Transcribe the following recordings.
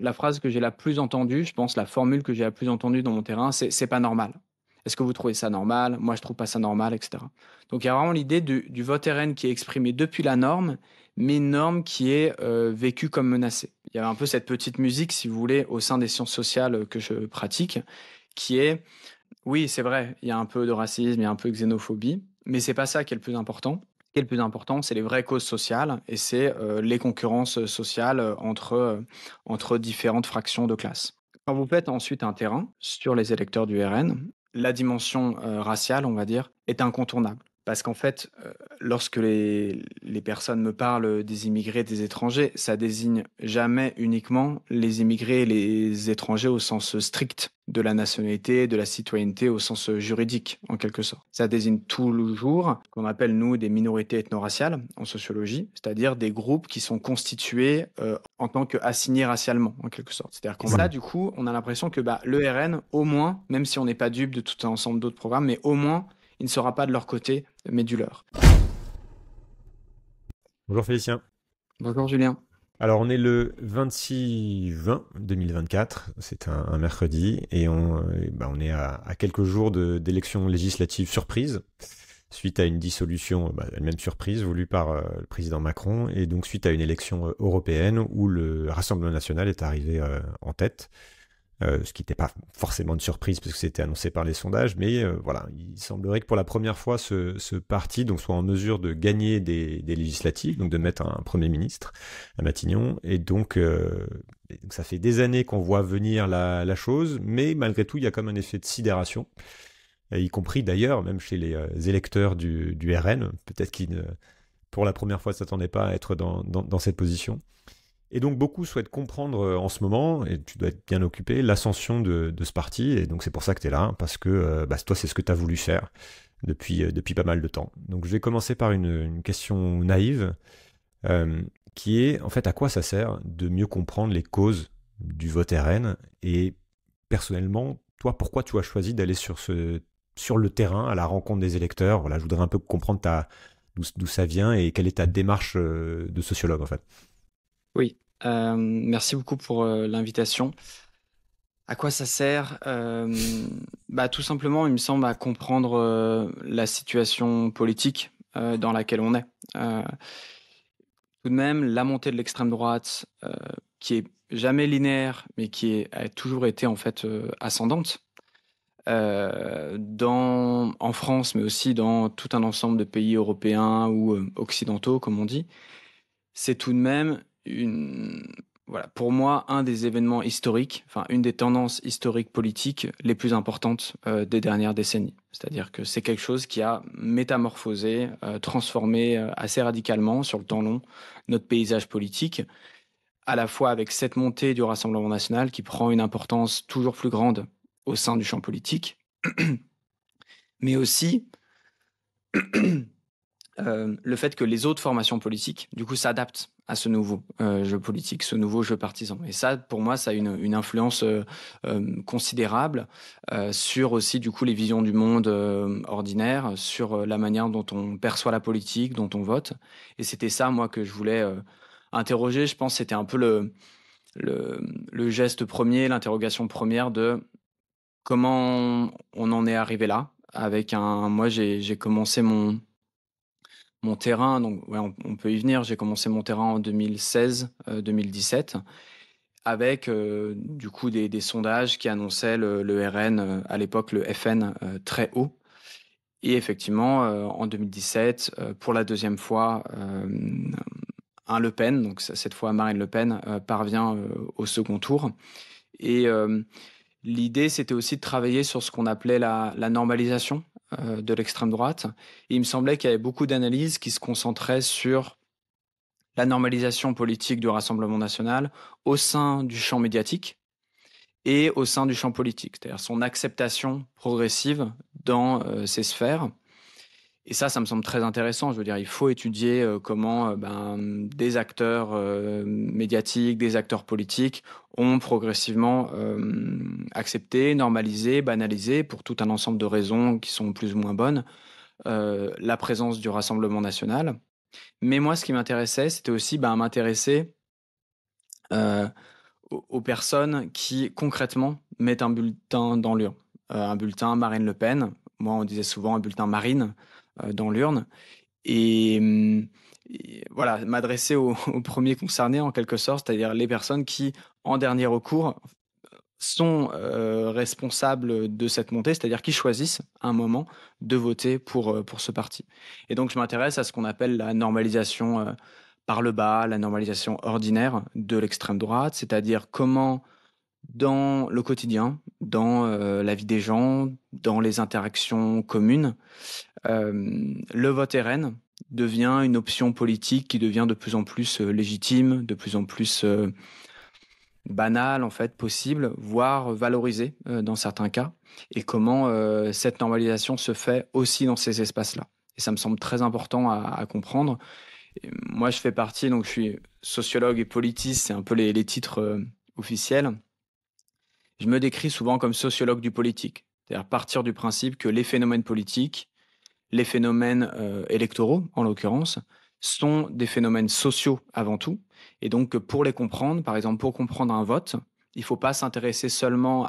la phrase que j'ai la plus entendue, je pense la formule que j'ai la plus entendue dans mon terrain, c'est c'est pas normal. Est-ce que vous trouvez ça normal Moi, je trouve pas ça normal, etc. Donc, il y a vraiment l'idée du, du, vote RN qui est exprimé depuis la norme, mais une norme qui est euh, vécue comme menacée. Il y avait un peu cette petite musique, si vous voulez, au sein des sciences sociales que je pratique, qui est, oui, c'est vrai, il y a un peu de racisme, il y a un peu de xénophobie, mais c'est pas ça qui est le plus important qui est le plus important, c'est les vraies causes sociales et c'est euh, les concurrences sociales euh, entre, euh, entre différentes fractions de classe. Quand vous faites ensuite un terrain sur les électeurs du RN, la dimension raciale, on va dire, est incontournable. Parce qu'en fait, euh, lorsque les, personnes me parlent des immigrés, des étrangers, ça désigne jamais uniquement les immigrés et les étrangers au sens strict de la nationalité, de la citoyenneté, au sens juridique, en quelque sorte. Ça désigne toujours qu'on appelle, nous, des minorités ethno-raciales en sociologie, c'est-à-dire des groupes qui sont constitués euh, en tant qu'assignés racialement, en quelque sorte. C'est-à-dire qu'on là, du coup, on a l'impression que bah, le RN, au moins, même si on n'est pas dupe de tout un ensemble d'autres programmes, mais au moins, il ne sera pas de leur côté, mais du leur. Bonjour Félicien. Bonjour Julien. Alors on est le 26 20 2024, c'est un, mercredi, et on, euh, bah, est à, quelques jours d'élections législatives surprises, suite à une dissolution, bah, elle-même surprise, voulue par euh, le président Macron, et donc suite à une élection euh, européenne où le Rassemblement national est arrivé en tête. Euh, ce qui n'était pas forcément une surprise parce que c'était annoncé par les sondages, mais euh, voilà, il semblerait que pour la première fois, ce, ce parti donc, soit en mesure de gagner des, législatives, donc de mettre un Premier ministre à Matignon, euh, et donc, ça fait des années qu'on voit venir la, la, chose, mais malgré tout, il y a comme un effet de sidération, y compris d'ailleurs, même chez les électeurs du, du RN, peut-être qu'ils, pour la première fois, ne s'attendaient pas à être dans cette position. Et donc beaucoup souhaitent comprendre euh, en ce moment, et tu dois être bien occupé, l'ascension de, de, ce parti. Et donc c'est pour ça que tu es là, parce que euh, bah, toi, c'est ce que tu as voulu faire depuis, euh, depuis pas mal de temps. Donc je vais commencer par une, question naïve, qui est en fait à quoi ça sert de mieux comprendre les causes du vote RN Et personnellement, toi, pourquoi tu as choisi d'aller sur, ce, sur le terrain à la rencontre des électeurs voilà, Je voudrais un peu comprendre d'où ça vient et quelle est ta démarche de sociologue en fait. Oui, euh, merci beaucoup pour euh, l'invitation. À quoi ça sert euh, bah, Tout simplement, il me semble, à comprendre la situation politique dans laquelle on est. tout de même, la montée de l'extrême droite, qui est jamais linéaire, mais qui est, a toujours été en fait ascendante, dans, en France, mais aussi dans tout un ensemble de pays européens ou occidentaux, comme on dit, c'est tout de même voilà, pour moi, un des événements historiques, enfin une des tendances historiques politiques les plus importantes euh, des dernières décennies. C'est-à-dire que c'est quelque chose qui a métamorphosé, euh, transformé euh, assez radicalement sur le temps long notre paysage politique, à la fois avec cette montée du Rassemblement national qui prend une importance toujours plus grande au sein du champ politique, mais aussi Euh, le fait que les autres formations politiques, du coup, s'adaptent à ce nouveau euh, jeu politique, ce nouveau jeu partisan. Et ça, pour moi, ça a une, influence euh, considérable sur aussi, du coup, les visions du monde ordinaire, sur la manière dont on perçoit la politique, dont on vote. Et c'était ça, moi, que je voulais interroger. Je pense que c'était un peu le, le, le geste premier, l'interrogation première de comment on en est arrivé là. Avec un, moi, j'ai commencé mon mon terrain, donc on, peut y venir. J'ai commencé mon terrain en 2016-2017 euh, avec euh, du coup des, sondages qui annonçaient le, RN, euh, à l'époque le FN, très haut. Et effectivement, en 2017, pour la deuxième fois, un Le Pen, donc cette fois Marine Le Pen, parvient au second tour. Et l'idée, c'était aussi de travailler sur ce qu'on appelait la normalisation euh, de l'extrême droite. il me semblait qu'il y avait beaucoup d'analyses qui se concentraient sur la normalisation politique du Rassemblement national au sein du champ médiatique et au sein du champ politique, c'est-à-dire son acceptation progressive dans euh, ces sphères. Et ça, ça me semble très intéressant. Je veux dire, il faut étudier euh, comment euh, ben, des acteurs euh, médiatiques, des acteurs politiques ont progressivement accepté, normalisé, banalisé, pour tout un ensemble de raisons qui sont plus ou moins bonnes, la présence du Rassemblement national. Mais moi, ce qui m'intéressait, c'était aussi ben, m'intéresser aux, aux personnes qui, concrètement, mettent un bulletin dans l'urne. un bulletin Marine Le Pen. Moi, on disait souvent un bulletin Marine. Euh, dans l'urne. Et, hum, voilà, m'adresser aux, premiers concernés en quelque sorte, c'est-à-dire les personnes qui, en dernier recours, sont euh, responsables de cette montée, c'est-à-dire qui choisissent un moment de voter pour, euh, pour ce parti. Et donc je m'intéresse à ce qu'on appelle la normalisation par le bas, la normalisation ordinaire de l'extrême droite, c'est-à-dire comment dans le quotidien, dans euh, la vie des gens, dans les interactions communes. Euh, le vote RN devient une option politique qui devient de plus en plus euh, légitime, de plus en plus banal banale en fait, possible, voire valorisée dans certains cas. Et comment cette normalisation se fait aussi dans ces espaces-là. Et ça me semble très important à, comprendre. moi, je fais partie, donc je suis sociologue et politiste, c'est un peu les titres officiels je me décris souvent comme sociologue du politique, c'est-à-dire partir du principe que les phénomènes politiques, les phénomènes euh, électoraux en l'occurrence, sont des phénomènes sociaux avant tout, et donc pour les comprendre, par exemple pour comprendre un vote, il ne faut pas s'intéresser seulement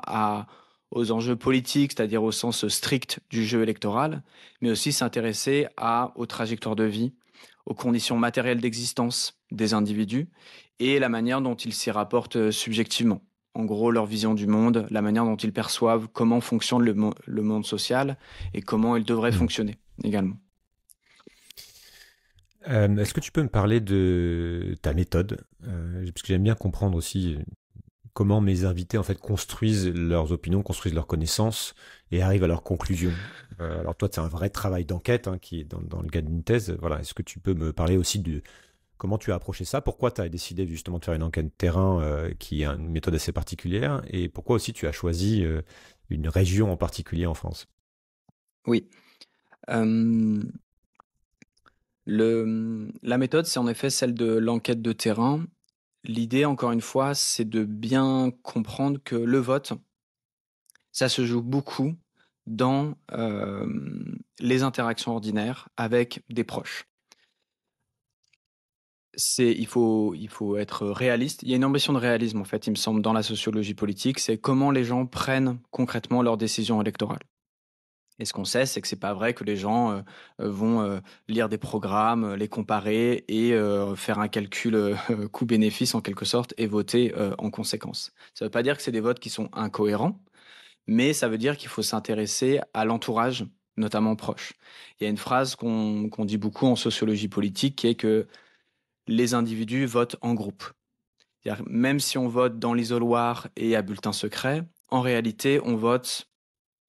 aux enjeux politiques, c'est-à-dire au sens strict du jeu électoral, mais aussi s'intéresser aux trajectoires de vie, aux conditions matérielles d'existence des individus et la manière dont ils s'y rapportent euh, subjectivement en gros leur vision du monde, la manière dont ils perçoivent comment fonctionne le, monde social et comment il devrait hmm. fonctionner également. Euh, est-ce que tu peux me parler de ta méthode euh, Parce que j'aime bien comprendre aussi euh, comment mes invités en fait construisent leurs opinions, construisent leurs connaissances et arrivent à leurs conclusions. alors toi, c'est un vrai travail d'enquête hein, qui est dans, le cadre d'une thèse. Voilà. Est-ce que tu peux me parler aussi de, Comment tu as approché ça Pourquoi tu as décidé justement de faire une enquête de terrain euh, qui est une méthode assez particulière Et pourquoi aussi tu as choisi euh, une région en particulier en France Oui. la méthode, c'est en effet celle de l'enquête de terrain. L'idée, encore une fois, c'est de bien comprendre que le vote, ça se joue beaucoup dans les interactions ordinaires avec des proches c'est il faut il faut être réaliste. Il y a une ambition de réalisme en fait, il me semble, dans la sociologie politique, c'est comment les gens prennent concrètement leurs décisions électorales. Et ce qu'on sait, c'est que c'est pas vrai que les gens euh, euh, vont euh, lire des programmes, les comparer et faire un calcul coût-bénéfice en quelque sorte et voter en conséquence. Ça ne veut pas dire que c'est des votes qui sont incohérents, mais ça veut dire qu'il faut s'intéresser à l'entourage, notamment proche. Il y a une phrase qu'on dit beaucoup en sociologie politique qui est que les individus votent en groupe. Même si on vote dans l'isoloir et à bulletin secret, en réalité, on vote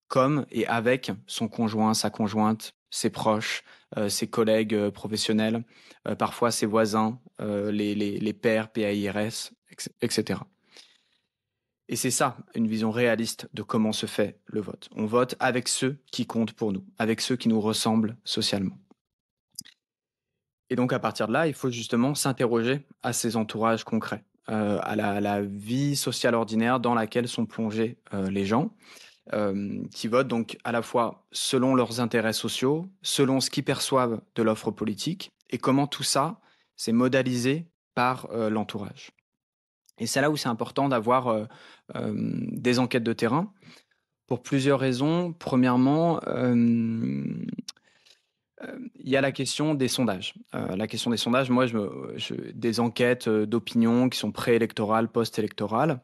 comme et avec son conjoint, sa conjointe, ses proches, euh, ses collègues euh, professionnels, euh, parfois ses voisins, les, les, les pairs, PAIRS, etc. Et c'est ça, une vision réaliste de comment se fait le vote. On vote avec ceux qui comptent pour nous, avec ceux qui nous ressemblent socialement. Et donc à partir de là, il faut justement s'interroger à ces entourages concrets, euh, à, la, vie sociale ordinaire dans laquelle sont plongés euh, les gens, euh, qui votent donc à la fois selon leurs intérêts sociaux, selon ce qu'ils perçoivent de l'offre politique, et comment tout ça s'est modalisé par l'entourage. Et c'est là où c'est important d'avoir des enquêtes de terrain, pour plusieurs raisons. Premièrement, il y a la question des sondages. Euh, la question des sondages, moi, des enquêtes euh, d'opinion qui sont préélectorales, post-électorales.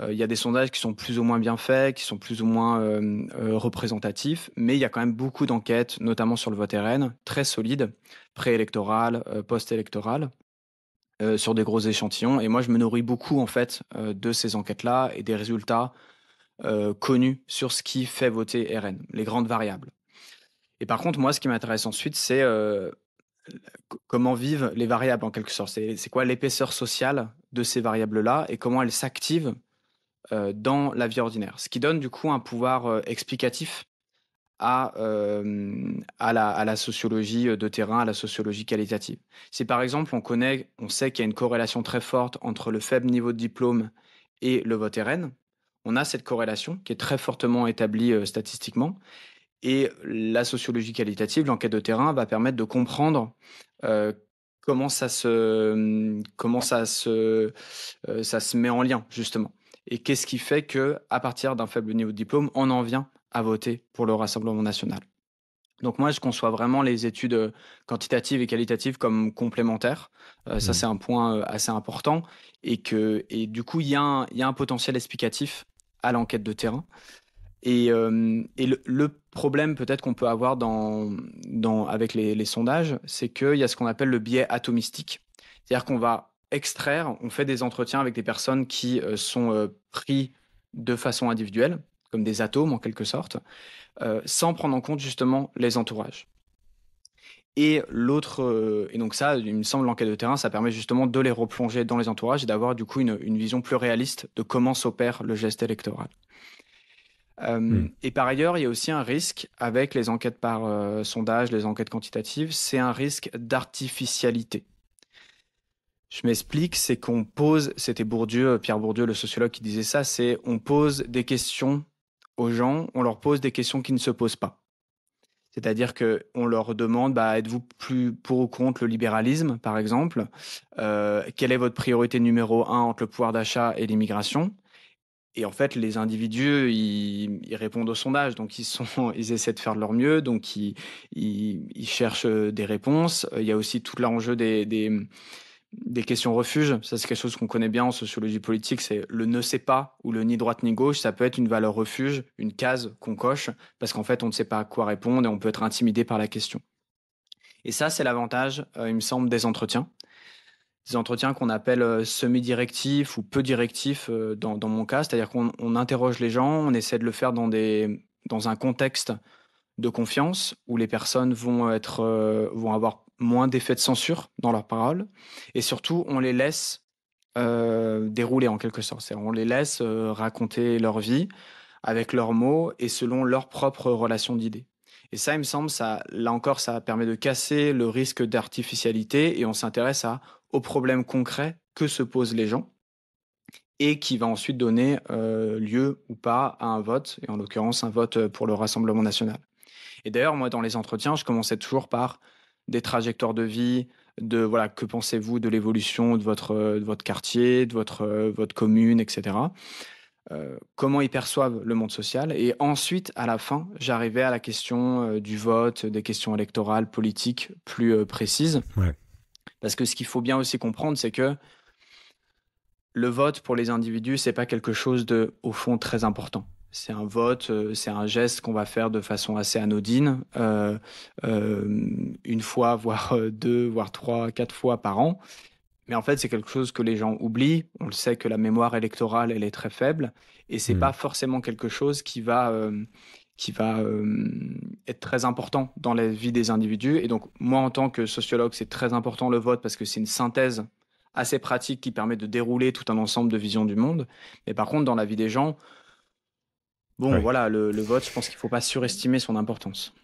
Euh, il y a des sondages qui sont plus ou moins bien faits, qui sont plus ou moins représentatifs, mais il y a quand même beaucoup d'enquêtes, notamment sur le vote RN, très solides, préélectorales, post-électorales, sur des gros échantillons. Et moi, je me nourris beaucoup, en fait, de ces enquêtes-là et des résultats connus sur ce qui fait voter RN, les grandes variables. Et par contre, moi, ce qui m'intéresse ensuite, c'est euh, comment vivent les variables en quelque sorte. C'est quoi l'épaisseur sociale de ces variables-là et comment elles s'activent euh, dans la vie ordinaire. Ce qui donne du coup un pouvoir euh, explicatif à, à la, sociologie de terrain, à la sociologie qualitative. Si par exemple on connaît, on sait qu'il y a une corrélation très forte entre le faible niveau de diplôme et le vote RN, on a cette corrélation qui est très fortement établie statistiquement. Et la sociologie qualitative, l'enquête de terrain, va permettre de comprendre euh, comment ça se, comment ça se, euh, ça se met en lien justement. Et qu'est-ce qui fait que, à partir d'un faible niveau de diplôme, on en vient à voter pour le Rassemblement national. Donc moi, je conçois vraiment les études euh, quantitatives et qualitatives comme complémentaires. Ça, mmh. c'est un point assez important. Et, que, et du coup, il y, y, a un potentiel explicatif à l'enquête de terrain. Et, euh, le, problème peut-être qu'on peut avoir dans, avec les, sondages, c'est qu'il y a ce qu'on appelle le biais atomistique. C'est-à-dire qu'on va extraire, on fait des entretiens avec des personnes qui euh, sont euh, prises de façon individuelle, comme des atomes en quelque sorte, sans prendre en compte justement les entourages. Et l'autre, et donc ça, il me semble, l'enquête de terrain, ça permet justement de les replonger dans les entourages et d'avoir du coup une vision plus réaliste de comment s'opère le geste électoral. Hmm. Euh, et par ailleurs, il y a aussi un risque avec les enquêtes par euh, sondage, les enquêtes quantitatives, c'est un risque d'artificialité. Je m'explique, c'est qu'on pose, c'était Bourdieu, Pierre Bourdieu, le sociologue qui disait ça, c'est on pose des questions aux gens, on leur pose des questions qui ne se posent pas. C'est-à-dire qu'on leur demande, bah, êtes-vous plus pour ou contre le libéralisme, par exemple euh, Quelle est votre priorité numéro un entre le pouvoir d'achat et l'immigration et en fait, les individus, ils, répondent au sondage, donc ils, sont, ils essaient de faire de leur mieux, donc ils, cherchent euh, des réponses. Euh, il y a aussi tout l'enjeu des, questions refuges. Ça, c'est quelque chose qu'on connaît bien en sociologie politique, c'est le ne sait pas ou le ni droite ni gauche. Ça peut être une valeur refuge, une case qu'on coche, parce qu'en fait, on ne sait pas à quoi répondre et on peut être intimidé par la question. Et ça, c'est l'avantage, euh, il me semble, des entretiens des entretiens qu'on appelle euh, semi-directifs ou peu directifs euh, dans, mon cas, c'est-à-dire qu'on interroge les gens, on essaie de le faire dans, des, dans un contexte de confiance où les personnes vont, être, euh, vont avoir moins d'effets de censure dans leurs paroles et surtout on les laisse dérouler en quelque sorte. On les laisse raconter leur vie avec leurs mots et selon leur propre relation d'idées. Et ça, il me semble, ça, là encore, ça permet de casser le risque d'artificialité et on s'intéresse à aux problèmes concrets que se posent les gens et qui va ensuite donner euh, lieu ou pas à un vote, et en l'occurrence un vote pour le Rassemblement national. Et d'ailleurs, moi, dans les entretiens, je commençais toujours par des trajectoires de vie, de voilà, que pensez-vous de l'évolution de votre, votre quartier, de votre, euh, votre commune, etc. Euh, comment ils perçoivent le monde social. Et ensuite, à la fin, j'arrivais à la question du vote, des questions électorales, politiques plus précises. Parce que ce qu'il faut bien aussi comprendre, c'est que le vote pour les individus, c'est pas quelque chose de, au fond, très important. C'est un vote, euh, c'est un geste qu'on va faire de façon assez anodine, euh, euh, une fois, voire deux, voire trois, quatre fois par an. Mais en fait, c'est quelque chose que les gens oublient. On le sait que la mémoire électorale, elle est très faible. Et c'est n'est hmm. pas forcément quelque chose qui va, qui va euh, être très important dans la vie des individus. Et donc, moi, en tant que sociologue, c'est très important le vote parce que c'est une synthèse assez pratique qui permet de dérouler tout un ensemble de visions du monde. Mais par contre, dans la vie des gens, bon, voilà, le, vote, je pense qu'il ne faut pas surestimer son importance.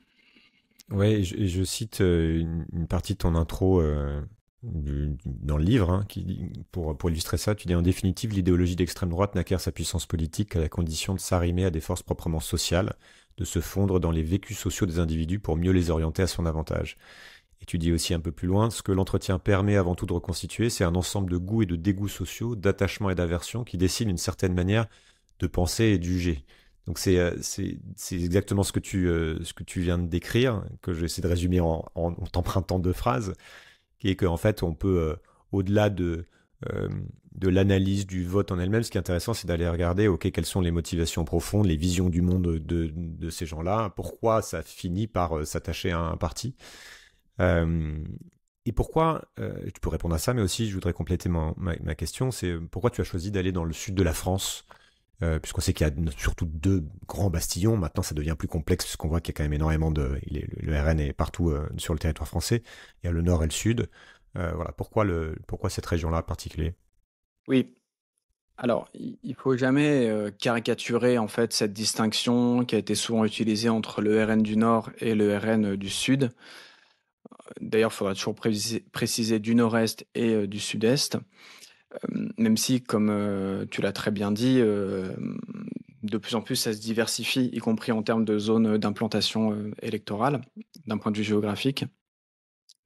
Oui, je, je cite euh, une, partie de ton intro euh, dans le livre hein, qui, pour, pour illustrer ça. Tu dis en définitive, l'idéologie d'extrême droite n'acquiert sa puissance politique qu'à la condition de s'arrimer à des forces proprement sociales de se fondre dans les vécus sociaux des individus pour mieux les orienter à son avantage. Et tu dis aussi un peu plus loin, ce que l'entretien permet avant tout de reconstituer, c'est un ensemble de goûts et de dégoûts sociaux, d'attachements et d'aversions qui dessinent une certaine manière de penser et de juger. Donc c'est euh, exactement ce que, tu, euh, ce que tu viens de décrire, que j'essaie de résumer en, t'empruntant deux phrases, qui est qu'en fait on peut, euh, au-delà de, de l'analyse du vote en elle-même. Ce qui est intéressant, c'est d'aller regarder, ok, quelles sont les motivations profondes, les visions du monde de, ces gens-là, pourquoi ça finit par euh, s'attacher à un parti. Euh, et pourquoi, euh, tu peux répondre à ça, mais aussi je voudrais compléter ma, question, c'est pourquoi tu as choisi d'aller dans le sud de la France puisqu'on sait qu'il y a surtout deux grands bastillons. Maintenant, ça devient plus complexe puisqu'on voit qu'il y a quand même énormément de. le RN est partout sur le territoire français. Il y a le nord et le sud. voilà. Pourquoi, le, pourquoi cette région-là en particulier oui. Alors, il faut jamais, euh, caricaturer, en fait, cette distinction qui a été souvent utilisée entre le RN du Nord et le RN, euh, du Sud. D'ailleurs, il faudra toujours préciser du Nord-Est et euh, du Sud-Est. même si comme, tu l'as très bien dit, de plus en plus, ça se diversifie, y compris en termes de zones, d'implantation, électorale, d'un point de vue géographique.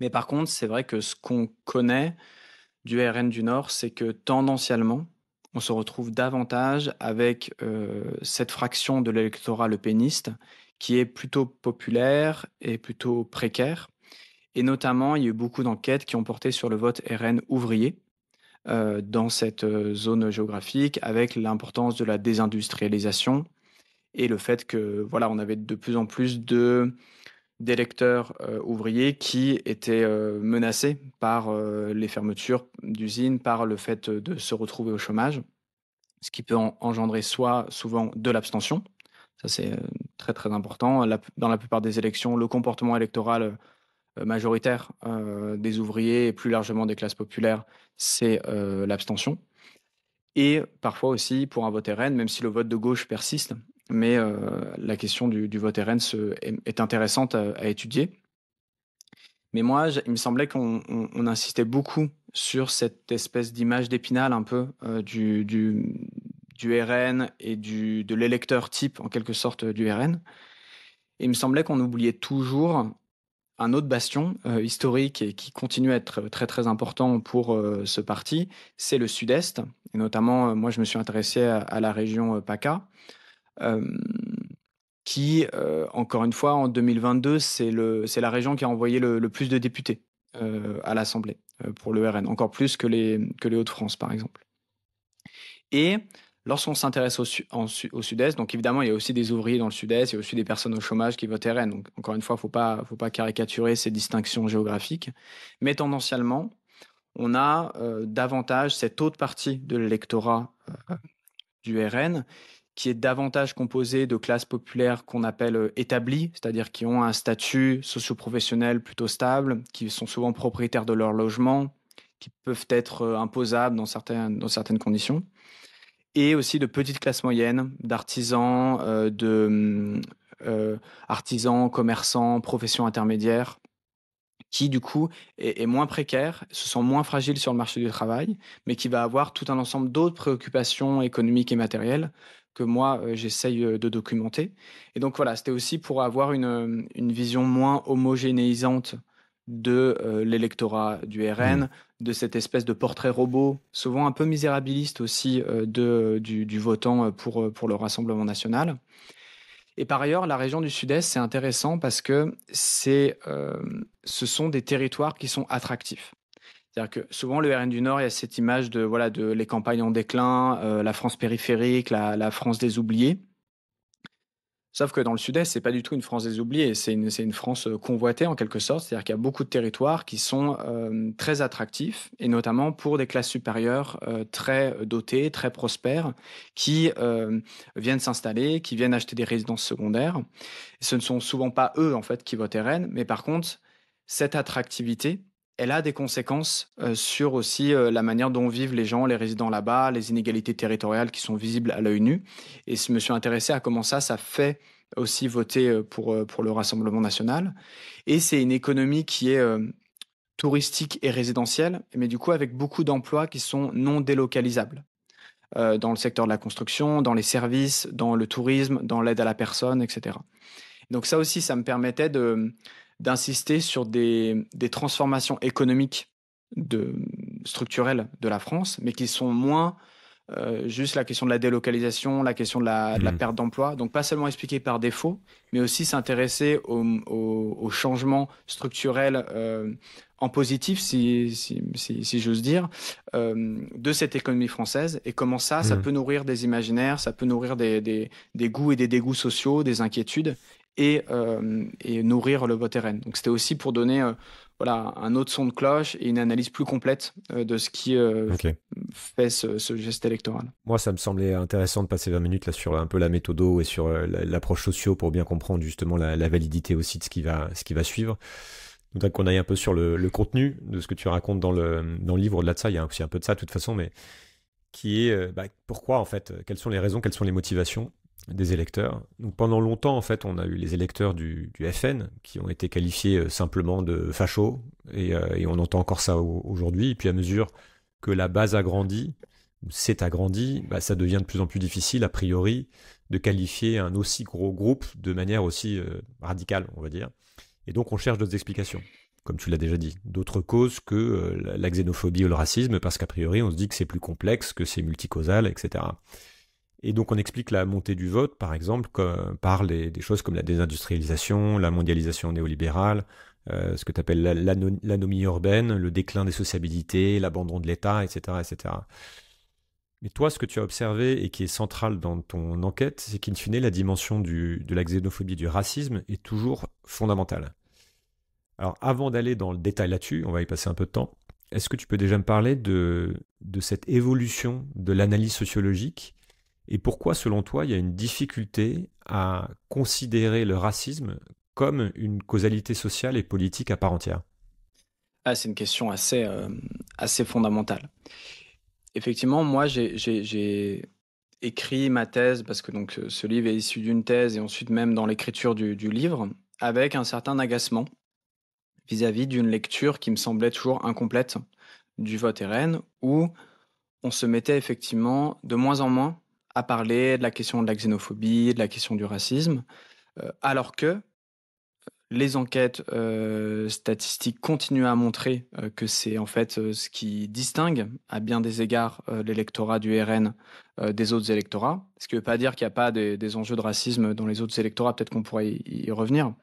Mais par contre, c'est vrai que ce qu'on connaît du RN du Nord, c'est que tendanciellement, on se retrouve davantage avec euh, cette fraction de l'électorat lepéniste qui est plutôt populaire et plutôt précaire. Et notamment, il y a eu beaucoup d'enquêtes qui ont porté sur le vote RN ouvrier euh, dans cette euh, zone géographique, avec l'importance de la désindustrialisation et le fait que voilà, on avait de plus en plus de d'électeurs euh, ouvriers qui étaient euh, menacés par euh, les fermetures d'usines, par le fait de se retrouver au chômage, ce qui peut engendrer soit souvent de l'abstention, ça c'est très très important, dans la plupart des élections, le comportement électoral majoritaire des ouvriers et plus largement des classes populaires, c'est l'abstention. Et parfois aussi pour un vote RN, même si le vote de gauche persiste, mais euh, la question du, vote RN est, intéressante à, étudier. Mais moi, il me semblait qu'on insistait beaucoup sur cette espèce d'image d'épinal un peu euh, du, RN et de l'électeur type, en quelque sorte, du RN. Et il me semblait qu'on oubliait toujours un autre bastion euh, historique et qui continue à être très très important pour ce parti, c'est le Sud-Est. Et notamment, moi je me suis intéressé à la région PACA, qui, encore une fois, en 2022, c'est la région qui a envoyé le, plus de députés à l'Assemblée pour le RN, encore plus que les, que les Hauts-de-France, par exemple. Et lorsqu'on s'intéresse au, au sud-est, donc évidemment, il y a aussi des ouvriers dans le sud-est, il y a aussi des personnes au chômage qui votent RN. Donc, encore une fois, il ne faut pas, faut pas caricaturer ces distinctions géographiques. Mais tendanciellement, on a davantage cette autre partie de l'électorat du RN qui est davantage composé de classes populaires qu'on appelle euh, établies, c'est-à-dire qui ont un statut socio-professionnel plutôt stable, qui sont souvent propriétaires de leur logement, qui peuvent être euh, imposables dans certaines, dans certaines conditions, et aussi de petites classes moyennes, d'artisans, euh, de mm, artisans, commerçants, professions intermédiaires, qui du coup est, moins précaire, se sent moins fragile sur le marché du travail, mais qui va avoir tout un ensemble d'autres préoccupations économiques et matérielles que moi euh, j'essaye euh, de documenter. Et donc voilà, c'était aussi pour avoir une, euh, vision moins homogénéisante de l'électorat du RN, mmh. de cette espèce de portrait robot, souvent un peu misérabiliste aussi, de, du, votant pour, pour le Rassemblement national. Et par ailleurs, la région du Sud-Est, c'est intéressant parce que c'est, ce sont des territoires qui sont attractifs. C'est-à-dire que souvent, le RN du Nord, il y a cette image de, voilà, de les campagnes en déclin, euh, la France périphérique, la, France des oubliés. Sauf que dans le Sud-Est, c'est pas du tout une France des oubliés, c'est une, une, France euh, convoitée en quelque sorte. C'est-à-dire qu'il y a beaucoup de territoires qui sont euh, très attractifs, et notamment pour des classes supérieures très dotées, très prospères, qui viennent s'installer, qui viennent acheter des résidences secondaires. ce ne sont souvent pas eux, en fait, qui votent RN, mais par contre, cette attractivité, elle a des conséquences euh, sur aussi euh, la manière dont vivent les gens, les résidents là-bas, les inégalités territoriales qui sont visibles à l'œil nu. Et je me suis intéressé à comment ça, ça fait aussi voter euh, pour, pour le Rassemblement national. Et c'est une économie qui est touristique et résidentielle, mais du coup avec beaucoup d'emplois qui sont non délocalisables. dans le secteur de la construction, dans les services, dans le tourisme, dans l'aide à la personne, etc. Donc ça aussi, ça me permettait de d'insister sur des, transformations économiques structurelles de la France, mais qui sont moins euh, juste la question de la délocalisation, la question de la, mmh. perte d'emploi. Donc pas seulement expliquer par défaut, mais aussi s'intéresser aux changements structurels euh, en positif, si, j'ose dire, euh, de cette économie française et comment ça, ça mmh. peut nourrir des imaginaires, ça peut nourrir des, goûts et des dégoûts sociaux, des inquiétudes. Euh, et, nourrir le vote Donc c'était aussi pour donner euh, voilà, un autre son de cloche et une analyse plus complète euh, de ce qui fait ce, geste électoral. Moi, ça me semblait intéressant de passer 20 minutes là sur un peu la méthode et sur l'approche socio pour bien comprendre justement la, validité aussi de ce qui va, ce qui va suivre. Donc qu'on aille un peu sur le, contenu de ce que tu racontes dans le, dans le livre, au-delà de ça, il y a aussi un peu de ça de toute façon, mais qui est bah, pourquoi en fait, quelles sont les raisons, quelles sont les motivations des électeurs. Donc pendant longtemps, en fait, on a eu les électeurs du, FN qui ont été qualifiés euh, simplement de fachos, euh, et, on entend encore ça aujourd'hui. Et puis à mesure que la base a grandi, s'est agrandie, bah, ça devient de plus en plus difficile, a priori, de qualifier un aussi gros groupe de manière aussi euh, radicale, on va dire. Et donc on cherche d'autres explications, comme tu l'as déjà dit, d'autres causes que la xénophobie ou le racisme, parce qu'a priori on se dit que c'est plus complexe, que c'est multicausal, etc. Et donc on explique la montée du vote, par exemple, par des choses comme la désindustrialisation, la mondialisation néolibérale, euh, ce que tu appelles l'anomie urbaine, le déclin des sociabilités, l'abandon de l'État, etc., etc. Mais toi, ce que tu as observé et qui est central dans ton enquête, c'est qu'in fine, la dimension de la xénophobie, du racisme est toujours fondamentale. Alors avant d'aller dans le détail là-dessus, on va y passer un peu de temps, est-ce que tu peux déjà me parler de cette évolution de l'analyse sociologique et pourquoi, selon toi, il y a une difficulté à considérer le racisme comme une causalité sociale et politique à part entière ah, C'est une question assez, euh, assez fondamentale. Effectivement, moi, j'ai écrit ma thèse, parce que donc, ce livre est issu d'une thèse, et ensuite même dans l'écriture du, du livre, avec un certain agacement vis-à-vis d'une lecture qui me semblait toujours incomplète du vote RN, où on se mettait effectivement de moins en moins à parler de la question de la xénophobie, de la question du racisme, euh, alors que les enquêtes euh, statistiques continuent à montrer euh, que c'est en fait ce qui distingue à bien des égards l'électorat du RN des autres électorats. Ce qui ne veut pas dire qu'il n'y a pas des, enjeux de racisme dans les autres électorats, peut-être qu'on pourrait y, revenir.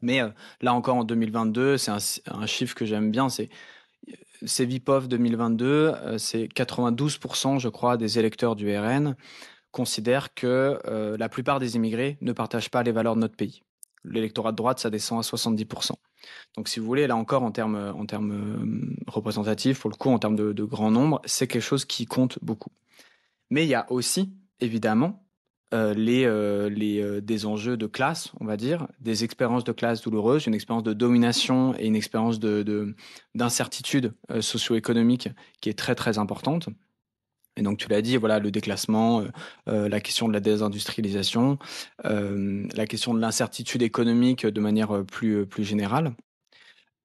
Mais là encore en 2022, c'est un chiffre que j'aime bien, c'est euh, c'est Vipov 2022, c'est 92%, je crois, des électeurs du RN considèrent que euh, la plupart des immigrés ne partagent pas les valeurs de notre pays. L'électorat de droite, ça descend à 70%. Donc, si vous voulez, là encore, en termes euh, représentatifs, pour le coup, en termes de grand nombre, c'est quelque chose qui compte beaucoup. Mais il y a aussi, évidemment, euh, les, euh, euh, des enjeux de classe, on va dire, des expériences de classe douloureuses, une expérience de domination et une expérience de, d'incertitude socio-économique qui est très très importante. Et donc tu l'as dit, voilà le déclassement, la question de la désindustrialisation, la question de l'incertitude économique de manière plus plus générale.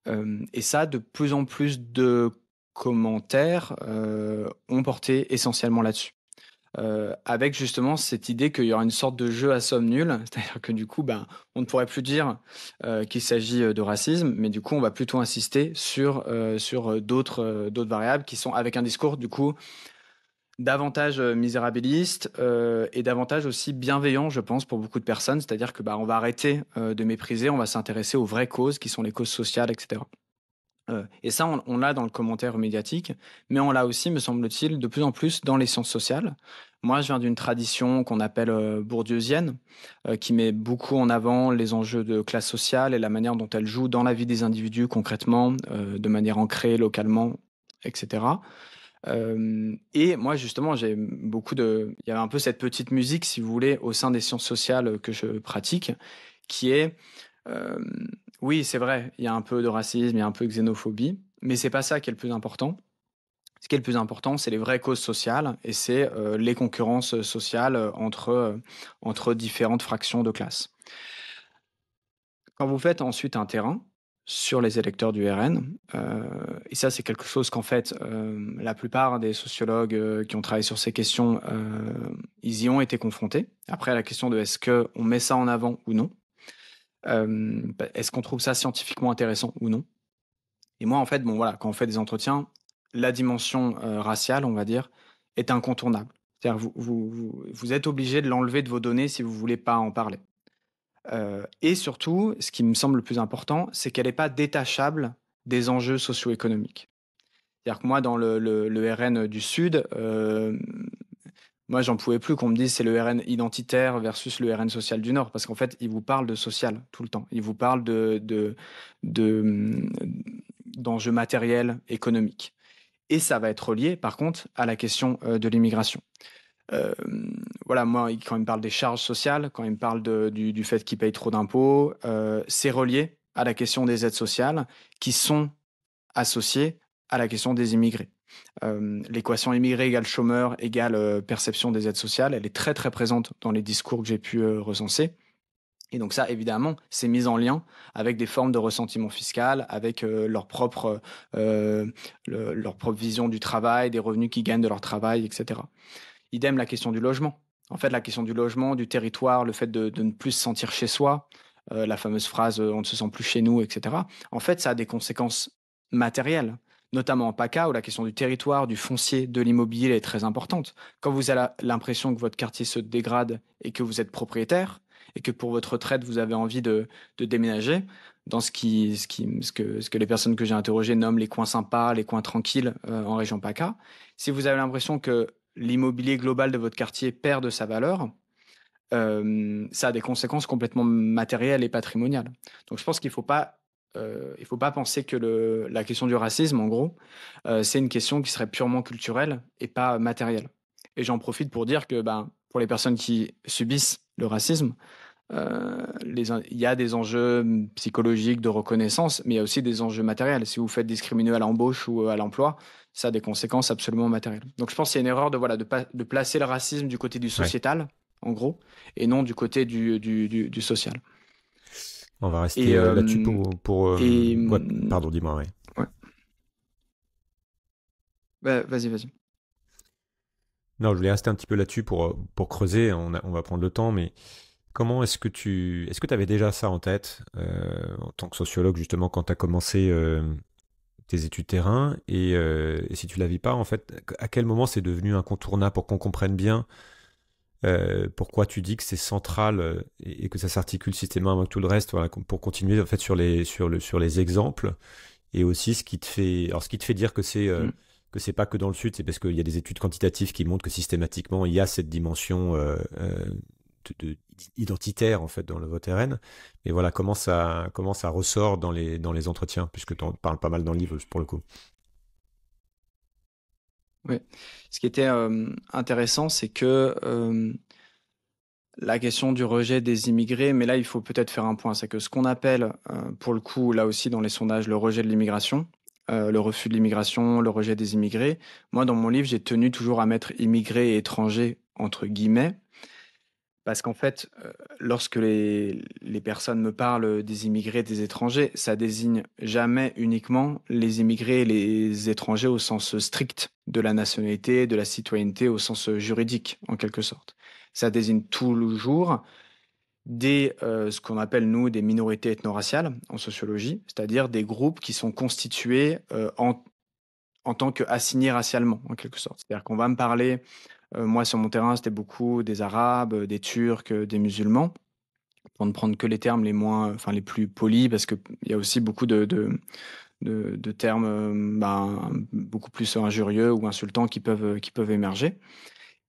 et ça, de plus en plus de commentaires ont porté essentiellement là-dessus. Euh, avec justement cette idée qu'il y aura une sorte de jeu à somme nulle, c'est-à-dire que du coup, ben, on ne pourrait plus dire euh, qu'il s'agit euh, de racisme, mais du coup, on va plutôt insister sur, sur d'autres d'autres variables qui sont avec un discours du coup davantage misérabiliste et davantage aussi bienveillant, je pense, pour beaucoup de personnes, c'est-à-dire que ben, on va arrêter de mépriser, on va s'intéresser aux vraies causes qui sont les causes sociales, etc. Euh, et ça, on, l'a dans le commentaire médiatique, mais on l'a aussi, me semble-t-il, de plus en plus dans les sciences sociales. Moi, je viens d'une tradition qu'on appelle euh, bourdieusienne, euh, qui met beaucoup en avant les enjeux de classe sociale et la manière dont elle joue dans la vie des individus concrètement, de manière ancrée localement, etc. et moi, justement, j'ai beaucoup de... Il y avait un peu cette petite musique, si vous voulez, au sein des sciences sociales que je pratique, qui est... Oui, c'est vrai, il y a un peu de racisme, il y a un peu de xénophobie, mais c'est pas ça qui est le plus important. Ce qui est le plus important, c'est les vraies causes sociales et c'est euh, les concurrences sociales entre, euh, entre différentes fractions de classe. Quand vous faites ensuite un terrain sur les électeurs du RN, euh, et ça c'est quelque chose qu'en fait la plupart des sociologues qui ont travaillé sur ces questions, ils y ont été confrontés. Après la question de est-ce qu'on met ça en avant ou non, euh, bah, est-ce qu'on trouve ça scientifiquement intéressant ou non Et moi, en fait, bon, voilà, quand on fait des entretiens, la dimension euh, raciale, on va dire, est incontournable. C'est-à-dire vous, vous, êtes obligé de l'enlever de vos données si vous ne voulez pas en parler. Euh, et surtout, ce qui me semble le plus important, c'est qu'elle n'est pas détachable des enjeux socio-économiques. C'est-à-dire que moi, dans le, RN du Sud, moi, j'en pouvais plus qu'on me dise c'est le RN identitaire versus le RN social du Nord, parce qu'en fait, il vous parle de social tout le temps. Il vous parle de, d'enjeux matériels, économiques. Et ça va être relié, par contre, à la question euh, de l'immigration. Euh, voilà, moi, quand ils me parlent des charges sociales, quand ils me parlent du, fait qu'ils payent trop d'impôts, euh, c'est relié à la question des aides sociales qui sont associées à la question des immigrés. Euh, l'équation immigré égale chômeur égale euh, perception des aides sociales, elle est très très présente dans les discours que j'ai pu euh, recenser. Et donc ça, évidemment, c'est mis en lien avec des formes de ressentiment fiscal, avec leur, propre, vision du travail, des revenus qu'ils gagnent de leur travail, etc. Idem la question du logement. En fait, la question du logement, du territoire, le fait de, ne plus se sentir chez soi, la fameuse phrase on ne se sent plus chez nous, etc. En fait, ça a des conséquences matérielles notamment en PACA, où la question du territoire, du foncier, de l'immobilier est très importante. Quand vous avez l'impression que votre quartier se dégrade et que vous êtes propriétaire, et que pour votre retraite, vous avez envie de, déménager, dans ce, que, les personnes que j'ai interrogées nomment les coins sympas, les coins tranquilles euh, en région PACA, si vous avez l'impression que l'immobilier global de votre quartier perd de sa valeur, euh, ça a des conséquences complètement matérielles et patrimoniales. Donc je pense qu'il ne faut pas euh, il ne faut pas penser que la question du racisme, en gros, euh, c'est une question qui serait purement culturelle et pas matérielle. Et j'en profite pour dire que ben, pour les personnes qui subissent le racisme, euh, il y a des enjeux hum, psychologiques de reconnaissance, mais il y a aussi des enjeux matériels. Si vous, faites discriminer à l'embauche ou à l'emploi, ça a des conséquences absolument matérielles. Donc je pense qu'il y a une erreur de, placer le racisme du côté du sociétal, en gros, et non du côté du social. On va rester euh, euh, là-dessus pour. Euh, mm, pardon, dis-moi, ouais. Bah, vas-y, vas-y. Non, je voulais rester un petit peu là-dessus pour, pour creuser. On, va prendre le temps, mais comment est-ce que tu. Est-ce que tu avais déjà ça en tête, en tant que sociologue, justement, quand tu as commencé tes études terrain et, si tu la vis pas, en fait, à quel moment c'est devenu un incontournable pour qu'on comprenne bien euh, pourquoi tu dis que c'est central euh, et, et, que ça s'articule systématiquement avec tout le reste voilà, pour continuer en fait sur les, sur le, sur les exemples et aussi ce qui te fait, alors ce qui te fait dire que c'est euh, mm. que c'est pas que dans le sud, c'est parce qu'il y a des études quantitatives qui montrent que systématiquement il y a cette dimension euh, euh de, de, identitaire en fait dans le vote RN. Mais voilà comment ça comment ça ressort dans les dans les entretiens, puisque tu en parles pas mal dans le livre pour le coup. Oui. Ce qui était euh, intéressant, c'est que euh, la question du rejet des immigrés, mais là, il faut peut-être faire un point, c'est que ce qu'on appelle, euh, pour le coup, là aussi dans les sondages, le rejet de l'immigration, le refus de l'immigration, le rejet des immigrés, moi, dans mon livre, j'ai tenu toujours à mettre immigrés et étrangers entre guillemets, parce qu'en fait, euh, lorsque les, les, personnes me parlent des immigrés et des étrangers, ça désigne jamais uniquement les immigrés et les étrangers au sens strict de la nationalité, de la citoyenneté, au sens juridique, en quelque sorte. Ça désigne toujours des, euh, ce qu'on appelle, nous, des minorités ethno-raciales en sociologie, c'est-à-dire des groupes qui sont constitués euh, en, en tant qu'assignés racialement, en quelque sorte. C'est-à-dire qu'on va me parler euh, moi, sur mon terrain, c'était beaucoup des Arabes, euh, des Turcs, euh, des musulmans pour ne prendre que les termes les moins, enfin les plus polis, parce qu'il y a aussi beaucoup de, termes ben, beaucoup plus injurieux ou insultants qui peuvent, qui peuvent émerger.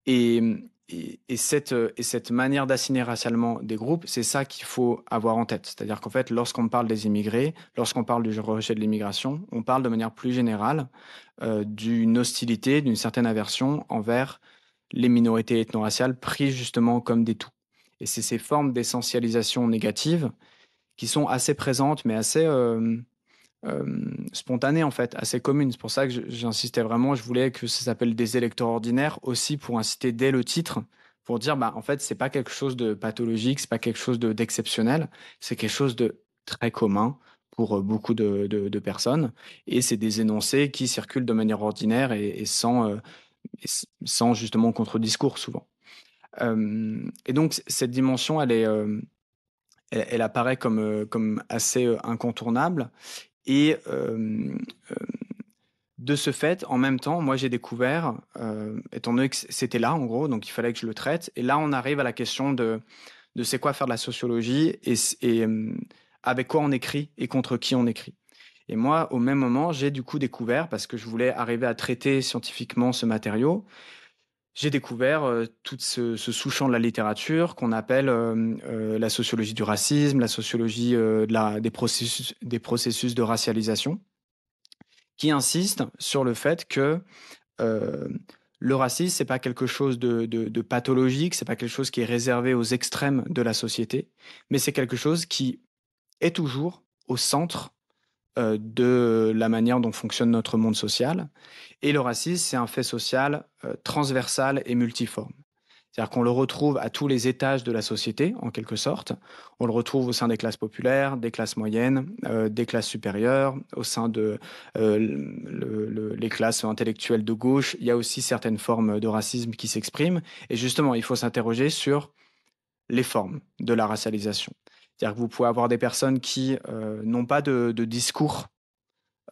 Et, et, cette, manière d'assigner racialement des groupes, c'est ça qu'il faut avoir en tête. C'est-à-dire qu'en fait, lorsqu'on parle des immigrés, lorsqu'on parle du rejet de l'immigration, on parle de manière plus générale d'une hostilité, d'une certaine aversion envers les minorités ethno-raciales prises justement comme des tout. Et c'est ces formes d'essentialisation négative qui sont assez présentes, mais assez euh, euh, spontanées en fait, assez communes. C'est pour ça que j'insistais vraiment, je voulais que ça s'appelle des électeurs ordinaires aussi pour inciter dès le titre, pour dire bah en fait c'est pas quelque chose de pathologique, c'est pas quelque chose d'exceptionnel, c'est quelque chose de très commun pour euh, beaucoup de, personnes et c'est des énoncés qui circulent de manière ordinaire et, sans sans justement contre-discours souvent. et donc cette dimension, elle est, elle, apparaît comme, comme assez incontournable. Et de ce fait, en même temps, moi j'ai découvert, étant donné que c'était là en gros, donc il fallait que je le traite. Et là, on arrive à la question de, de c'est quoi faire de la sociologie et, avec quoi on écrit et contre qui on écrit. Et moi, au même moment, j'ai du coup découvert, parce que je voulais arriver à traiter scientifiquement ce matériau, j'ai découvert euh, tout ce, sous-champ de la littérature qu'on appelle euh, euh, la sociologie du racisme, la sociologie des, processus, des processus de racialisation, qui insiste sur le fait que le racisme, c'est pas quelque chose de, pathologique, de pathologique, c'est pas quelque chose qui est réservé aux extrêmes de la société, mais c'est quelque chose qui est toujours au centre euh, de la manière dont fonctionne notre monde social. Et le racisme, c'est un fait social euh, transversal et multiforme. C'est-à-dire qu'on le retrouve à tous les étages de la société, en quelque sorte. On le retrouve au sein des classes populaires, des classes moyennes, euh, des classes supérieures, au sein de les classes intellectuelles de gauche. Il y a aussi certaines formes de racisme qui s'expriment. Et justement, il faut s'interroger sur les formes de la racialisation. C'est-à-dire que vous pouvez avoir des personnes qui euh, n'ont pas de, discours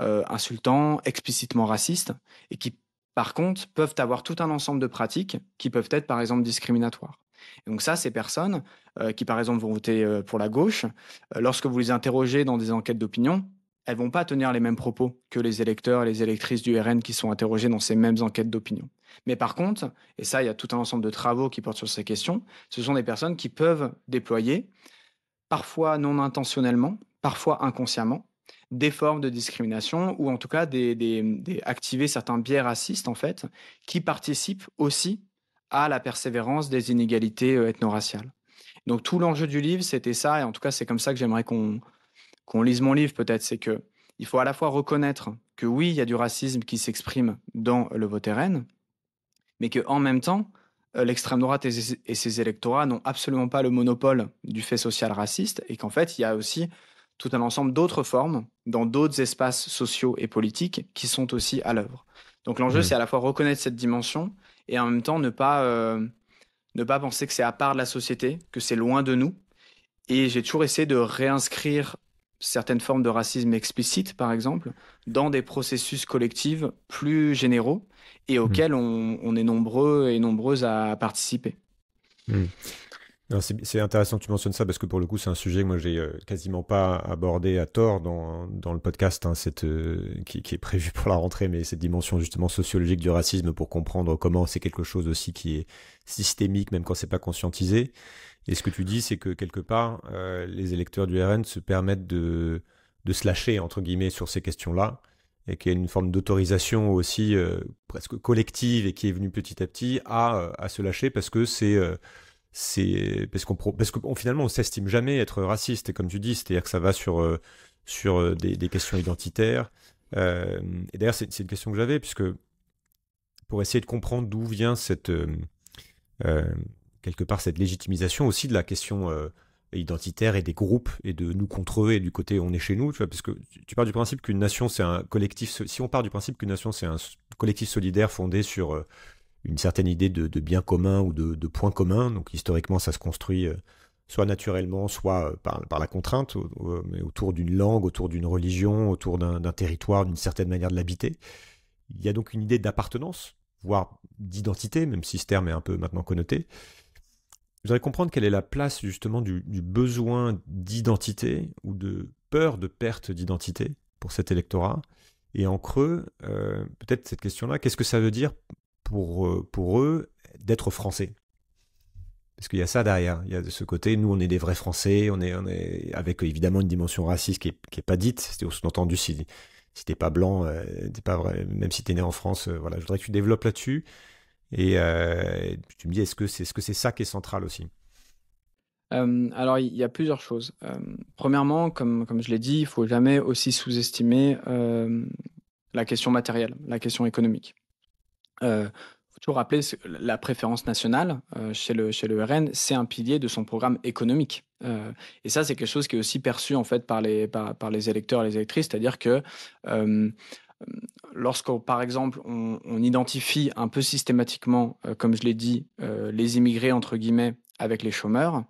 euh, insultant, explicitement raciste, et qui, par contre, peuvent avoir tout un ensemble de pratiques qui peuvent être, par exemple, discriminatoires. donc ça, ces personnes euh, qui, par exemple, vont voter euh, pour la gauche, lorsque vous les interrogez dans des enquêtes d'opinion, elles vont pas tenir les mêmes propos que les électeurs et les électrices du RN qui sont interrogés dans ces mêmes enquêtes d'opinion. Mais par contre, et ça, il y a tout un ensemble de travaux qui portent sur ces questions, ce sont des personnes qui peuvent déployer parfois non intentionnellement, parfois inconsciemment, des formes de discrimination ou en tout cas des, activer certains biais racistes en fait, qui participent aussi à la persévérance des inégalités euh, ethno-raciales. Donc tout l'enjeu du livre, c'était ça, et en tout cas c'est comme ça que j'aimerais qu'on lise mon livre peut-être, c'est que il faut à la fois reconnaître que oui, il y a du racisme qui s'exprime dans le Vauteren, mais que en même temps, euh, l'extrême droite et ses, électorats n'ont absolument pas le monopole du fait social raciste et qu'en fait, il y a aussi tout un ensemble d'autres formes dans d'autres espaces sociaux et politiques qui sont aussi à l'œuvre. Donc l'enjeu, mmh. c'est à la fois reconnaître cette dimension et en même temps ne pas, euh, ne pas penser que c'est à part de la société, que c'est loin de nous. Et j'ai toujours essayé de réinscrire certaines formes de racisme explicite, par exemple, dans des processus collectifs plus généraux et mmh. auxquels on, est nombreux et nombreuses à participer. Mmh. C'est intéressant que tu mentionnes ça parce que pour le coup, c'est un sujet que moi j'ai euh, quasiment pas abordé à tort dans, le podcast hein, euh, qui, est prévu pour la rentrée, mais cette dimension justement sociologique du racisme pour comprendre comment c'est quelque chose aussi qui est systémique, même quand c'est pas conscientisé. Et ce que tu dis, c'est que quelque part, euh, les électeurs du RN se permettent de, de se lâcher, entre guillemets, sur ces questions-là, et qu'il y a une forme d'autorisation aussi euh, presque collective et qui est venue petit à petit à, euh, se lâcher parce que c'est. c'est parce qu'on parce que on, finalement on s'estime jamais être raciste et comme tu dis c'est-à-dire que ça va sur sur des, questions identitaires et d'ailleurs c'est une question que j'avais puisque pour essayer de comprendre d'où vient cette quelque part cette légitimisation aussi de la question euh, identitaire et des groupes et de nous contre eux et du côté on est chez nous, tu vois, parce que tu pars du principe qu'une nation c'est un collectif, si on part du principe qu'une nation c'est un collectif solidaire fondé sur euh, une certaine idée de, bien commun ou de, point commun, donc historiquement ça se construit euh, soit naturellement, soit par, par la contrainte, mais autour d'une langue, autour d'une religion, autour d'un territoire, d'une certaine manière de l'habiter. Il y a donc une idée d'appartenance, voire d'identité, même si ce terme est un peu maintenant connoté. Je voudrais comprendre quelle est la place justement du, besoin d'identité ou de peur de perte d'identité pour cet électorat. Et en creux, euh, peut-être cette question-là, qu'est-ce que ça veut dire pour, euh, pour eux d'être français parce qu'il y a ça derrière, il y a de ce côté, nous on est des vrais Français, on est, on est avec évidemment une dimension raciste qui n'est pas dite, c'est au sous-entendu si, si t'es pas blanc, euh, pas vrai, même si t'es né en France, voilà, je voudrais que tu développes là-dessus. Et euh, tu me dis, est-ce que c'est ce que c'est ça qui est central aussi euh, alors, il y a plusieurs choses. Euh, premièrement, comme, comme je l'ai dit, il faut jamais aussi sous-estimer la question matérielle, la question économique. Il faut toujours rappeler que la préférence nationale chez, le, chez le RN, c'est un pilier de son programme économique. et ça, c'est quelque chose qui est aussi perçu en fait par les, par, par les électeurs et les électrices, c'est-à-dire que lorsqu'on, par exemple, on, identifie un peu systématiquement, euh, comme je l'ai dit, euh, les immigrés, entre guillemets, avec les chômeurs,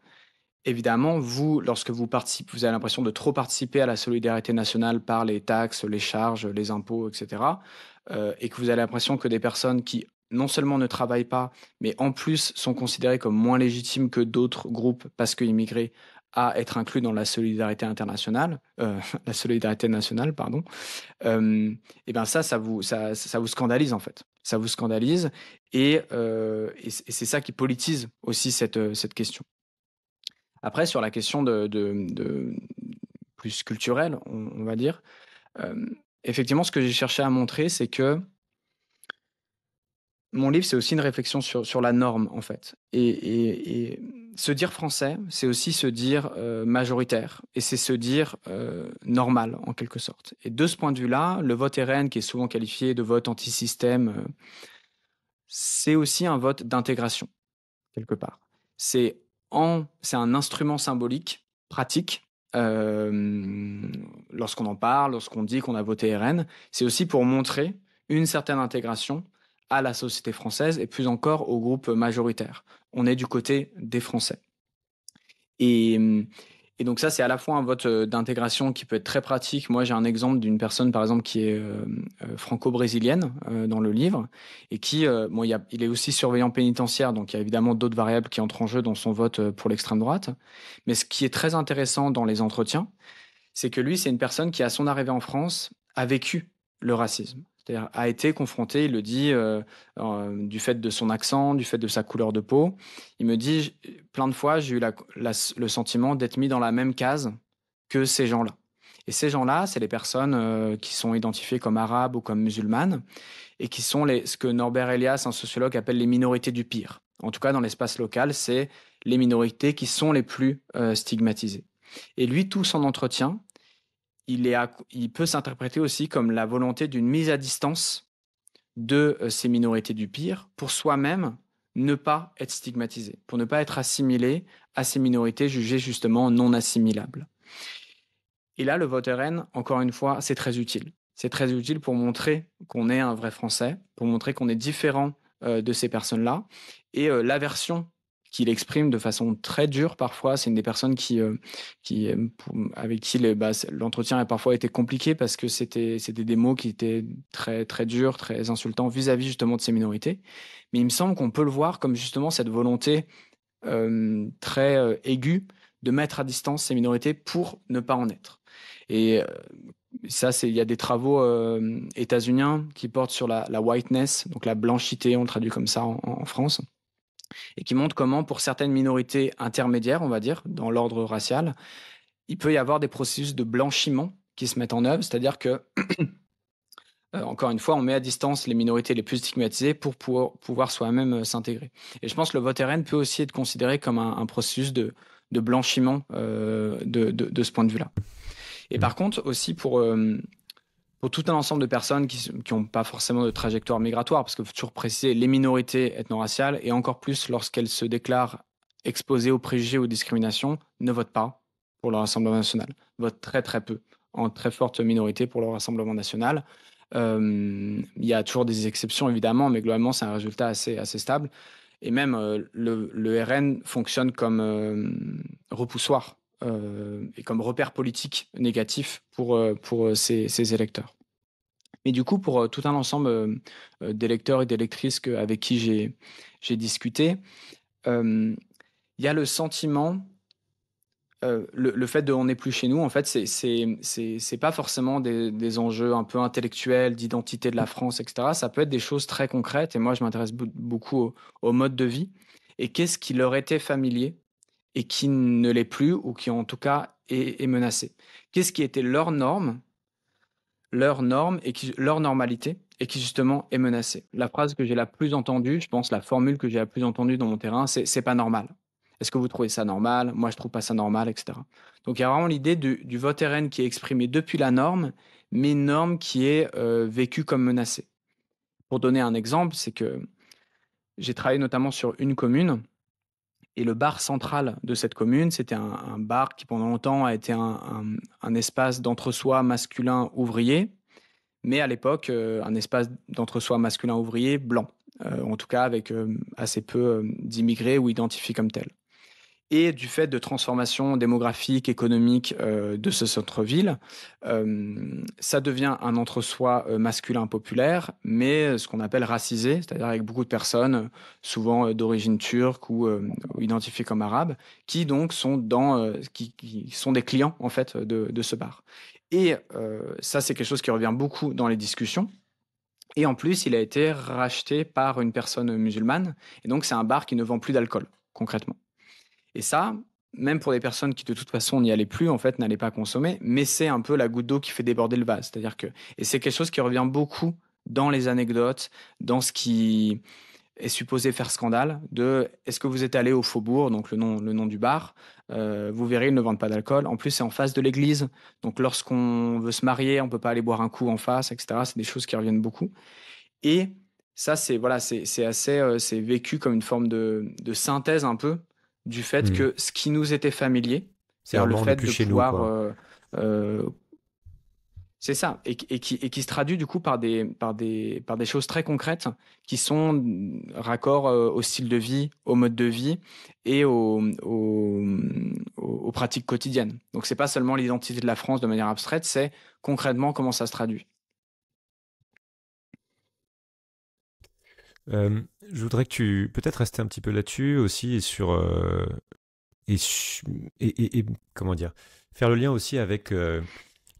évidemment, vous, lorsque vous participez, vous avez l'impression de trop participer à la solidarité nationale par les taxes, les charges, les impôts, etc., euh, et que vous avez l'impression que des personnes qui, non seulement ne travaillent pas, mais en plus sont considérées comme moins légitimes que d'autres groupes parce que immigrés, à être inclus dans la solidarité internationale, euh, la solidarité nationale, pardon, et euh, eh ben ça, ça vous, ça, ça, vous scandalise en fait. Ça vous scandalise et, euh, et c'est ça qui politise aussi cette, cette question. Après, sur la question de, de, plus culturelle, on, va dire, effectivement, ce que j'ai cherché à montrer, c'est que mon livre, c'est aussi une réflexion sur, sur la norme en fait. et, et se dire français, c'est aussi se dire euh, majoritaire et c'est se dire euh, normal en quelque sorte. Et de ce point de vue-là, le vote RN, qui est souvent qualifié de vote anti-système, euh, c'est aussi un vote d'intégration quelque part. C'est en, c'est un instrument symbolique pratique. lorsqu'on en parle, lorsqu'on dit qu'on a voté RN, c'est aussi pour montrer une certaine intégration à la société française et plus encore au groupe majoritaire. On est du côté des Français. Et, euh, donc ça, c'est à la fois un vote euh, d'intégration qui peut être très pratique. Moi, j'ai un exemple d'une personne, par exemple, qui est euh, franco-brésilienne dans le livre, et qui, bon, il, il, est aussi surveillant pénitentiaire, donc il y a évidemment d'autres variables qui entrent en jeu dans son vote pour l'extrême droite. Mais ce qui est très intéressant dans les entretiens, c'est que lui, c'est une personne qui, à son arrivée en France, a vécu le racisme a été confronté, il le dit, euh, du fait de son accent, du fait de sa couleur de peau. Il me dit, plein de fois, j'ai eu le sentiment d'être mis dans la même case que ces gens-là. Et ces gens-là, c'est les personnes euh, qui sont identifiées comme arabes ou comme musulmanes, et qui sont ce que Norbert Elias, un sociologue, appelle les minorités du pire. En tout cas, dans l'espace local, c'est les minorités qui sont les plus euh, stigmatisées. Et lui, tout son entretien, il, peut s'interpréter aussi comme la volonté d'une mise à distance de euh, ces minorités du pire pour soi-même ne pas être stigmatisé, pour ne pas être assimilé à ces minorités jugées justement non assimilables. Et là, le vote RN, encore une fois, c'est très utile. C'est très utile pour montrer qu'on est un vrai Français, pour montrer qu'on est différent euh, de ces personnes-là. Et euh, l'aversion qu'il exprime de façon très dure parfois. C'est une des personnes qui, euh, qui avec qui bah, l'entretien a parfois été compliqué parce que c'était des mots qui étaient très, très durs, très insultants vis-à-vis justement de ces minorités. Mais il me semble qu'on peut le voir comme justement cette volonté euh, très euh, aiguë de mettre à distance ces minorités pour ne pas en être. Et ça, c'est il y a des travaux états-uniens qui portent sur la, whiteness, donc la blanchité, on le traduit comme ça en France, et qui montre comment, pour certaines minorités intermédiaires, on va dire, dans l'ordre racial, il peut y avoir des processus de blanchiment qui se mettent en œuvre, c'est-à-dire que, euh, encore une fois, on met à distance les minorités les plus stigmatisées pour pouvoir, pouvoir soi-même euh, s'intégrer. Et je pense que le vote RN peut aussi être considéré comme un, processus de, de blanchiment euh, de, de, ce point de vue-là. Et par contre, aussi pour pour tout un ensemble de personnes qui n'ont pas forcément de trajectoire migratoire, parce qu'il faut toujours préciser les minorités ethno-raciales, et encore plus lorsqu'elles se déclarent exposées aux préjugés ou aux discriminations, ne votent pas pour le Rassemblement national, votent très très peu, en très forte minorité pour le Rassemblement national. Euh, il y a toujours des exceptions évidemment, mais globalement c'est un résultat assez, assez stable. Et même euh, le, RN fonctionne comme euh, repoussoir euh, et comme repère politique négatif pour, euh, pour euh, ces, électeurs. Mais du coup, pour tout un ensemble d'électeurs et d'électrices avec qui j'ai discuté, il y a le sentiment, le, fait de on n'est plus chez nous, en fait, c'est pas forcément des, enjeux un peu intellectuels, d'identité de la France, etc. Ça peut être des choses très concrètes. Et moi, je m'intéresse beaucoup au, mode de vie. Et qu'est-ce qui leur était familier et qui ne l'est plus ou qui en tout cas est, menacée. Qu'est-ce qui était leur norme, leur norme et qui, leur normalité et qui justement est menacée La phrase que j'ai la plus entendue, je pense la formule que j'ai la plus entendue dans mon terrain, c'est c'est pas normal. Est-ce que vous trouvez ça normal Moi, je trouve pas ça normal, etc. Donc, il y a vraiment l'idée du, vote RN qui est exprimé depuis la norme, mais une norme qui est euh, vécue comme menacée. Pour donner un exemple, c'est que j'ai travaillé notamment sur une commune et le bar central de cette commune, c'était un, bar qui pendant longtemps a été un, espace d'entre-soi masculin ouvrier, mais à l'époque, euh, un espace d'entre-soi masculin ouvrier blanc, euh, en tout cas avec euh, assez peu d'immigrés ou identifiés comme tels et du fait de transformations démographiques, économiques euh, de ce centre-ville, euh, ça devient un entre-soi euh, masculin populaire, mais ce qu'on appelle racisé, c'est-à-dire avec beaucoup de personnes, souvent d'origine turque ou, identifiées comme arabes, qui donc sont dans, qui, sont des clients en fait de ce bar. Et ça, c'est quelque chose qui revient beaucoup dans les discussions. Et en plus, il a été racheté par une personne musulmane, et donc c'est un bar qui ne vend plus d'alcool concrètement. Et ça, même pour des personnes qui de toute façon n'y allaient plus, en fait, n'allaient pas consommer, mais c'est un peu la goutte d'eau qui fait déborder le vase. C'est-à-dire que, et c'est quelque chose qui revient beaucoup dans les anecdotes, dans ce qui est supposé faire scandale, de est-ce que vous êtes allé au faubourg, donc le nom, le nom du bar, euh, vous verrez, ils ne vendent pas d'alcool. En plus, c'est en face de l'église, donc lorsqu'on veut se marier, on peut pas aller boire un coup en face, etc. C'est des choses qui reviennent beaucoup. Et ça, c'est voilà, c'est assez, euh, c'est vécu comme une forme de synthèse un peu du fait hmm. que ce qui nous était familier, c'est le fait de pouvoir. Euh, euh, c'est ça, et, qui, se traduit du coup par des, choses très concrètes qui sont raccord euh, au style de vie, au mode de vie et aux, aux pratiques quotidiennes. Donc n'est pas seulement l'identité de la France de manière abstraite, c'est concrètement comment ça se traduit. Euh, je voudrais que tu peut-être rester un petit peu là-dessus aussi et sur euh, et, et, et, comment dire faire le lien aussi avec euh,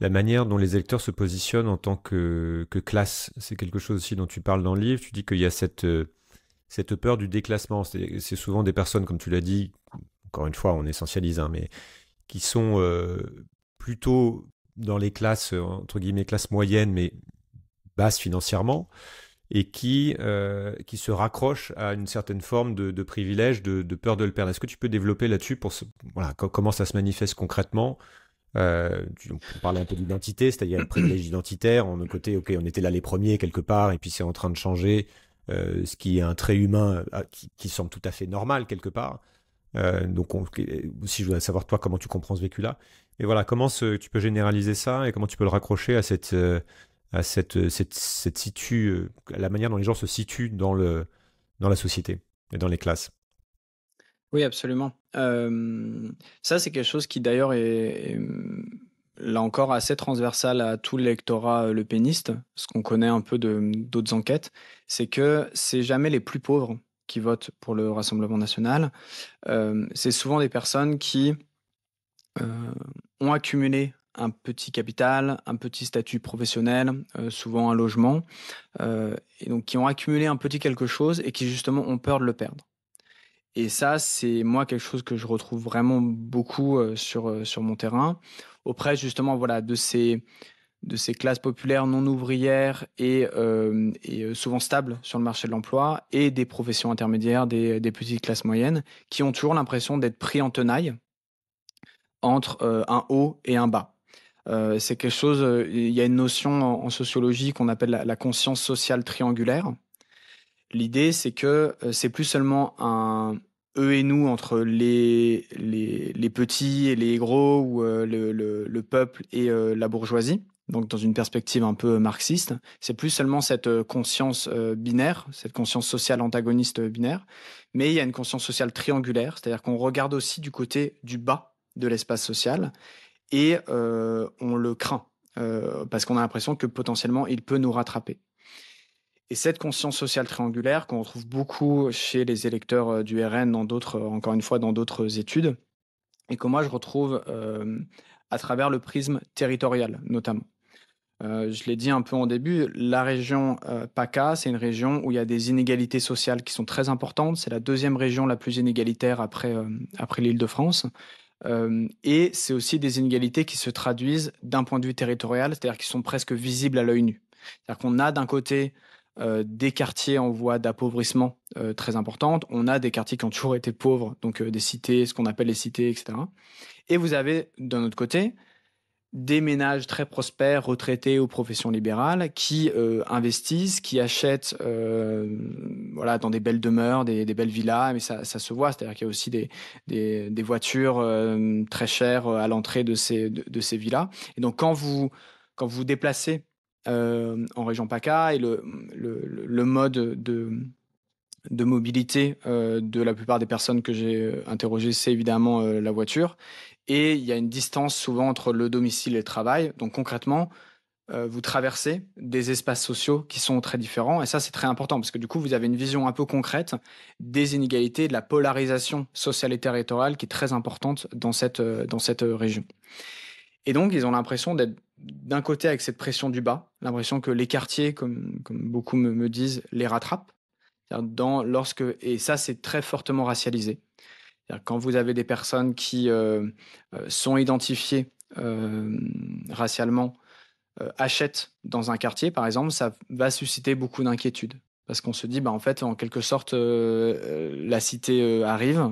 la manière dont les électeurs se positionnent en tant que, que classe. C'est quelque chose aussi dont tu parles dans le livre. Tu dis qu'il y a cette cette peur du déclassement. C'est souvent des personnes, comme tu l'as dit, encore une fois, on essentialise, hein, mais qui sont plutôt dans les classes entre guillemets classes moyennes, mais basses financièrement et qui, euh, qui se raccroche à une certaine forme de, privilège, de, peur de le perdre. Est-ce que tu peux développer là-dessus pour voilà, comment ça se manifeste concrètement euh, on parlait un peu d'identité, c'est-à-dire le privilège identitaire, on, côté, ok, on était là les premiers quelque part, et puis c'est en train de changer, euh, ce qui est un trait humain qui, semble tout à fait normal quelque part. donc, si je voudrais savoir toi comment tu comprends ce vécu-là, et voilà comment ce, tu peux généraliser ça et comment tu peux le raccrocher à cette à cette, euh, cette, cette euh, la manière dont les gens se situent dans, le, dans la société et dans les classes. Oui, absolument. Euh, ça, c'est quelque chose qui d'ailleurs est, là encore assez transversal à tout l'électorat lepéniste, ce qu'on connaît un peu d'autres enquêtes, c'est que c'est jamais les plus pauvres qui votent pour le Rassemblement national. c'est souvent des personnes qui ont accumulé un petit capital, un petit statut professionnel, euh, souvent un logement, euh, et donc qui ont accumulé un petit quelque chose et qui justement ont peur de le perdre. Et ça, c'est moi quelque chose que je retrouve vraiment beaucoup euh, sur sur mon terrain auprès justement voilà de ces de ces classes populaires non ouvrières et, souvent stables sur le marché de l'emploi et des professions intermédiaires, des, des petites classes moyennes qui ont toujours l'impression d'être pris en tenaille entre un haut et un bas euh, c'est quelque chose, euh, il y a une notion en, sociologie qu'on appelle la, conscience sociale triangulaire. L'idée, c'est que euh, c'est plus seulement un eux et nous entre les, les, petits et les gros, ou le, peuple et la bourgeoisie, donc dans une perspective un peu marxiste. C'est plus seulement cette conscience binaire, cette conscience sociale antagoniste binaire, mais il y a une conscience sociale triangulaire, c'est-à-dire qu'on regarde aussi du côté du bas de l'espace social et euh, on le craint euh, parce qu'on a l'impression que potentiellement il peut nous rattraper. Et cette conscience sociale triangulaire qu'on retrouve beaucoup chez les électeurs euh, du RN dans d'autres, encore une fois, dans d'autres études, et que moi je retrouve à travers le prisme territorial notamment. je l'ai dit un peu en début, la région PACA, c'est une région où il y a des inégalités sociales qui sont très importantes. C'est la deuxième région la plus inégalitaire après, après l'île de France. Euh, et c'est aussi des inégalités qui se traduisent d'un point de vue territorial, c'est-à-dire qui sont presque visibles à l'œil nu. C'est-à-dire qu'on a d'un côté euh, des quartiers en voie d'appauvrissement euh, très importante, on a des quartiers qui ont toujours été pauvres, donc des cités, ce qu'on appelle les cités, etc. Et vous avez d'un autre côté des ménages très prospères, retraités aux professions libérales, qui euh, investissent, qui achètent euh, voilà, dans des belles demeures, des, belles villas, mais ça, ça se voit, c'est-à-dire qu'il y a aussi des, des, voitures euh, très chères à l'entrée de ces, de, ces villas. Et donc quand vous quand vous, déplacez en région PACA, et le, le, le mode de, de mobilité de la plupart des personnes que j'ai interrogées, c'est évidemment la voiture, et il y a une distance souvent entre le domicile et le travail. Donc concrètement, euh, vous traversez des espaces sociaux qui sont très différents. Et ça, c'est très important parce que du coup, vous avez une vision un peu concrète des inégalités, de la polarisation sociale et territoriale qui est très importante dans cette, euh, dans cette euh, région. Et donc, ils ont l'impression d'être d'un côté avec cette pression du bas, l'impression que les quartiers, comme, beaucoup me, disent, les rattrapent. Dans, lorsque, et ça, c'est très fortement racialisé. Quand vous avez des personnes qui euh, euh, sont identifiées euh, racialement, achètent dans un quartier, par exemple, ça va susciter beaucoup d'inquiétudes. Parce qu'on se dit, bah, en fait, en quelque sorte, la cité arrive.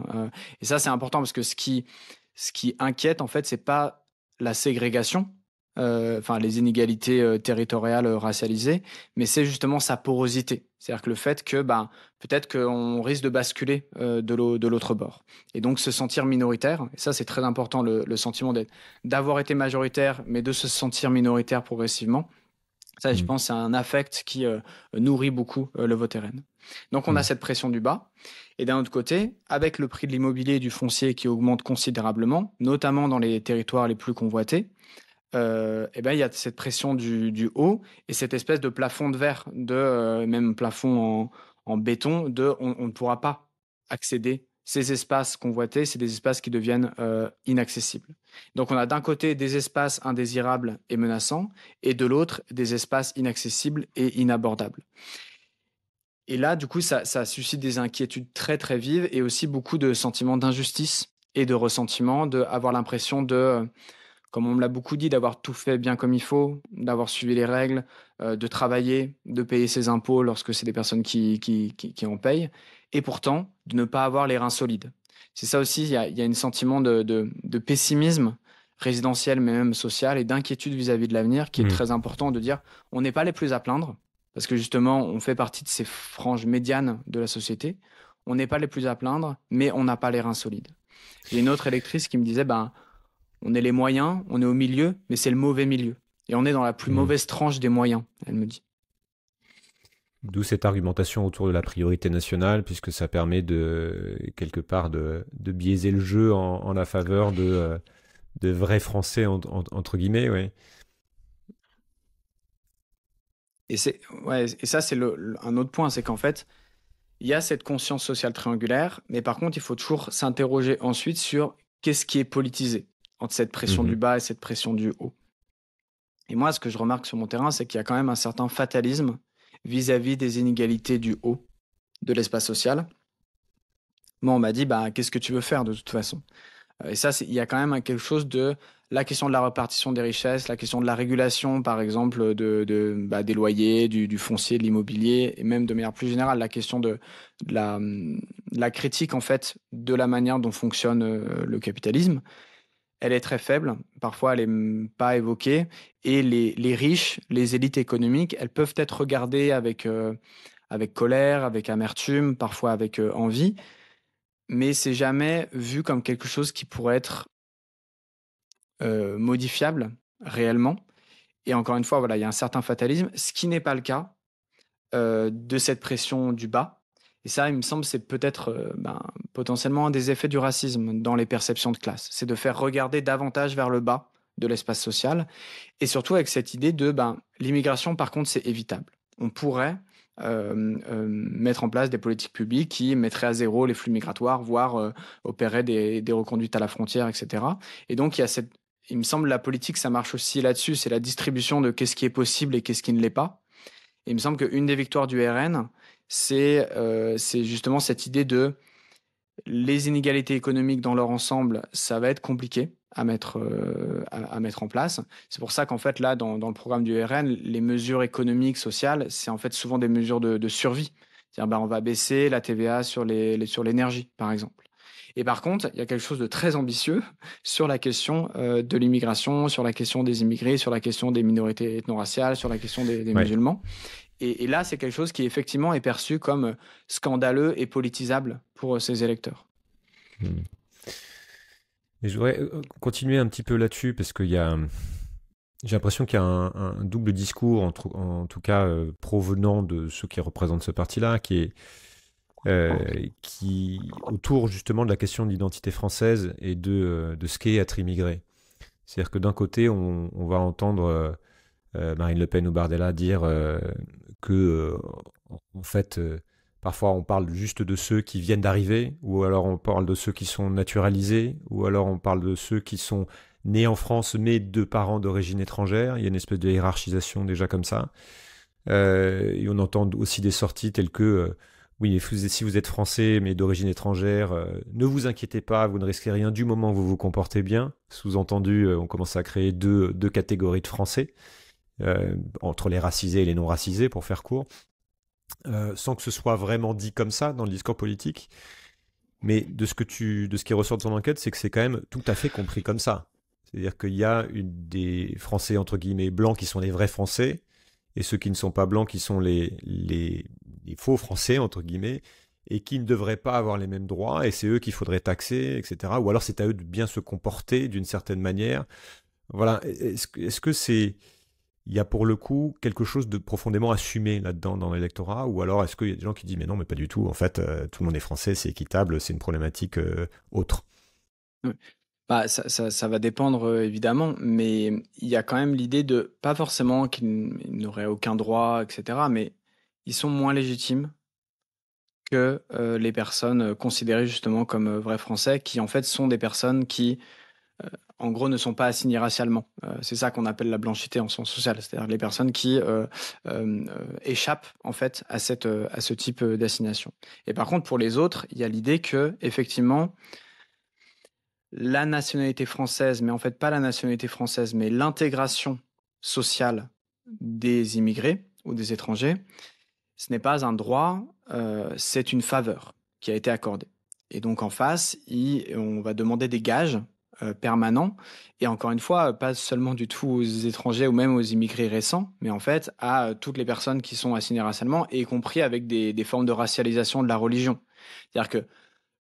et ça, c'est important parce que ce qui, ce qui inquiète, en fait, c'est pas la ségrégation, enfin, les inégalités territoriales racialisées, mais c'est justement sa porosité. C'est-à-dire que le fait que, bah, peut-être qu'on risque de basculer euh, de l'autre bord. Et donc se sentir minoritaire, et ça c'est très important, le, le sentiment d'avoir été majoritaire, mais de se sentir minoritaire progressivement. Ça, je mmh. pense, c'est un affect qui euh, nourrit beaucoup euh, le vote Donc, on a mmh. cette pression du bas. Et d'un autre côté, avec le prix de l'immobilier et du foncier qui augmente considérablement, notamment dans les territoires les plus convoités, euh, eh ben, il y a cette pression du, haut et cette espèce de plafond de verre, de, même plafond en en béton de on, ne pourra pas accéder. Ces espaces convoités, c'est des espaces qui deviennent euh, inaccessibles. Donc on a d'un côté des espaces indésirables et menaçants, et de l'autre des espaces inaccessibles et inabordables. Et là, du coup, ça, ça suscite des inquiétudes très très vives et aussi beaucoup de sentiments d'injustice et de ressentiment, de avoir l'impression de comme on me l'a beaucoup dit, d'avoir tout fait bien comme il faut, d'avoir suivi les règles, euh, de travailler, de payer ses impôts lorsque c'est des personnes qui, qui, en payent, et pourtant de ne pas avoir les reins solides. C'est ça aussi, il y a, y un sentiment de, pessimisme résidentiel, mais même social, et d'inquiétude vis-à-vis de l'avenir, qui est mm. très important de dire, on n'est pas les plus à plaindre, parce que justement, on fait partie de ces franges médianes de la société, on n'est pas les plus à plaindre, mais on n'a pas les reins solides. a une autre électrice qui me disait, ben, on est les moyens, on est au milieu, mais c'est le mauvais milieu. Et on est dans la plus hmm. mauvaise tranche des moyens, elle me dit. D'où cette argumentation autour de la priorité nationale, puisque ça permet de, quelque part, de, de biaiser le jeu en, la faveur de, euh, de vrais Français, entre guillemets, Et, ouais, et ça, c'est un autre point, c'est qu'en fait, il y a cette conscience sociale triangulaire, mais par contre, il faut toujours s'interroger ensuite sur qu'est-ce qui est politisé entre cette pression du mmh bas et cette pression du haut. Et moi, ce que je remarque sur mon terrain, c'est qu'il y a quand même un certain fatalisme vis-à-vis des inégalités du haut de l'espace social. Moi, on m'a dit, bah, qu'est-ce que tu veux faire de toute façon euh, Et ça, il y a quand même quelque chose de la question de la répartition des richesses, la question de la régulation, par exemple, de, bah, des loyers, du, foncier, de l'immobilier, et même de manière plus générale, la question de, la, de, la, critique, en fait, de la manière dont fonctionne euh, le capitalisme elle est très faible, parfois elle n'est pas évoquée, et les, riches, les élites économiques, elles peuvent être regardées avec, euh, avec colère, avec amertume, parfois avec euh, envie, mais c'est jamais vu comme quelque chose qui pourrait être euh, modifiable réellement. Et encore une fois, voilà, il y a un certain fatalisme, ce qui n'est pas le cas de cette pression du bas, et ça, il me semble, c'est peut-être euh, ben, potentiellement un des effets du racisme dans les perceptions de classe. C'est de faire regarder davantage vers le bas de l'espace social. Et surtout avec cette idée de ben, l'immigration, par contre, c'est évitable. On pourrait euh, euh, mettre en place des politiques publiques qui mettraient à zéro les flux migratoires, voire opérer des, reconduites à la frontière, etc. Et donc, il cette. Il me semble la politique, ça marche aussi là-dessus. C'est la distribution de qu'est-ce qui est possible et qu'est-ce qui ne l'est pas. Et il me semble qu'une des victoires du RN, euh, c'est justement cette idée de les inégalités économiques dans leur ensemble, ça va être compliqué à mettre, euh, à, mettre en place. C'est pour ça qu'en fait, là, dans, le programme du RN, les mesures économiques, sociales, c'est en fait souvent des mesures de, survie. cest ben, on va baisser la TVA sur l'énergie, les, sur par exemple. Et par contre, il y a quelque chose de très ambitieux sur la question euh, de l'immigration, sur la question des immigrés, sur la question des minorités ethno-raciales, sur la question des, musulmans. Et, là, c'est quelque chose qui effectivement est perçu comme euh, scandaleux et politisable pour ces euh, électeurs. mais hmm. je voudrais euh, continuer un petit peu là-dessus parce que hum, j'ai l'impression qu'il y a un, double discours, en, en tout cas provenant de ceux qui représentent ce parti-là, qui est qui autour justement de la question de l'identité française et de, de ce qu'est être immigré. C'est-à-dire que d'un côté, on, va entendre Marine Le Pen ou Bardella dire que, euh, en fait, euh, parfois on parle juste de ceux qui viennent d'arriver, ou alors on parle de ceux qui sont naturalisés, ou alors on parle de ceux qui sont nés en France mais de parents d'origine étrangère. Il y a une espèce de hiérarchisation déjà comme ça. Euh, et on entend aussi des sorties telles que Oui, oui, si vous êtes français mais d'origine étrangère, ne vous inquiétez pas, vous ne risquez rien du moment où vous vous comportez bien. Sous-entendu, on commence à créer deux catégories de français. Euh, entre les racisés et les non racisés, pour faire court, euh, sans que ce soit vraiment dit comme ça dans le discours politique. Mais de ce, que tu, de ce qui ressort de son enquête, c'est que c'est quand même tout à fait compris comme ça. C'est-à-dire qu'il y a une, des Français, entre guillemets, blancs qui sont les vrais Français, et ceux qui ne sont pas blancs qui sont les, les, faux Français, entre guillemets, et qui ne devraient pas avoir les mêmes droits, et c'est eux qu'il faudrait taxer, etc. Ou alors c'est à eux de bien se comporter d'une certaine manière. Voilà. est-ce que c'est il y a pour le coup quelque chose de profondément assumé là-dedans dans l'électorat Ou alors est-ce qu'il y a des gens qui disent mais non, mais pas du tout, en fait, euh, tout le monde est français, c'est équitable, c'est une problématique euh, autre bah, ça, va dépendre euh, évidemment, mais il y a quand même l'idée de, pas forcément qu'ils n'auraient aucun droit, etc., mais ils sont moins légitimes que les personnes considérées justement comme vrais français, qui en fait sont des personnes qui en gros, ne sont pas assignés racialement. Euh, c'est ça qu'on appelle la blanchité en sens social, c'est-à-dire les personnes qui euh, euh, échappent en fait à cette à ce type d'assignation. Et par contre, pour les autres, il y a l'idée que effectivement la nationalité française, mais en fait pas la nationalité française, mais l'intégration sociale des immigrés ou des étrangers, ce n'est pas un droit, c'est une faveur qui a été accordée. Et donc en face, on va demander des gages euh, permanent. Et encore une fois, pas seulement du tout aux étrangers ou même aux immigrés récents, mais en fait à euh, toutes les personnes qui sont assignées racialement, et y compris avec des, formes de racialisation de la religion. C'est-à-dire que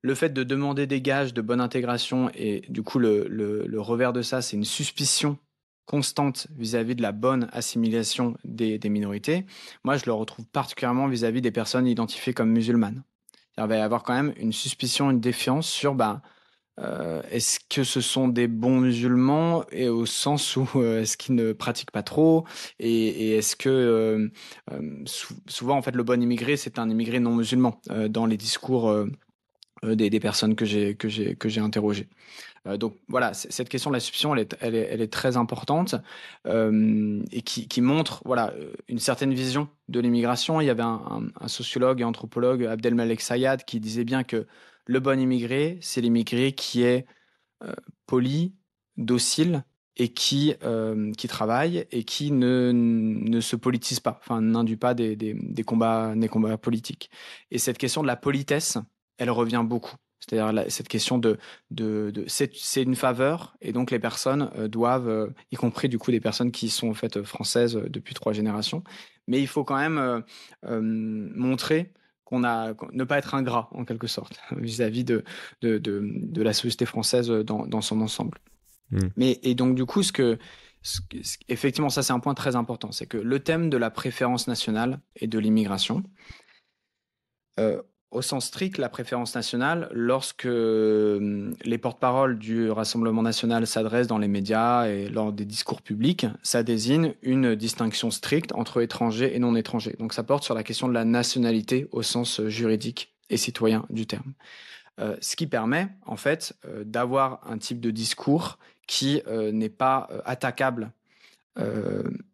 le fait de demander des gages de bonne intégration, et du coup le, revers de ça, c'est une suspicion constante vis-à-vis de la bonne assimilation des, minorités, moi je le retrouve particulièrement vis-à-vis des personnes identifiées comme musulmanes. Il va y avoir quand même une suspicion, une défiance sur bah, euh, est-ce que ce sont des bons musulmans et au sens où euh, est-ce qu'ils ne pratiquent pas trop et, est-ce que euh, souvent en fait le bon immigré c'est un immigré non musulman dans les discours des, personnes que j'ai que j'ai que j'ai interrogées. donc voilà, cette question de la elle est, elle est, elle est très importante et qui, qui, montre voilà une certaine vision de l'immigration. Il y avait un, un sociologue et anthropologue Abdelmalek Sayad qui disait bien que le bon immigré, c'est l'immigré qui est euh, poli, docile et qui, euh, qui travaille et qui ne, ne se politise pas, enfin n'induit pas des, des, combats, des combats politiques. Et cette question de la politesse, elle revient beaucoup. C'est-à-dire cette question de, de, de c'est une faveur et donc les personnes euh, doivent, y compris du coup des personnes qui sont en fait françaises depuis trois générations, mais il faut quand même montrer a ne pas être ingrat en quelque sorte vis-à-vis de, de, la société française dans, son ensemble. Hmm. Mais et donc du coup ce que effectivement ça c'est un point très important, c'est que le thème de la préférence nationale et de l'immigration, euh, au sens strict la préférence nationale lorsque euh, les porte-paroles du Rassemblement national s'adressent dans les médias et lors des discours publics, ça désigne une distinction stricte entre étrangers et non étrangers. Donc ça porte sur la question de la nationalité au sens juridique et citoyen du terme. Euh, ce qui permet en fait euh, d'avoir un type de discours qui n'est pas attaquable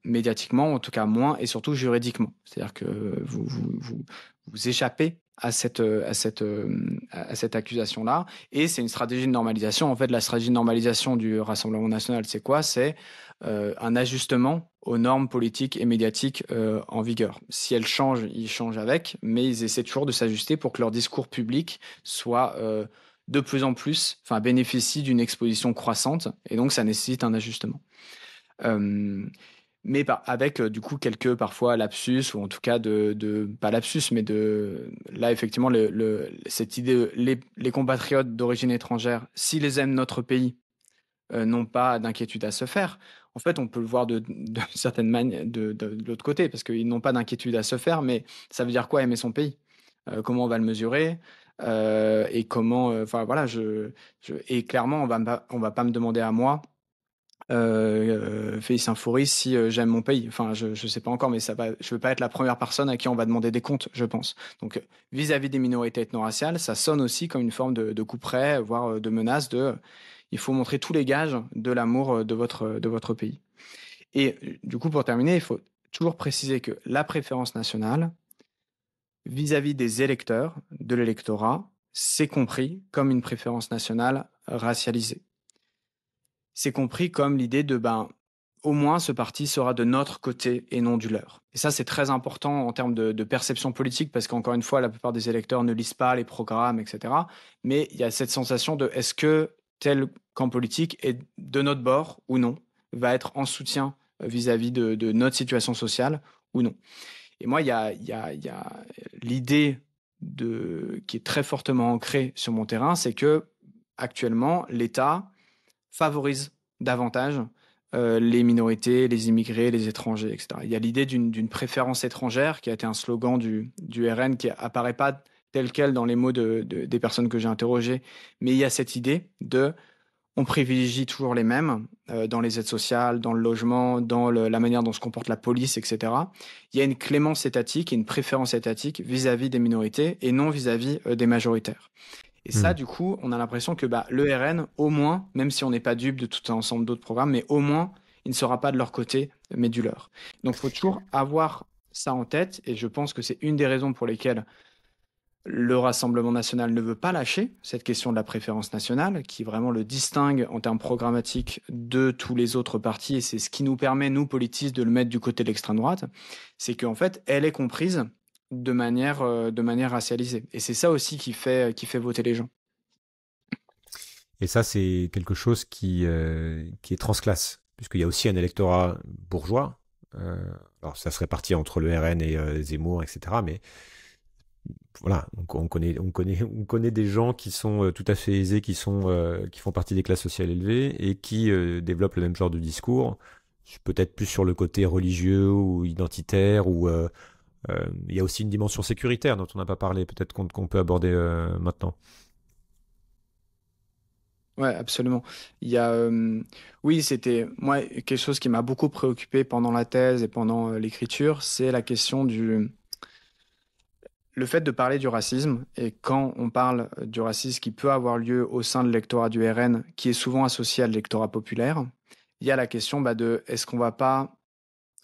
médiatiquement, en tout cas moins, et surtout juridiquement. C'est-à-dire que vous, vous échappez à cette, euh, à cette, euh, à cette accusation-là. Et c'est une stratégie de normalisation. En fait, la stratégie de normalisation du Rassemblement national, c'est quoi C'est euh, un ajustement aux normes politiques et médiatiques en vigueur. Si elles changent, ils changent avec, mais ils essaient toujours de s'ajuster pour que leur discours public soit de plus en plus, enfin, bénéficie d'une exposition croissante. Et donc, ça nécessite un ajustement mais avec euh, du coup quelques parfois lapsus ou en tout cas de, pas lapsus mais de là effectivement le, cette idée les, les compatriotes d'origine étrangère s'ils aiment notre pays euh, n'ont pas d'inquiétude à se faire. En fait, on peut le voir de, certaines manières de, de, l'autre côté parce qu'ils n'ont pas d'inquiétude à se faire, mais ça veut dire quoi aimer son pays euh, Comment on va le mesurer et comment Enfin voilà, et clairement on va on va pas me demander à moi euh, Face si euh, j'aime mon pays. Enfin, je ne sais pas encore, mais ça je ne veux pas être la première personne à qui on va demander des comptes, je pense. Donc, euh, vis-à-vis des minorités ethno-raciales, ça sonne aussi comme une forme de, coup près voire euh, de menace de il faut montrer tous les gages de l'amour de votre, de votre pays. Et du coup, pour terminer, il faut toujours préciser que la préférence nationale, vis à -vis des électeurs, de l'électorat, c'est compris comme une préférence nationale racialisée c'est compris comme l'idée de ben au moins ce parti sera de notre côté et non du leur. Et ça, c'est très important en termes de, perception politique parce qu'encore une fois, la plupart des électeurs ne lisent pas les programmes, etc. Mais il y a cette sensation de est-ce que tel camp politique est de notre bord ou non, va être en soutien euh, vis-à-vis de, notre situation sociale ou non. Et moi, il y a, l'idée qui est très fortement ancrée sur mon terrain, c'est que actuellement, l'État favorise davantage euh, les minorités, les immigrés, les étrangers, etc. Il y a l'idée d'une préférence étrangère qui a été un slogan du, du RN qui apparaît pas tel quel dans les mots de, des personnes que j'ai interrogées, mais il y a cette idée de on privilégie toujours les mêmes euh, dans les aides sociales, dans le logement, dans la manière dont se comporte la police, etc. Il y a une clémence étatique et une préférence étatique vis-à-vis des minorités et non vis-à-vis euh, des majoritaires. Et ça, hmm. du coup, on a l'impression que bah, le RN, au moins, même si on n'est pas dupe de tout un ensemble d'autres programmes, mais au moins, il ne sera pas de leur côté, mais du leur. Donc, il faut toujours avoir ça en tête. Et je pense que c'est une des raisons pour lesquelles le Rassemblement national ne veut pas lâcher cette question de la préférence nationale, qui vraiment le distingue en termes programmatiques de tous les autres partis, et c'est ce qui nous permet, nous politistes, de le mettre du côté de l'extrême droite, c'est qu'en fait, elle est comprise de manière, euh, de manière racialisée. Et c'est ça aussi qui fait, qui fait voter les gens. Et ça, c'est quelque chose qui, euh, qui est transclasse, puisqu'il y a aussi un électorat bourgeois. Euh, alors, ça se répartit entre le RN et Zemmour, etc. Mais voilà, donc on, connaît, on, connaît, on connaît des gens qui sont tout à fait aisés, qui, sont, qui font partie des classes sociales élevées et qui développent le même genre de discours, peut-être plus sur le côté religieux ou identitaire ou euh, il y a aussi une dimension sécuritaire dont on n'a pas parlé, peut-être qu'on peut aborder euh, maintenant. Ouais, absolument. Euh, oui, c'était moi quelque chose qui m'a beaucoup préoccupé pendant la thèse et pendant l'écriture, c'est la question du le fait de parler du racisme et quand on parle du racisme qui peut avoir lieu au sein de l'électorat du RN, qui est souvent associé à l'électorat populaire, il y a la question bah, de est-ce qu'on va pas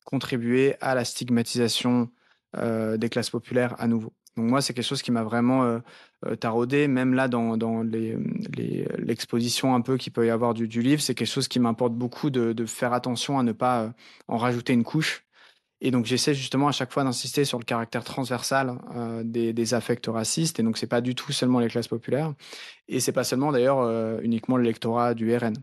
contribuer à la stigmatisation euh, des classes populaires à nouveau. Donc moi, c'est quelque chose qui m'a vraiment euh, euh, taraudé, même là dans, l'exposition un peu qu'il peut y avoir du, livre, c'est quelque chose qui m'importe beaucoup de, faire attention à ne pas en rajouter une couche. Et donc j'essaie justement à chaque fois d'insister sur le caractère transversal des, affects racistes. Et donc c'est pas du tout seulement les classes populaires, et c'est pas seulement d'ailleurs uniquement l'électorat du RN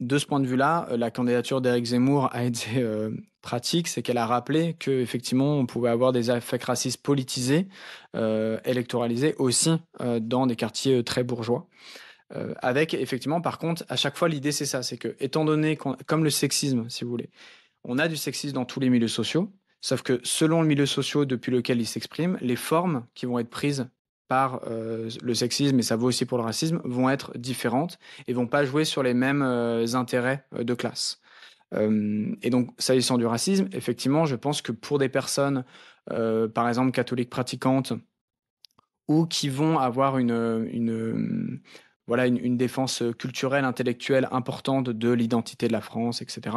de ce point de vue-là, euh, la candidature d'Éric Zemmour a été euh, pratique, c'est qu'elle a rappelé que effectivement on pouvait avoir des affects racistes politisés, euh, électoralisés aussi euh, dans des quartiers très bourgeois. avec effectivement, par contre, à chaque fois l'idée c'est ça, c'est que étant donné comme le sexisme, si vous voulez, on a du sexisme dans tous les milieux sociaux, sauf que selon le milieu social depuis lequel il s'exprime, les formes qui vont être prises par euh, le sexisme, et ça vaut aussi pour le racisme, vont être différentes et vont pas jouer sur les mêmes euh, intérêts euh, de classe. et donc, s'agissant du racisme, effectivement, je pense que pour des personnes, par exemple, catholiques pratiquantes, ou qui vont avoir une, voilà une, défense culturelle, intellectuelle importante de l'identité de la France, etc.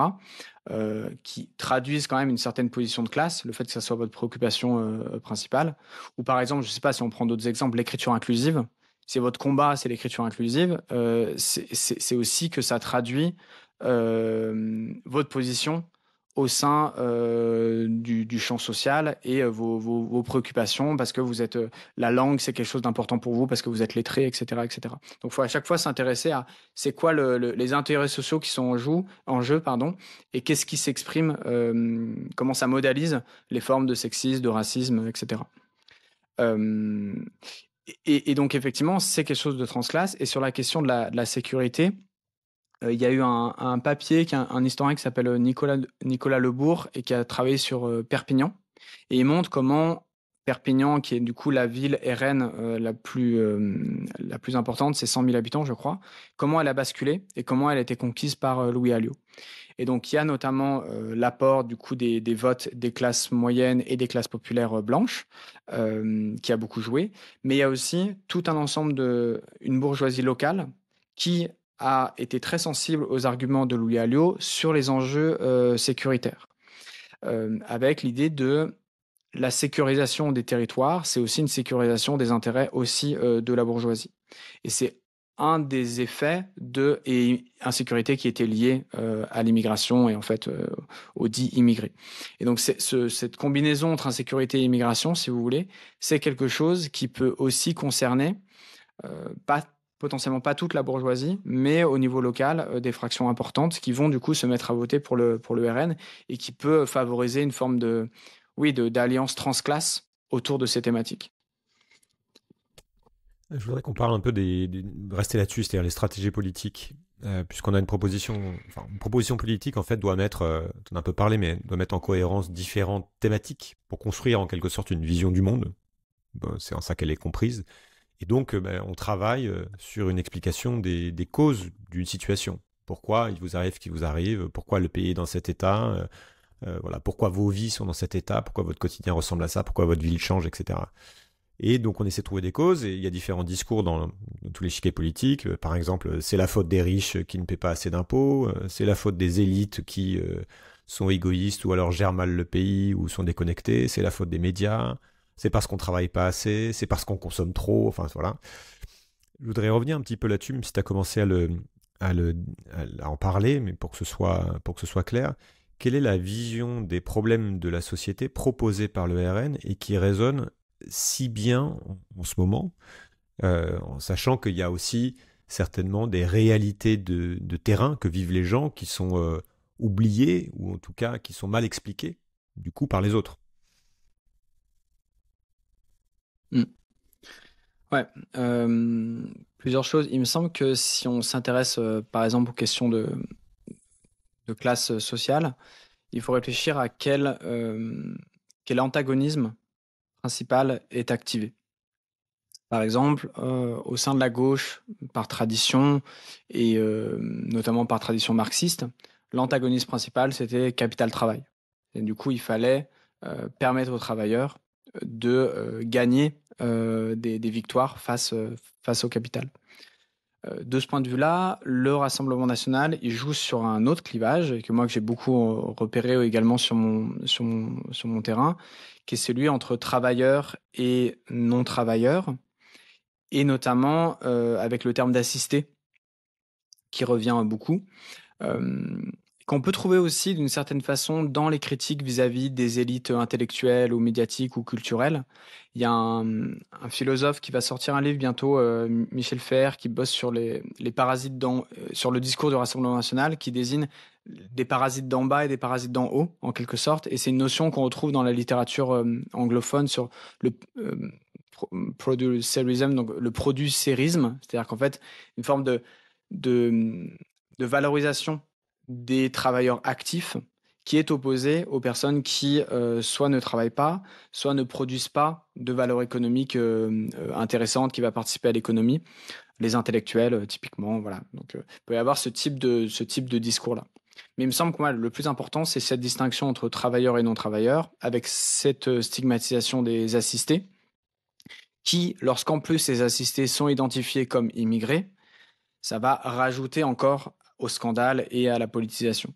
Euh, qui traduisent quand même une certaine position de classe, le fait que ça soit votre préoccupation euh, principale. Ou par exemple, je ne sais pas si on prend d'autres exemples, l'écriture inclusive. C'est votre combat, c'est l'écriture inclusive. Euh, c'est aussi que ça traduit votre position au sein euh, du, champ social et euh, vos, préoccupations parce que vous êtes euh, la langue, c'est quelque chose d'important pour vous parce que vous êtes lettré, etc., etc. Donc, faut à chaque fois s'intéresser à c'est quoi les intérêts sociaux qui sont en jeu, en jeu pardon, et qu'est-ce qui s'exprime, comment ça modalise les formes de sexisme, de racisme, etc. et, donc effectivement, c'est quelque chose de transclasse. Et sur la question de la, de la sécurité, euh, il y a eu un, papier un historien qui s'appelle euh, Nicolas, Nicolas Lebourg et qui a travaillé sur euh, Perpignan. Et il montre comment Perpignan, qui est du coup la ville RN la, plus, la plus importante, c'est 100 000 habitants, je crois, comment elle a basculé et comment elle a été conquise par Louis Alliot. Et donc, il y a notamment l'apport du coup des, votes des classes moyennes et des classes populaires blanches qui a beaucoup joué, mais il y a aussi tout un ensemble de une bourgeoisie locale qui a été très sensible aux arguments de Louis Alliot sur les enjeux euh, sécuritaires, euh, avec l'idée de la sécurisation des territoires, c'est aussi une sécurisation des intérêts aussi euh, de la bourgeoisie. Et c'est un des effets de et insécurité qui était lié à l'immigration et en fait aux dits immigrés. Et donc cette combinaison entre insécurité et immigration, si vous voulez, c'est quelque chose qui peut aussi concerner pas potentiellement pas toute la bourgeoisie, mais au niveau local, euh, des fractions importantes qui vont du coup se mettre à voter pour le, pour le RN et qui peut favoriser une forme de, oui, d'alliance transclasse autour de ces thématiques. Je voudrais qu'on parle un peu des, rester là-dessus, c'est-à-dire les stratégies politiques, euh, puisqu'on a une proposition, une proposition politique en fait doit mettre, on euh, a un peu parlé, mais doit mettre en cohérence différentes thématiques pour construire en quelque sorte une vision du monde. c'est en ça qu'elle est comprise. Et donc, euh, ben, on travaille euh, sur une explication des, causes d'une situation. Pourquoi il vous arrive ce qui vous arrive Pourquoi le pays est dans cet état euh, Voilà, pourquoi vos vies sont dans cet état Pourquoi votre quotidien ressemble à ça Pourquoi votre ville change, etc. Et donc, on essaie de trouver des causes. Et il y a différents discours dans, tous les chiquets politiques. Par exemple, c'est la faute des riches qui ne paient pas assez d'impôts. C'est la faute des élites qui sont égoïstes ou alors gèrent mal le pays ou sont déconnectés. C'est la faute des médias c'est parce qu'on travaille pas assez, c'est parce qu'on consomme trop, enfin voilà. Je voudrais revenir un petit peu là-dessus, même si tu as commencé à, le, à, le, en parler, mais pour que ce soit, pour que ce soit clair quelle est la vision des problèmes de la société proposée par le RN et qui résonne si bien en, ce moment, euh, en sachant qu'il y a aussi certainement des réalités de, terrain que vivent les gens qui sont euh, oubliés oubliées ou en tout cas qui sont mal expliquées du coup par les autres. Mm. Ouais, euh, plusieurs choses. Il me semble que si on s'intéresse euh, par exemple aux questions de, de classe sociale, il faut réfléchir à quel, euh, quel antagonisme principal est activé. Par exemple, au sein de la gauche, par tradition, et notamment par tradition marxiste, l'antagonisme principal, c'était capital-travail. Et du coup, il fallait permettre aux travailleurs de euh, gagner euh, des, victoires face, euh, au capital. De ce point de vue-là, le Rassemblement national, joue sur un autre clivage, que moi que j'ai beaucoup repéré également sur mon, sur mon, terrain, qui est celui entre travailleurs et non-travailleurs, et notamment avec le terme d'assisté, qui revient beaucoup qu'on peut trouver aussi d'une certaine façon dans les critiques vis-à-vis des élites intellectuelles ou médiatiques ou culturelles. Il y a un, philosophe qui va sortir un livre bientôt, euh, Michel Fer, qui bosse sur les, parasites dans, euh, sur le discours du Rassemblement national, qui désigne des parasites d'en bas et des parasites d'en haut, en quelque sorte. Et c'est une notion qu'on retrouve dans la littérature euh, anglophone sur le producerism, donc le producerisme, c'est-à-dire qu'en fait, une forme de, de, de valorisation des travailleurs actifs qui est opposé aux personnes qui euh, soit ne travaillent pas, soit ne produisent pas de valeur économique euh, euh, intéressante qui va participer à l'économie, les intellectuels euh, typiquement, voilà. Donc il peut y avoir ce type de ce type de discours là. Mais il me semble que moi, le plus important, c'est cette distinction entre travailleurs et non-travailleurs, avec cette stigmatisation des assistés, qui, lorsqu'en plus ces assistés sont identifiés comme immigrés, ça va rajouter encore au scandale et à la politisation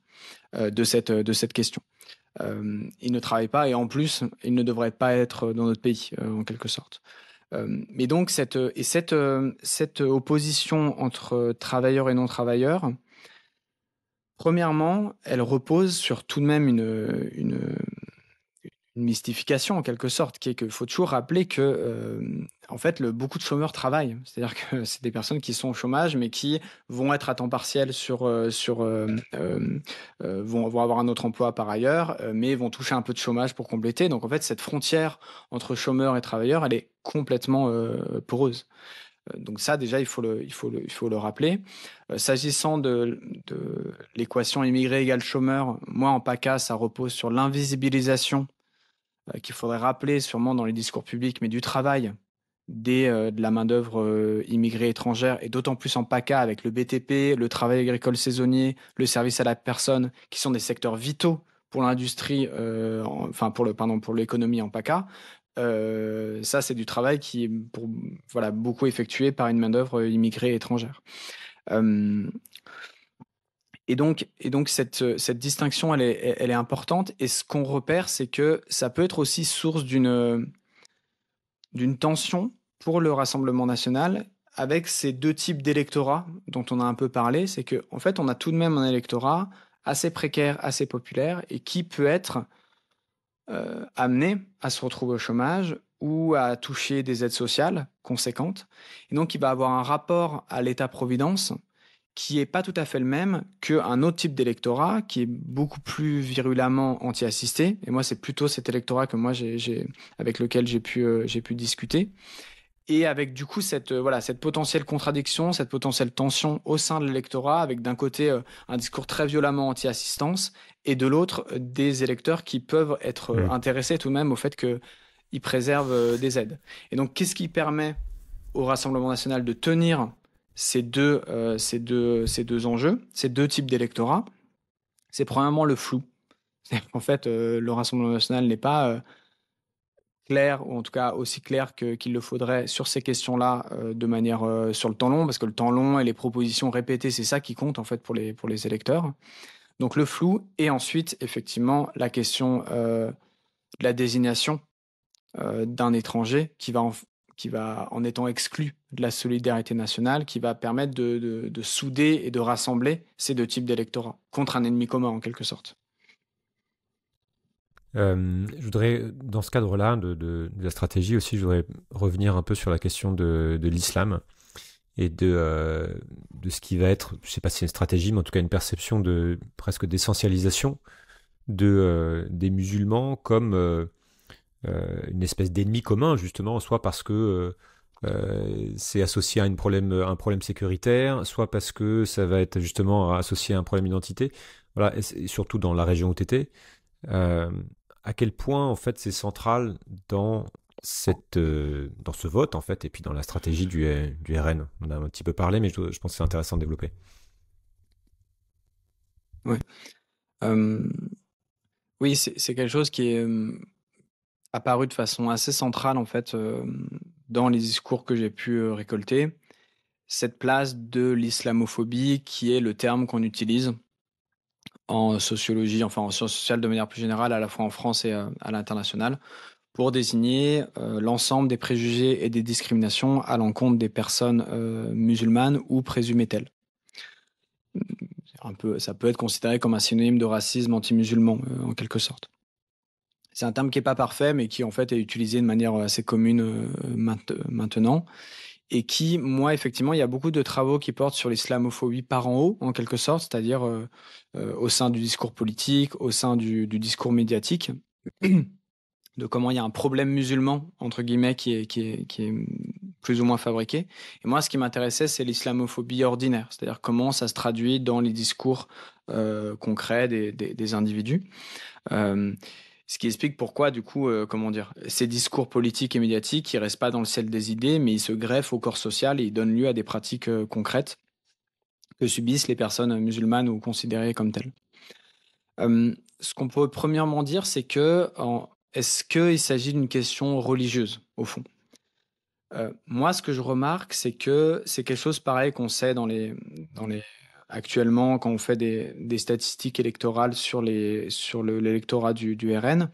euh, de, cette, euh, de cette question. Euh, il ne travaille pas et en plus, il ne devrait pas être dans notre pays, en quelque sorte. mais donc, cette, et cette, cette opposition entre travailleurs et non-travailleurs, premièrement, elle repose sur tout de même une, une une mystification en quelque sorte, qui est qu'il faut toujours rappeler que en fait le, beaucoup de chômeurs travaillent, c'est-à-dire que c'est des personnes qui sont au chômage mais qui vont être à temps partiel sur sur vont, avoir un autre emploi par ailleurs, mais vont toucher un peu de chômage pour compléter. Donc en fait cette frontière entre chômeurs et travailleurs, elle est complètement poreuse. Donc ça, déjà, il faut le, il faut il faut le rappeler. S'agissant de, de l'équation immigré égale chômeur, moi, en PACA, ça repose sur l'invisibilisation euh, qu'il faudrait rappeler sûrement dans les discours publics, mais du travail des, euh, de la main-d'œuvre euh, immigrée étrangère, et d'autant plus en PACA avec le BTP, le travail agricole saisonnier, le service à la personne, qui sont des secteurs vitaux pour l'industrie, enfin pour le pardon pour l'économie en PACA. ça, c'est du travail qui est pour, voilà, beaucoup effectué par une main-d'œuvre immigrée étrangère. Et donc, cette, euh, distinction, elle est, importante. Et ce qu'on repère, c'est que ça peut être aussi source euh, d'une, tension pour le Rassemblement national avec ces deux types d'électorats dont on a un peu parlé. C'est qu'en en fait, on a tout de même un électorat assez précaire, assez populaire, et qui peut être euh, amené à se retrouver au chômage ou à toucher des aides sociales conséquentes. Et donc, il va avoir un rapport à l'État-providence qui n'est pas tout à fait le même qu'un autre type d'électorat qui est beaucoup plus virulemment anti-assisté. Et moi, c'est plutôt cet électorat que moi, j'ai, avec lequel j'ai pu, euh, j'ai pu discuter. Et avec du coup cette euh, voilà cette potentielle contradiction, cette potentielle tension au sein de l'électorat, avec d'un côté euh, un discours très violemment anti-assistance et de l'autre des électeurs qui peuvent être intéressés tout de même au fait qu'ils préservent des aides. Et donc qu'est-ce qui permet au Rassemblement national de tenir ces deux, euh, ces deux, ces deux enjeux, ces deux types d'électorats, c'est premièrement le flou. En fait, euh, le Rassemblement national n'est pas euh, clair, ou en tout cas aussi clair qu'il le faudrait sur ces questions-là, de manière sur le temps long, parce que le temps long et les propositions répétées, c'est ça qui compte en fait pour les, pour les électeurs. Donc le flou, et ensuite, effectivement, la question de la désignation d'un étranger qui va en qui va, en étant exclu de la solidarité nationale, qui va permettre de, souder et de rassembler ces deux types d'électorats contre un ennemi commun en quelque sorte. Euh, je voudrais, dans ce cadre-là de, la stratégie aussi, je voudrais revenir un peu sur la question de, l'islam et euh, de, ce qui va être, je ne sais pas si c'est une stratégie, mais en tout cas une perception de presque d'essentialisation de, euh, des musulmans comme euh, une espèce d'ennemi commun, justement, soit parce que euh, euh, c'est associé à, une problème, un problème sécuritaire, soit parce que ça va être justement associé à un problème d'identité. Voilà, surtout dans la région où tu étais. à quel point, en fait, c'est central dans cette, dans ce vote, en fait, et puis dans la stratégie du, RN. On a un petit peu parlé, mais je, pense que c'est intéressant de développer. Ouais. oui, c'est quelque chose qui est, hum, apparu de façon assez centrale en fait euh, dans les discours que j'ai pu euh, récolter. Cette place de l'islamophobie qui est le terme qu'on utilise en sociologie, enfin en sciences sociales de manière plus générale, à la fois en France et euh, à l'international, pour désigner l'ensemble des préjugés et des discriminations à l'encontre des personnes musulmanes ou présumées telles. ça peut être considéré comme un synonyme de racisme anti-musulman, en quelque sorte. C'est un terme qui est pas parfait, mais qui en fait est utilisé de manière assez commune euh, maintenant. Et qui, moi, effectivement, il y a beaucoup de travaux qui portent sur l'islamophobie par en haut, en quelque sorte, c'est-à-dire euh, euh, au sein du discours politique, au sein du, discours médiatique, de comment il y a un problème musulman, entre guillemets, qui est, qui est, plus ou moins fabriqué. Et moi, ce qui m'intéressait, c'est l'islamophobie ordinaire, c'est-à-dire comment ça se traduit dans les discours concrets des, individus. Ce qui explique pourquoi, du coup, euh, comment dire, ces discours politiques et médiatiques, ils restent pas dans le ciel des idées, mais ils se greffent au corps social et ils donnent lieu à des pratiques euh, concrètes que subissent les personnes musulmanes ou considérées comme telles. ce qu'on peut premièrement dire, c'est que est-ce qu'il s'agit d'une question religieuse, au fond euh, Moi, ce que je remarque, c'est que c'est quelque chose pareil qu'on sait dans les, dans les actuellement, quand on fait des, statistiques électorales sur l'électorat du, RN,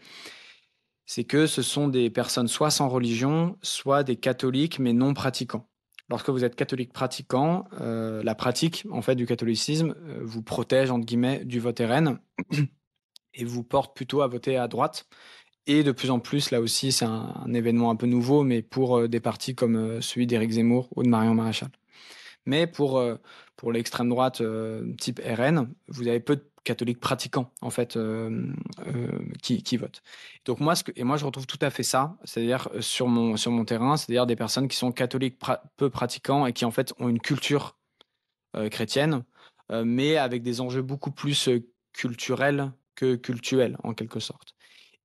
c'est que ce sont des personnes soit sans religion, soit des catholiques mais non pratiquants. Lorsque vous êtes catholique pratiquant, euh, la pratique en fait du catholicisme euh, vous protège entre guillemets du vote RN et vous porte plutôt à voter à droite. Et de plus en plus, là aussi, c'est un, événement un peu nouveau, mais pour euh, des partis comme celui d'Éric Zemmour ou de Marion Maréchal. Mais pour, euh, pour l'extrême droite euh, type RN, vous avez peu de catholiques pratiquants en fait euh, qui, qui, votent. Donc moi ce et moi je retrouve tout à fait ça, c'est-à-dire sur mon sur mon terrain, c'est-à-dire des personnes qui sont catholiques peu pratiquants et qui en fait ont une culture chrétienne, mais avec des enjeux beaucoup plus culturels que cultuels en quelque sorte.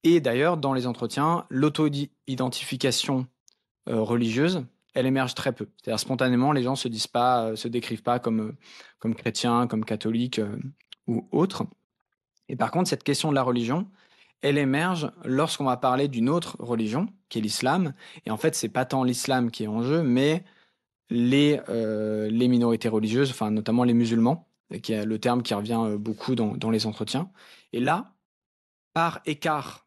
Et d'ailleurs dans les entretiens, l'auto-identification religieuse elle émerge très peu. C'est-à-dire spontanément, les gens se disent pas, euh, se décrivent pas comme euh, comme chrétiens, comme catholiques euh, ou autres. Et par contre, cette question de la religion, elle émerge lorsqu'on va parler d'une autre religion, qui est l'islam. Et en fait, c'est pas tant l'islam qui est en jeu, mais les les minorités religieuses, enfin notamment les musulmans, qui est le terme qui revient beaucoup dans, dans les entretiens. Et là, par écart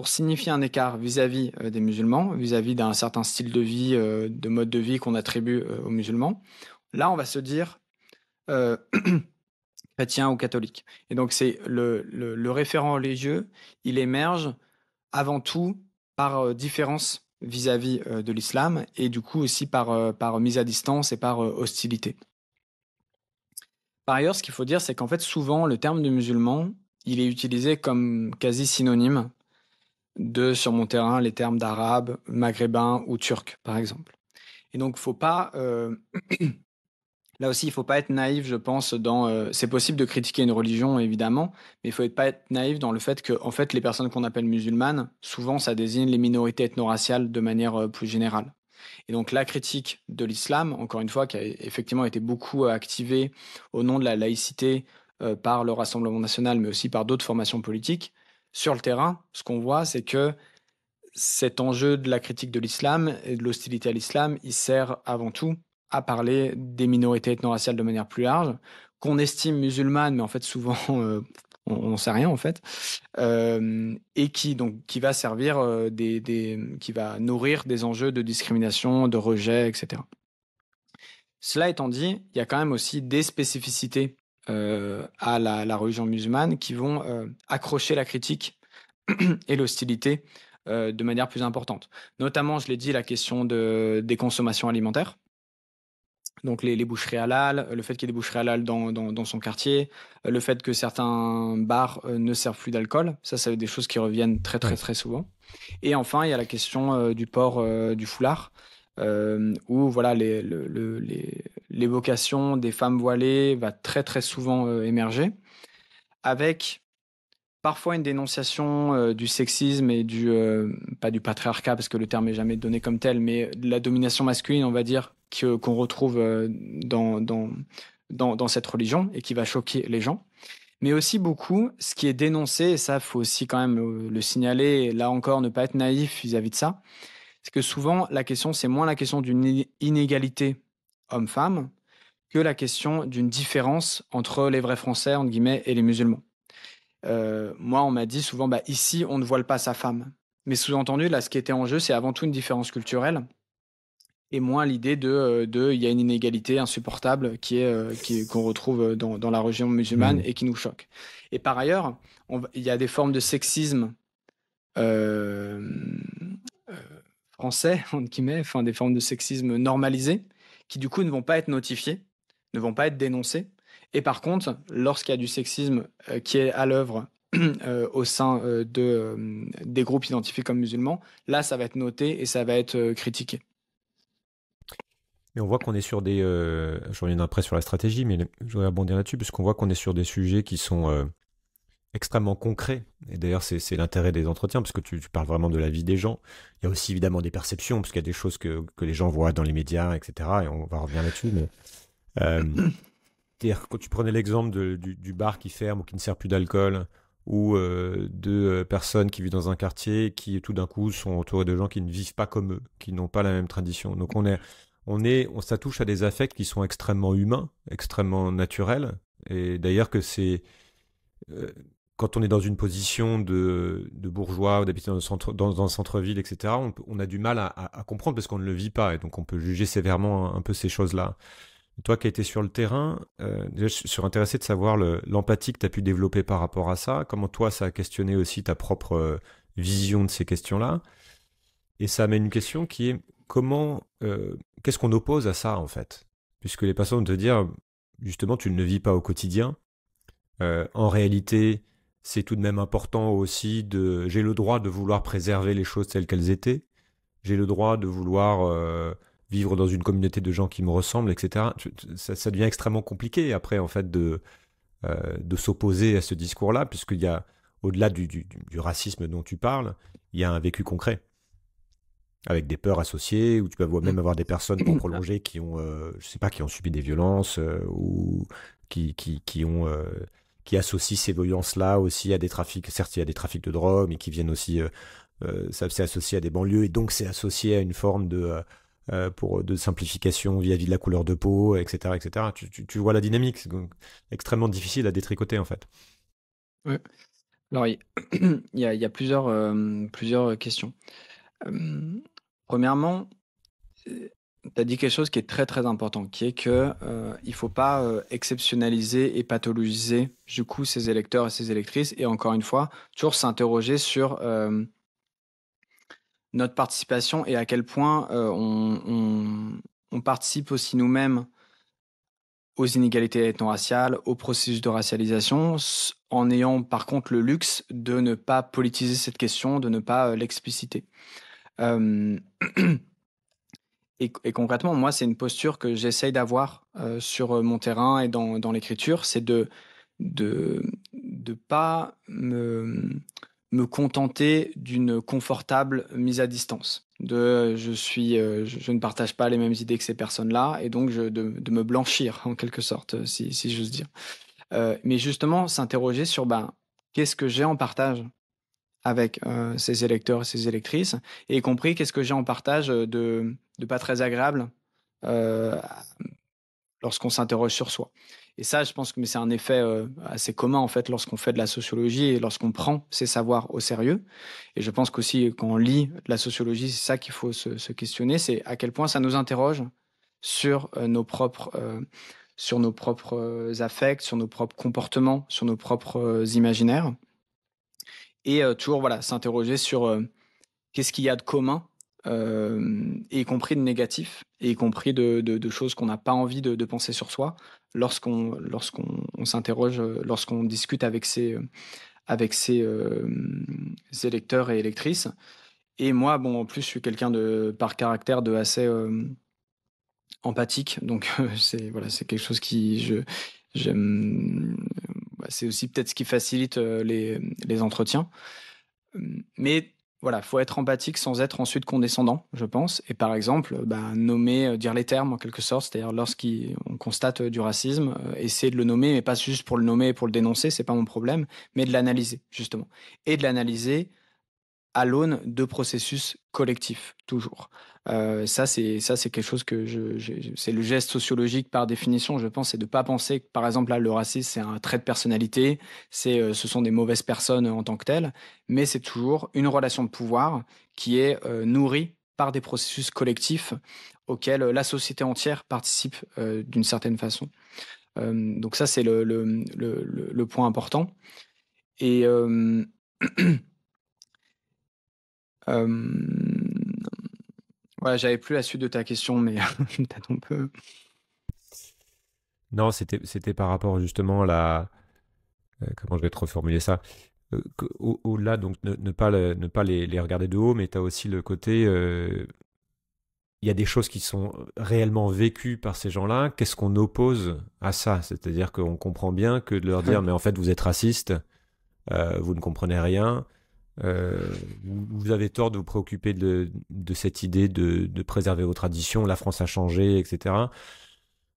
pour signifier un écart vis-à-vis euh, des musulmans, vis-à-vis d'un certain style de vie, euh, de mode de vie qu'on attribue euh, aux musulmans. Là, on va se dire chrétien ou catholique. Et donc, c'est le, référent religieux, il émerge avant tout par différence vis-à-vis de l'islam et du coup aussi par, par mise à distance et par hostilité. Par ailleurs, ce qu'il faut dire, c'est qu'en fait, souvent, le terme de musulman, il est utilisé comme quasi synonyme de, sur mon terrain, les termes d'arabe, maghrébin ou turc, par exemple. Et donc, faut pas. Euh, là aussi, il faut pas être naïf, je pense. Dans, euh, c'est possible de critiquer une religion, évidemment, mais il faut pas être naïf dans le fait que, en fait, les personnes qu'on appelle musulmanes, souvent, ça désigne les minorités ethno-raciales de manière euh, plus générale. Et donc la critique de l'islam, encore une fois, qui a effectivement été beaucoup activée au nom de la laïcité par le Rassemblement national, mais aussi par d'autres formations politiques, sur le terrain, ce qu'on voit, c'est que cet enjeu de la critique de l'islam et de l'hostilité à l'islam, il sert avant tout à parler des minorités ethno-raciales de manière plus large, qu'on estime musulmanes, mais en fait souvent euh, on n'en sait rien en fait, euh, et qui donc qui va servir euh, qui va nourrir des enjeux de discrimination, de rejet, etc. Cela étant dit, il y a quand même aussi des spécificités euh, à la, religion musulmane qui vont euh, accrocher la critique et l'hostilité euh, de manière plus importante. Notamment, je l'ai dit, la question des consommations alimentaires. Donc les, les, boucheries halal, le fait qu'il y ait des boucheries halal dans, dans, son quartier, le fait que certains bars ne servent plus d'alcool, ça c'est des choses qui reviennent très très très souvent. Et enfin il y a la question du port du foulard, euh, où voilà les, le, l'évocation des femmes voilées va très très souvent euh, émerger, avec parfois une dénonciation euh, du sexisme et du pas du patriarcat parce que le terme est jamais donné comme tel, mais de la domination masculine, on va dire, qu'on retrouve dans, cette religion et qui va choquer les gens mais aussi beaucoup ce qui est dénoncé, et ça, faut aussi quand même le signaler, et là encore, ne pas être naïf vis-à-vis de ça, c'est que souvent, la question, c'est moins la question d'une inégalité homme-femme que la question d'une différence entre les vrais Français, entre guillemets, et les musulmans. Euh, moi, on m'a dit souvent, bah, ici, on ne voile pas sa femme. Mais sous-entendu, là, ce qui était en jeu, c'est avant tout une différence culturelle et moins l'idée de euh, il y a une inégalité insupportable qui est euh, qu'on retrouve dans, la région musulmane mmh. et qui nous choque. Et par ailleurs, il y a des formes de sexisme euh, français, entre guillemets, enfin, des formes de sexisme normalisées, qui du coup ne vont pas être notifiées, ne vont pas être dénoncées. Et par contre, lorsqu'il y a du sexisme euh, qui est à l'œuvre euh, au sein euh, de, des groupes identifiés comme musulmans, là, ça va être noté et ça va être critiqué. Et on voit qu'on est sur des. je reviens après sur la stratégie, mais je voudrais abondir là-dessus, puisqu'on voit qu'on est sur des sujets qui sont extrêmement concret. Et d'ailleurs, c'est l'intérêt des entretiens, parce que tu, parles vraiment de la vie des gens. Il y a aussi évidemment des perceptions, parce qu'il y a des choses que, que, les gens voient dans les médias, etc. Et on va revenir là-dessus. Mais euh, quand tu prenais l'exemple du, bar qui ferme ou qui ne sert plus d'alcool, ou euh, de euh, personnes qui vivent dans un quartier qui tout d'un coup sont entourées de gens qui ne vivent pas comme eux, qui n'ont pas la même tradition. Donc on est, on est, on s'attouche à des affects qui sont extrêmement humains, extrêmement naturels. Et d'ailleurs que c'est euh, quand on est dans une position de, bourgeois ou d'habiter dans, le centre-ville, etc., on, a du mal à, comprendre parce qu'on ne le vit pas et donc on peut juger sévèrement un, peu ces choses-là. Toi qui as été sur le terrain, euh, je suis intéressé de savoir l'empathie que tu as pu développer par rapport à ça, comment toi ça a questionné aussi ta propre euh, vision de ces questions-là. Et ça amène une question qui est comment, euh, qu'est-ce qu'on oppose à ça en fait Puisque les personnes vont te dire, justement, tu ne le vis pas au quotidien. en réalité, c'est tout de même important aussi de. J'ai le droit de vouloir préserver les choses telles qu'elles étaient. J'ai le droit de vouloir euh, vivre dans une communauté de gens qui me ressemblent, etc. Ça, devient extrêmement compliqué après, en fait, de, euh, de s'opposer à ce discours-là, puisqu'il y a, au-delà du, racisme dont tu parles, il y a un vécu concret. Avec des peurs associées, où tu peux même avoir des personnes pour mmh. prolonger qui ont, euh, je sais pas, qui ont subi des violences ou qui, qui, qui ont qui associent ces violences-là aussi à des trafics, certes il y a des trafics de drogue, mais qui viennent aussi, euh, euh, ça c'est associé à des banlieues, et donc c'est associé à une forme de, euh, pour, de simplification vis-à-vis de la couleur de peau, etc. etc. Tu, vois la dynamique, c'est extrêmement difficile à détricoter en fait. Oui. Alors il y, a, plusieurs, plusieurs questions. premièrement, tu as dit quelque chose qui est très très important, qui est qu'il euh, il faut pas euh, exceptionnaliser et pathologiser du coup ces électeurs et ces électrices, et encore une fois, toujours s'interroger sur euh, notre participation et à quel point euh, on, on, participe aussi nous-mêmes aux inégalités ethno-raciales, au processus de racialisation, en ayant par contre le luxe de ne pas politiser cette question, de ne pas l'expliciter. Et, concrètement, moi, c'est une posture que j'essaye d'avoir euh, sur euh, mon terrain et dans, l'écriture, c'est de de pas me contenter d'une confortable mise à distance. De je suis, euh, je, ne partage pas les mêmes idées que ces personnes-là, et donc de, me blanchir en quelque sorte, si, j'ose dire. mais justement, s'interroger sur ben, qu'est-ce que j'ai en partage avec ces électeurs et ces électrices, et y compris qu'est-ce que j'ai en partage de, de pas très agréable euh, lorsqu'on s'interroge sur soi. Et ça, je pense que c'est un effet euh, assez commun en fait lorsqu'on fait de la sociologie et lorsqu'on prend ses savoirs au sérieux. Et je pense qu'aussi quand on lit la sociologie, c'est ça qu'il faut se, questionner, c'est à quel point ça nous interroge sur euh, nos propres sur nos propres affects, sur nos propres comportements, sur nos propres imaginaires. Et toujours voilà, s'interroger sur qu'est-ce qu'il y a de commun euh, y compris de négatifs y compris de, choses qu'on n'a pas envie de, penser sur soi, lorsqu'on lorsqu'on s'interroge, euh, lorsqu'on discute avec ses, euh, avec ses, euh, et électrices. Et moi, bon, en plus, je suis quelqu'un de par caractère de assez empathique, donc c'est voilà, c'est quelque chose qui je bah, C'est aussi peut-être ce qui facilite les, les entretiens. Mais voilà, faut être empathique sans être ensuite condescendant, je pense. Et par exemple, bah, nommer, euh, dire les termes en quelque sorte, c'est-à-dire lorsqu'on constate euh, du racisme, euh, essayer de le nommer, mais pas juste pour le nommer et pour le dénoncer, c'est pas mon problème, mais de l'analyser justement, et de l'analyser à l'aune de processus collectifs toujours. Euh, ça, c'est ça, c'est quelque chose que je, c'est le geste sociologique par définition, je pense, c'est de ne pas penser que, par exemple, là, le racisme, c'est un trait de personnalité, c'est euh, ce sont des mauvaises personnes euh, en tant que telles, mais c'est toujours une relation de pouvoir qui est nourrie par des processus collectifs auxquels la société entière participe d'une certaine façon. donc ça, c'est le, le, le, le, point important. Et Ouais, j'avais plus la suite de ta question, mais peut-être un peu. Non, c'était par rapport justement à la. Euh, comment je vais te reformuler ça euh, Au-delà, donc, ne, pas, ne pas les, regarder de haut, mais tu as aussi le côté. Euh, il y a des choses qui sont réellement vécues par ces gens-là. Qu'est-ce qu'on oppose à ça C'est-à-dire qu'on comprend bien que de leur dire, mais en fait, vous êtes raciste, vous ne comprenez rien, euh, vous avez tort de vous préoccuper de, de cette idée de, de, préserver vos traditions, la France a changé, etc.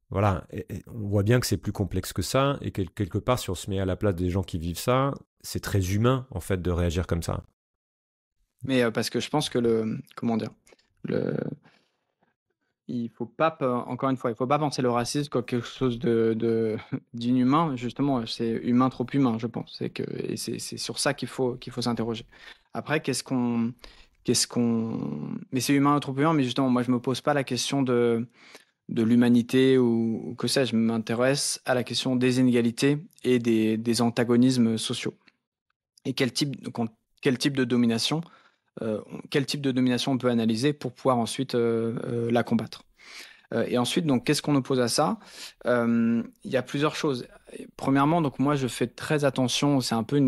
Voilà, et, on voit bien que c'est plus complexe que ça, et quelque part, si on se met à la place des gens qui vivent ça, c'est très humain, en fait, de réagir comme ça. Mais euh, parce que je pense que le. Comment dire le, il faut pas, encore une fois, il faut pas penser le racisme comme quelque chose de, d'inhumain. Justement, c'est humain trop humain, je pense. C'est que, et c'est, sur ça qu'il faut, qu'il faut s'interroger. Après, qu'est-ce qu'on, qu'est-ce qu'on, mais c'est humain trop humain, mais justement, moi, je me pose pas la question de, de l'humanité ou, que sais-je. m'intéresse à la question des inégalités et des, des antagonismes sociaux. Et quel type, quel type de domination euh, quel type de domination on peut analyser pour pouvoir ensuite euh, euh, la combattre. et ensuite, donc, qu'est-ce qu'on oppose à ça Il y a plusieurs choses. Premièrement, donc moi, je fais très attention. C'est un peu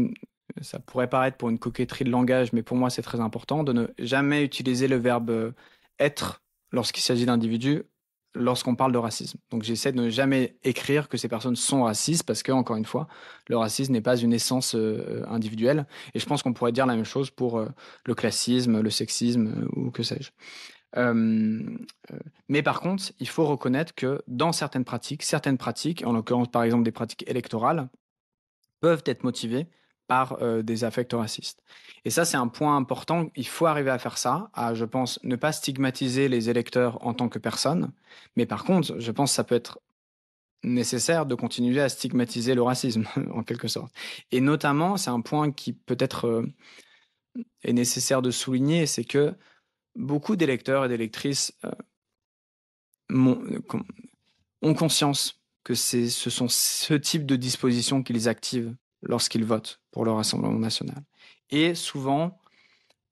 ça pourrait paraître pour une coquetterie de langage, mais pour moi, c'est très important de ne jamais utiliser le verbe être lorsqu'il s'agit d'individus lorsqu'on parle de racisme. Donc j'essaie de ne jamais écrire que ces personnes sont racistes parce que, encore une fois, le racisme n'est pas une essence euh, individuelle. Et je pense qu'on pourrait dire la même chose pour euh, le classisme, le sexisme euh, ou que sais-je. mais par contre, il faut reconnaître que dans certaines pratiques, certaines pratiques, en l'occurrence par exemple des pratiques électorales, peuvent être motivées par euh, des affects racistes. Et ça, c'est un point important. Il faut arriver à faire ça, à, je pense, ne pas stigmatiser les électeurs en tant que personnes. Mais par contre, je pense que ça peut être nécessaire de continuer à stigmatiser le racisme, en quelque sorte. Et notamment, c'est un point qui peut-être euh, est nécessaire de souligner, c'est que beaucoup d'électeurs et d'électrices euh, ont conscience que ce sont ce type de dispositions les activent lorsqu'ils votent pour le Rassemblement national. Et souvent,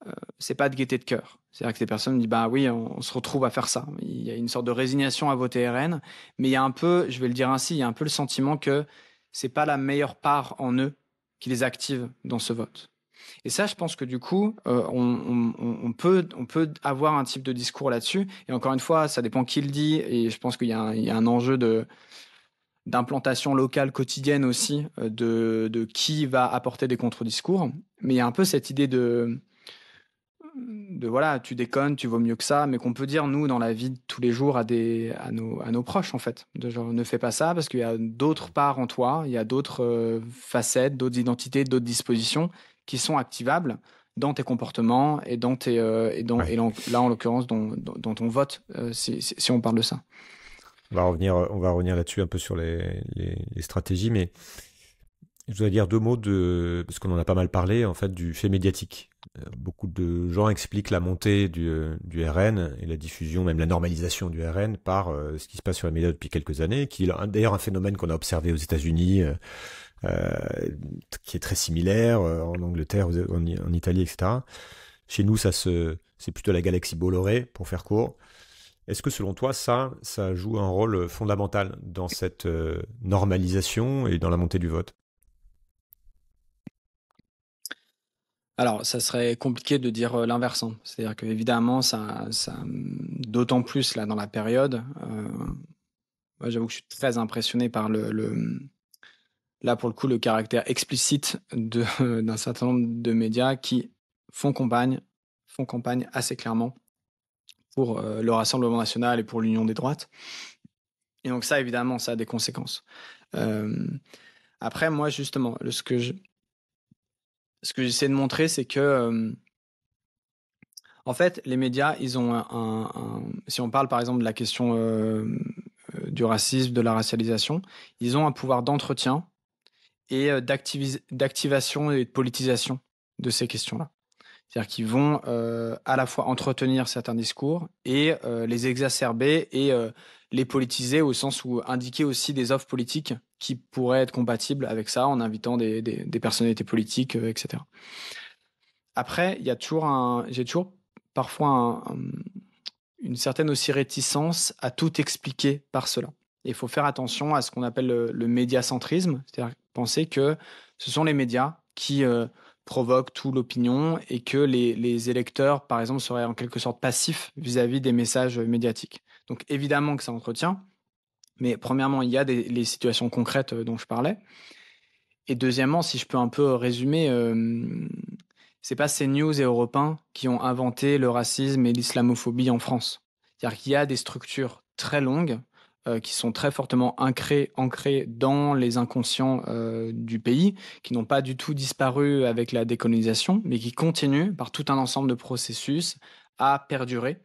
euh, ce n'est pas de gaieté de cœur. C'est-à-dire que ces personnes disent bah oui, on, se retrouve à faire ça. Il y a une sorte de résignation à voter RN, mais il y a un peu, je vais le dire ainsi, il y a un peu le sentiment que c'est pas la meilleure part en eux qui les active dans ce vote. Et ça, je pense que du coup, euh, on, peut, on peut avoir un type de discours là-dessus. Et encore une fois, ça dépend qui le dit. Et je pense qu'il y, a un enjeu de, d'implantation locale quotidienne aussi euh, de, de, qui va apporter des contre-discours. Mais il y a un peu cette idée de, de voilà, tu déconnes, tu vaux mieux que ça, mais qu'on peut dire, nous, dans la vie de tous les jours, à, des, à, nos, à nos proches, en fait. De genre, ne fais pas ça parce qu'il y a d'autres parts en toi, il y a d'autres euh, facettes, d'autres identités, d'autres dispositions qui sont activables dans tes comportements et dans tes euh, et dans là en l'occurrence dont dans, ton vote si on parle de ça. On va revenir, on va revenir là-dessus un peu sur les, les, stratégies, mais je voudrais dire deux mots de parce qu'on en a pas mal parlé en fait du fait médiatique. Euh, beaucoup de gens expliquent la montée du, euh, du RN et la diffusion, même la normalisation du RN par euh, ce qui se passe sur les médias depuis quelques années, qui est d'ailleurs un phénomène qu'on a observé aux États-Unis. qui est très similaire en Angleterre, en, Italie, etc. Chez nous, ça se, c'est plutôt la galaxie Bolloré, pour faire court. Est-ce que selon toi, ça, ça joue un rôle fondamental dans cette euh, normalisation et dans la montée du vote Alors, ça serait compliqué de dire euh, l'inversant. Hein. C'est-à-dire qu'évidemment, ça, ça d'autant plus là dans la période. Euh, j'avoue que je suis très impressionné par le, le, là pour le coup le caractère explicite d'un certain nombre de médias qui font campagne, font campagne assez clairement pour euh, le Rassemblement national et pour l'Union des droites. Et donc ça, évidemment, ça a des conséquences. Euh, après, moi, justement, ce que je, ce que j'essaie de montrer, c'est que, euh, en fait, les médias, ils ont un, un, si on parle par exemple de la question du racisme, de la racialisation, ils ont un pouvoir d'entretien et d'activation et de politisation de ces questions-là. C'est-à-dire qu'ils vont euh, à la fois entretenir certains discours et euh, les exacerber et euh, les politiser au sens où indiquer aussi des offres politiques qui pourraient être compatibles avec ça en invitant des, des, personnalités politiques, etc. Après, il y a toujours un, j'ai toujours parfois une certaine aussi réticence à tout expliquer par cela. Il faut faire attention à ce qu'on appelle le, le médiacentrisme, c'est-à-dire penser que ce sont les médias qui provoque tout l'opinion et que les, électeurs, par exemple, seraient en quelque sorte passifs vis-à-vis des messages médiatiques. Donc évidemment que ça entretient, mais premièrement, il y a les situations concrètes euh, dont je parlais. Et deuxièmement, si je peux un peu résumer, ce euh, c'est pas news et européens qui ont inventé le racisme et l'islamophobie en France. C'est-à-dire qu'il y a des structures très longues euh, qui sont très fortement ancrés, ancrés dans les inconscients euh, du pays, qui n'ont pas du tout disparu avec la décolonisation, mais qui continuent par tout un ensemble de processus à perdurer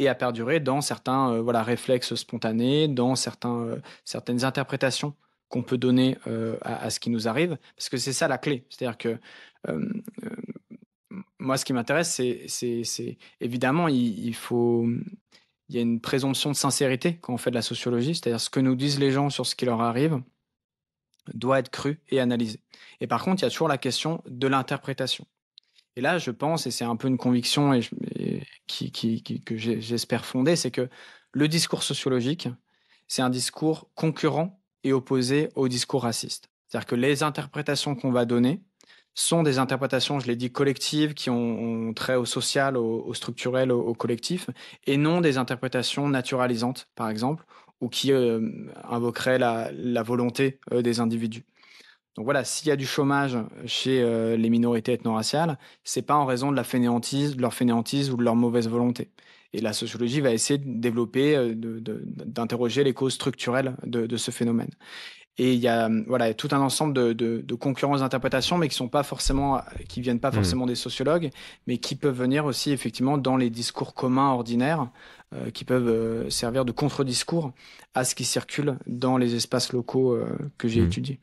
et à perdurer dans certains euh, voilà réflexes spontanés, dans certains certaines interprétations qu'on peut donner à, ce qui nous arrive, parce que c'est ça la clé, c'est-à-dire que moi, ce qui m'intéresse, c'est évidemment, il, faut, il y a une présomption de sincérité quand on fait de la sociologie, c'est-à-dire ce que nous disent les gens sur ce qui leur arrive doit être cru et analysé. Et par contre, il y a toujours la question de l'interprétation. Et là, je pense, et c'est un peu une conviction et, que j'espère fonder, c'est que le discours sociologique, c'est un discours concurrent et opposé au discours raciste. C'est-à-dire que les interprétations qu'on va donner sont des interprétations, je l'ai dit, collectives qui ont, trait au social, au, structurel, au, collectif, et non des interprétations naturalisantes, par exemple, ou qui euh, invoqueraient la, volonté euh, des individus. Donc voilà, s'il y a du chômage chez euh, les minorités ethno-raciales, c'est pas en raison de la fainéantise, de leur fainéantise ou de leur mauvaise volonté. Et la sociologie va essayer de développer, d'interroger les causes structurelles de, de, ce phénomène. Et il y a hum, voilà tout un ensemble de, de, concurrences d'interprétation, mais qui sont pas forcément, qui viennent pas mmh. forcément des sociologues, mais qui peuvent venir aussi effectivement dans les discours communs ordinaires, euh, qui peuvent euh, servir de contre-discours à ce qui circule dans les espaces locaux euh, que j'ai mmh. étudiés.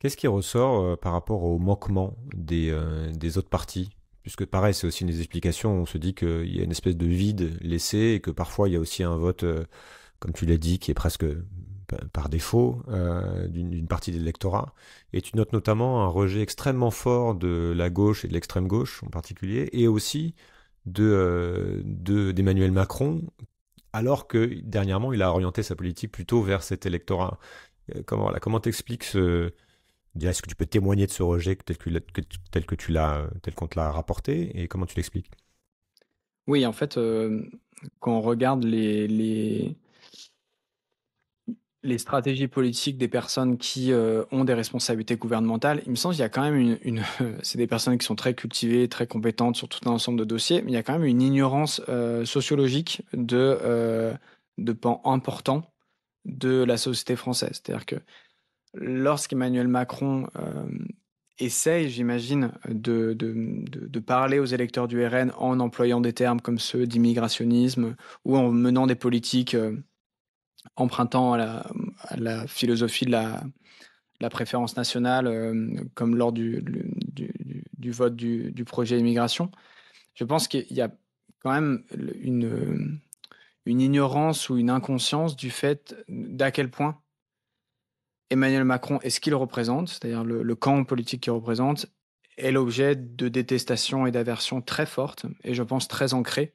Qu'est-ce qui ressort par rapport au manquement des, des autres parties puisque pareil, c'est aussi une des explications. On se dit qu'il y a une espèce de vide laissé et que parfois il y a aussi un vote, comme tu l'as dit, qui est presque par défaut euh, d'une partie de l'électorat. Et tu notes notamment un rejet extrêmement fort de la gauche et de l'extrême gauche en particulier, et aussi d'Emmanuel euh, de, d'Emmanuel Macron, alors que dernièrement il a orienté sa politique plutôt vers cet électorat. Euh, comment comment t'expliques ce est-ce que tu peux témoigner de ce rejet tel que, tel que tu l'as qu'on te l'a rapporté et comment tu l'expliques Oui, en fait, quand on regarde les les stratégies politiques des personnes qui euh, ont des responsabilités gouvernementales, il me semble qu'il y a quand même une... c'est des personnes qui sont très cultivées, très compétentes sur tout un ensemble de dossiers, mais il y a quand même une ignorance euh, sociologique de, euh, de pans importants de la société française. C'est-à-dire que lorsqu'Emmanuel Macron essaye, j'imagine, de, de, de, parler aux électeurs du RN en employant des termes comme ceux d'immigrationnisme ou en menant des politiques empruntant à la, philosophie de la, préférence nationale, euh, comme lors du, vote du, projet d'immigration, Je pense qu'il y a quand même une, ignorance ou une inconscience du fait d'à quel point Emmanuel Macron et ce qu'il représente, c'est-à-dire le, le, camp politique qu'il représente, est l'objet de détestation et d'aversion très fortes, et je pense très ancrées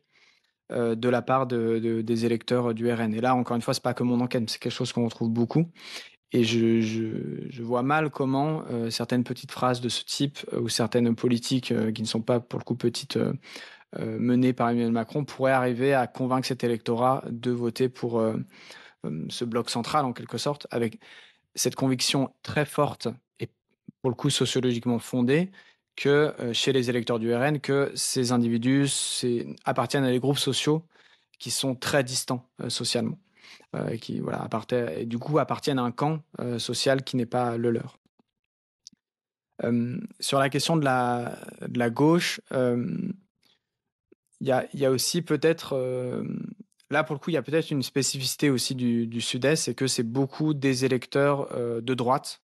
euh, de la part des électeurs du RN. Et là, encore une fois, c'est pas que mon enquête, c'est quelque chose qu'on retrouve beaucoup. Et je, vois mal comment euh, certaines petites phrases de ce type euh, ou certaines politiques qui ne sont pas pour le coup petites menées par Emmanuel Macron pourraient arriver à convaincre cet électorat de voter pour ce bloc central en quelque sorte, avec cette conviction très forte et pour le coup sociologiquement fondée que euh, chez les électeurs du RN que ces individus appartiennent à des groupes sociaux qui sont très distants euh, socialement, euh, qui voilà, et du coup appartiennent à un camp euh, social qui n'est pas le leur. sur la question de la, gauche, il y, a, aussi peut-être, là pour le coup, il y a peut-être une spécificité aussi du, du Sud-Est, c'est que c'est beaucoup des électeurs de droite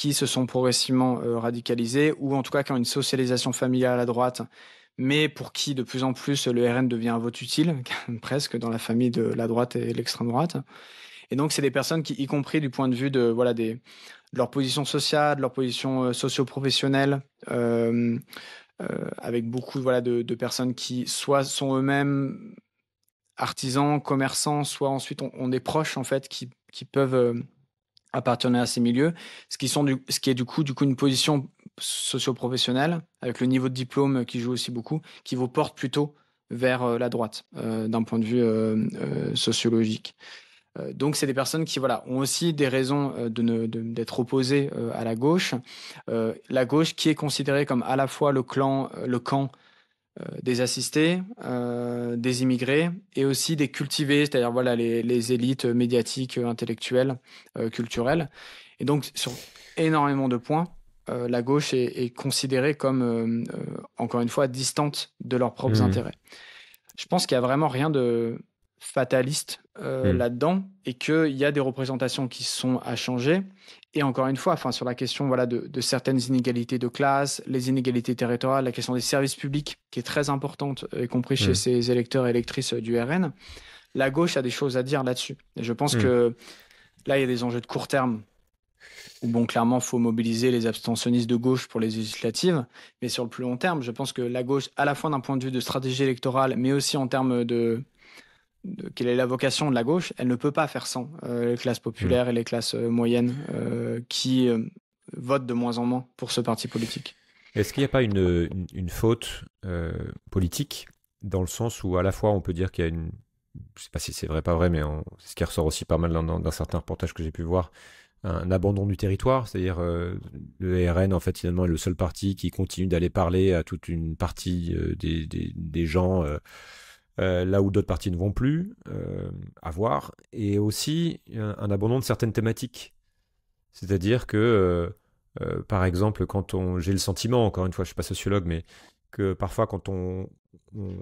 qui se sont progressivement euh, radicalisés ou en tout cas qui ont une socialisation familiale à droite, mais pour qui de plus en plus le RN devient un vote utile, presque dans la famille de la droite et l'extrême droite. Et donc, c'est des personnes qui, y compris du point de vue de, voilà, des, leur position sociale, de leur position euh, socioprofessionnelle, socio-professionnelle, euh, avec beaucoup voilà, de, personnes qui soit sont eux-mêmes artisans, commerçants, soit ensuite on est proches en fait qui, qui peuvent appartenait à ces milieux, ce qui, sont du, ce qui est du coup, du coup une position socio-professionnelle, avec le niveau de diplôme qui joue aussi beaucoup, qui vous porte plutôt vers euh, la droite euh, d'un point de vue euh, sociologique. Donc, c'est des personnes qui voilà, ont aussi des raisons d'être de d'être opposées à la gauche. la gauche qui est considérée comme à la fois le, clan, le camp euh, des assistés, euh, des immigrés et aussi des cultivés, c'est-à-dire voilà les, élites médiatiques, intellectuelles, euh, culturelles. Et donc sur énormément de points, la gauche est, considérée comme encore une fois distante de leurs propres mmh. intérêts. Je pense qu'il y a vraiment rien de fataliste euh, hmm. là-dedans et qu'il y a des représentations qui sont à changer. Et encore une fois, enfin, sur la question voilà, de, certaines inégalités de classe, les inégalités territoriales, la question des services publics qui est très importante, euh, y compris chez hmm. ces électeurs et électrices euh, du RN, la gauche a des choses à dire là-dessus. Et je pense hmm. que là, il y a des enjeux de court terme où, bon, clairement, il faut mobiliser les abstentionnistes de gauche pour les législatives. Mais sur le plus long terme, je pense que la gauche, à la fois d'un point de vue de stratégie électorale, mais aussi en termes de quelle est la vocation de la gauche, elle ne peut pas faire sans euh, les classes populaires mm. et les classes euh, moyennes euh, qui votent de moins en moins pour ce parti politique. Est-ce qu'il n'y a pas une, faute politique dans le sens où à la fois on peut dire qu'il y a une... Je ne sais pas si c'est vrai, pas vrai, mais c'est ce qui ressort aussi pas mal d'un certain reportage que j'ai pu voir, un abandon du territoire, c'est-à-dire le RN en fait finalement est le seul parti qui continue d'aller parler à toute une partie des, gens euh, là où d'autres parties ne vont plus, euh, à voir, et aussi euh, un, abandon de certaines thématiques. C'est-à-dire que, euh, par exemple, quand on, j'ai le sentiment, encore une fois, je ne suis pas sociologue, mais que parfois quand on,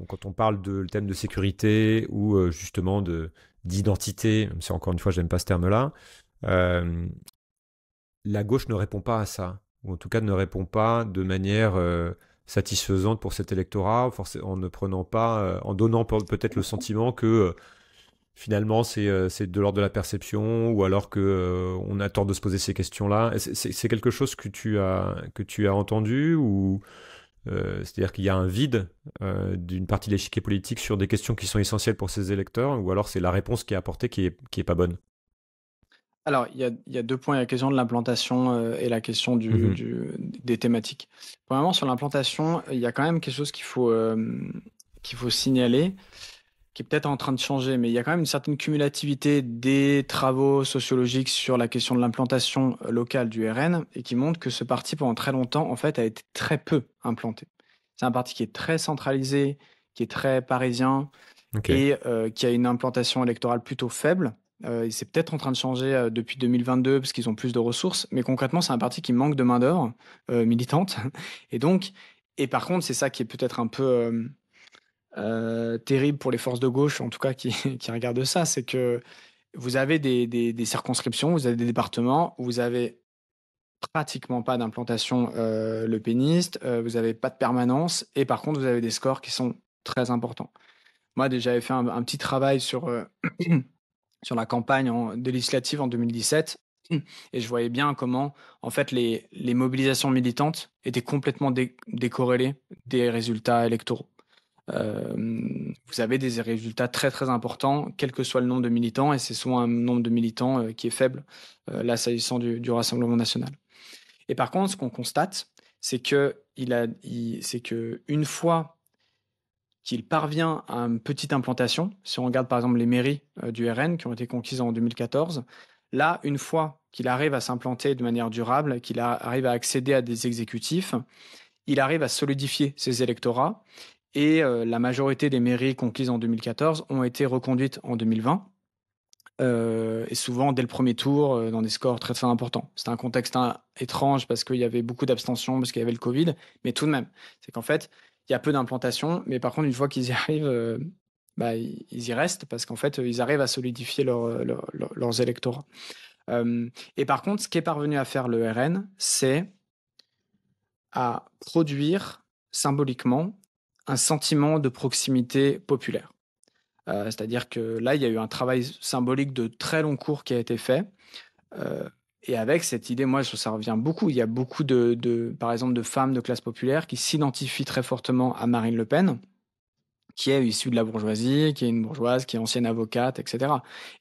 quand on parle de le thème de sécurité ou justement de d'identité, même si encore une fois je n'aime pas ce terme-là, la gauche ne répond pas à ça, ou en tout cas ne répond pas de manière satisfaisante pour cet électorat, en ne prenant pas, euh, en donnant peut-être le sentiment que euh, finalement euh, c'est de l'ordre de la perception ou alors que on a tort de se poser ces questions-là. C'est quelque chose que tu as que tu as entendu ou c'est-à-dire qu'il y a un vide d'une partie de l'échiquier politique sur des questions qui sont essentielles pour ces électeurs ou alors c'est la réponse qui est apportée qui est, qui est pas bonne. Alors, il y a, deux points. Il y a la question de l'implantation euh, et la question mhm. du, des thématiques. Premièrement, sur l'implantation, il y a quand même quelque chose qu'il faut, euh, qu'il faut signaler, qui est peut-être en train de changer, mais il y a quand même une certaine cumulativité des travaux sociologiques sur la question de l'implantation euh, locale du RN et qui montre que ce parti, pendant très longtemps, en fait, a été très peu implanté. C'est un parti qui est très centralisé, qui est très parisien et qui a une implantation électorale plutôt faible. Euh, c'est peut-être en train de changer euh, depuis 2022 parce qu'ils ont plus de ressources, mais concrètement, c'est un parti qui manque de main-d'œuvre euh, militante. Et donc, et par contre, c'est ça qui est peut-être un peu terrible pour les forces de gauche, en tout cas qui, qui regardent ça, c'est que vous avez des, circonscriptions, vous avez des départements, vous avez pratiquement pas d'implantation le péniste, vous n'avez pas de permanence, et par contre, vous avez des scores qui sont très importants. Moi, déjà, j'avais fait un, petit travail sur. sur la campagne législative en 2017. Et je voyais bien comment, en fait, les, mobilisations militantes étaient complètement décorrélées des résultats électoraux. Euh, vous avez des résultats très très importants, quel que soit le nombre de militants, et c'est souvent un nombre de militants euh, qui est faible, euh, là s'agissant du, du, Rassemblement national. Et par contre, ce qu'on constate, c'est que, il a, que une fois qu'il parvient à une petite implantation. Si on regarde par exemple les mairies euh, du RN qui ont été conquises en 2014, là, une fois qu'il arrive à s'implanter de manière durable, qu'il arrive à accéder à des exécutifs, il arrive à solidifier ses électorats et euh, la majorité des mairies conquises en 2014 ont été reconduites en 2020. Euh, et souvent dès le premier tour dans des scores très très importants. C'est un contexte hein, étrange parce qu'il y avait beaucoup d'abstention, parce qu'il y avait le Covid, mais tout de même, c'est qu'en fait, il y a peu d'implantations, mais par contre, une fois qu'ils y arrivent, euh, bah, ils y restent parce qu'en fait, ils arrivent à solidifier euh, leurs électorats. et par contre, ce qu'est parvenu à faire le RN, c'est à produire symboliquement un sentiment de proximité populaire. Euh, c'est-à-dire que là, il y a eu un travail symbolique de très long cours qui a été fait et avec cette idée, moi, ça revient beaucoup. Il y a beaucoup de, par exemple, de femmes de classe populaire qui s'identifient très fortement à Marine Le Pen, qui est issue de la bourgeoisie, qui est une bourgeoise, qui est ancienne avocate, etc.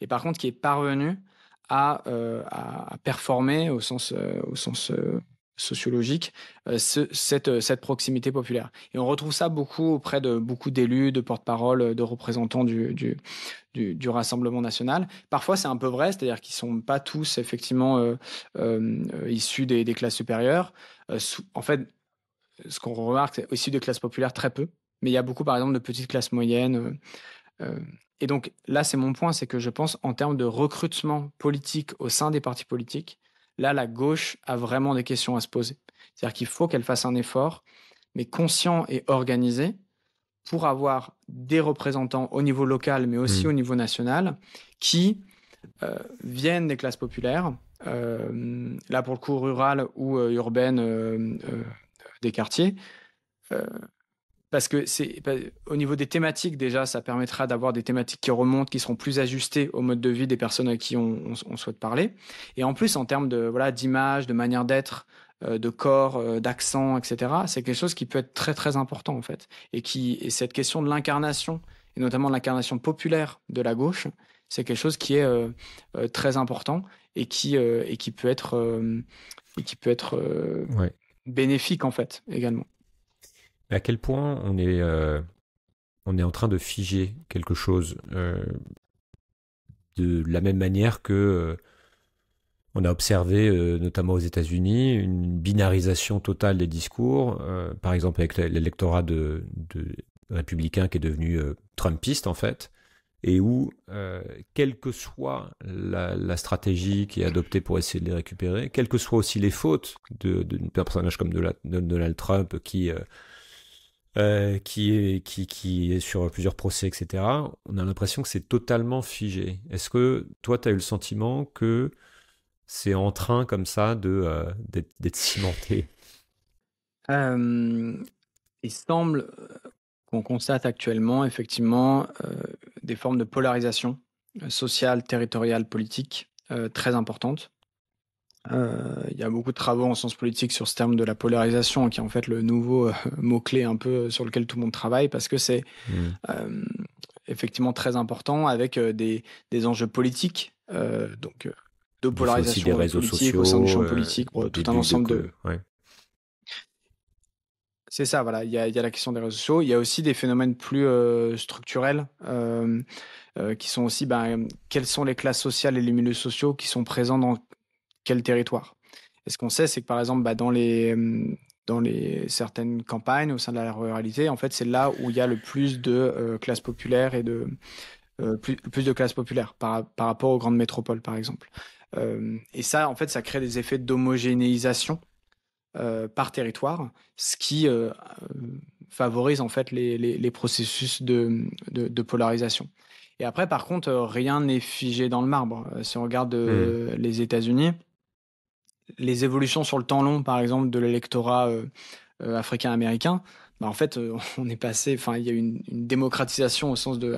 Et par contre, qui est parvenue à, euh, à performer au sens, euh, au sens euh, sociologique, euh, euh, cette, proximité populaire. Et on retrouve ça beaucoup auprès de beaucoup d'élus, de porte-parole, de représentants du, du, du, Rassemblement national. Parfois, c'est un peu vrai, c'est-à-dire qu'ils sont pas tous effectivement euh, issus des, classes supérieures. en fait, ce qu'on remarque, c'est issus des classes populaires très peu, mais il y a beaucoup, par exemple, de petites classes moyennes. et donc là, c'est mon point, c'est que je pense en termes de recrutement politique au sein des partis politiques, Là, la gauche a vraiment des questions à se poser. C'est-à-dire qu'il faut qu'elle fasse un effort, mais conscient et organisé, pour avoir des représentants au niveau local, mais aussi mm. au niveau national, qui euh, viennent des classes populaires, euh, là pour le coup rurales ou euh, urbaines des quartiers, parce que c'est au niveau des thématiques déjà, ça permettra d'avoir des thématiques qui remontent, qui seront plus ajustées au mode de vie des personnes à qui on, souhaite parler. Et en plus, en termes de voilà d'image, de manière d'être, euh, de corps, euh, d'accent, etc. C'est quelque chose qui peut être très très important en fait, et qui et cette question de l'incarnation et notamment de l'incarnation populaire de la gauche, c'est quelque chose qui est euh, très important et qui et qui peut être et qui peut être bénéfique en fait également à quel point on est, euh, on est en train de figer quelque chose euh, de la même manière que euh, on a observé, notamment aux États-Unis, une binarisation totale des discours, par exemple avec l'électorat de, de républicain qui est devenu trumpiste en fait, et où, quelle que soit la, stratégie qui est adoptée pour essayer de les récupérer, quelles que soient aussi les fautes d'un de, personnage comme Donald Trump qui euh, qui, est, qui, est sur plusieurs procès, etc., on a l'impression que c'est totalement figé. Est-ce que toi, tu as eu le sentiment que c'est en train comme ça de, euh, d'être, cimenté euh, Il semble qu'on constate actuellement effectivement des formes de polarisation sociale, territoriale, politique très importantes. Euh, il y a beaucoup de travaux en sciences politiques sur ce terme de la polarisation, qui est en fait le nouveau euh, mot-clé un peu euh, sur lequel tout le monde travaille, parce que c'est mmh. effectivement très important avec des, des enjeux politiques. donc, de polarisation des réseaux sociaux, au sein du champ politique, pour tout un ensemble de. C'est ça, voilà. Il y, a, la question des réseaux sociaux. Il y a aussi des phénomènes plus structurels qui sont aussi ben, quelles sont les classes sociales et les milieux sociaux qui sont présents dans quel territoire. Et ce qu'on sait, c'est que par exemple, bah, dans les dans les certaines campagnes au sein de la ruralité, en fait, c'est là où il y a le plus de euh, classes populaires et de euh, plus, de classes populaires par, rapport aux grandes métropoles, par exemple. et ça, en fait, ça crée des effets d'homogénéisation euh, par territoire, ce qui favorise en fait les, les, processus de, de, polarisation. Et après, par contre, rien n'est figé dans le marbre. Si on regarde mmh. les États-Unis, les évolutions sur le temps long, par exemple, de l'électorat euh, euh, africain-américain, bah, en fait, euh, on est passé, enfin, il y a eu une, démocratisation au sens de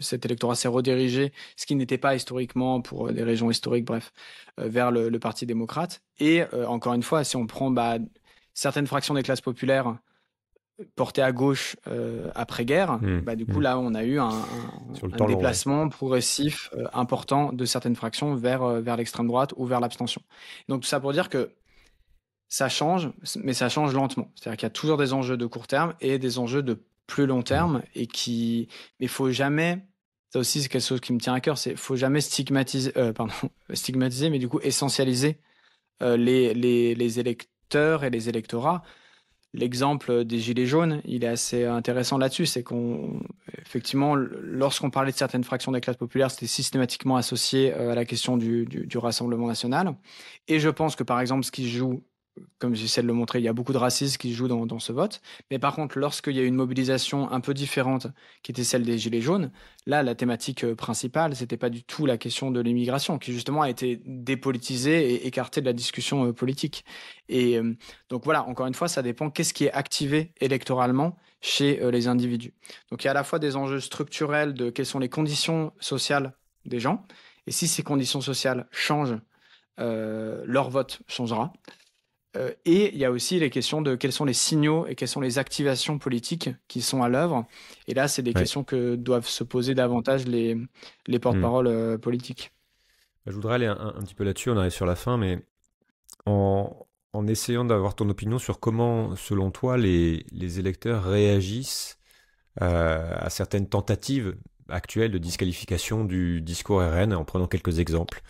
cet électorat s'est redirigé, ce qui n'était pas historiquement pour des régions historiques, bref, vers le, Parti démocrate. Et encore une fois, si on prend bah, certaines fractions des classes populaires porté à gauche euh, après-guerre, hmm. bah, du coup, hmm. là, on a eu un, déplacement progressif euh, important de certaines fractions vers, euh, vers l'extrême droite ou vers l'abstention. Donc, tout ça pour dire que ça change, mais ça change lentement. C'est-à-dire qu'il y a toujours des enjeux de court terme et des enjeux de plus long hmm. terme et qui. Mais il faut jamais. Ça aussi, c'est quelque chose qui me tient à cœur. C'est faut jamais stigmatiser, pardon, stigmatiser, mais du coup essentialiser les, les, les électeurs et les électorats L'exemple des gilets jaunes, il est assez intéressant là-dessus, c'est qu'on effectivement, lorsqu'on parlait de certaines fractions des classes populaires, c'était systématiquement associé euh, à la question du, du, du, Rassemblement national. Et je pense que par exemple, ce qui joue comme j'essaie de le montrer, il y a beaucoup de racisme qui se joue dans, ce vote. Mais par contre, lorsqu'il y a une mobilisation un peu différente, qui était celle des Gilets jaunes, là, la thématique euh, principale, n'était pas du tout la question de l'immigration, qui justement a été dépolitisée et écartée de la discussion euh, politique. Et euh, donc voilà, encore une fois, ça dépend qu'est-ce qui est activé électoralement chez les individus. Donc il y a à la fois des enjeux structurels de quelles sont les conditions sociales des gens, et si ces conditions sociales changent, leur vote changera. Euh, et il y a aussi les questions de quels sont les signaux et quelles sont les activations politiques qui sont à l'œuvre. Et là, c'est des questions que doivent se poser davantage les, les hmm. porte-paroles euh, politiques. Bah, je voudrais aller un, petit peu là-dessus, on arrive sur la fin, mais en, en essayant d'avoir ton opinion sur comment, selon toi, les, les électeurs réagissent euh, à certaines tentatives actuelles de disqualification du discours RN, en prenant quelques exemples.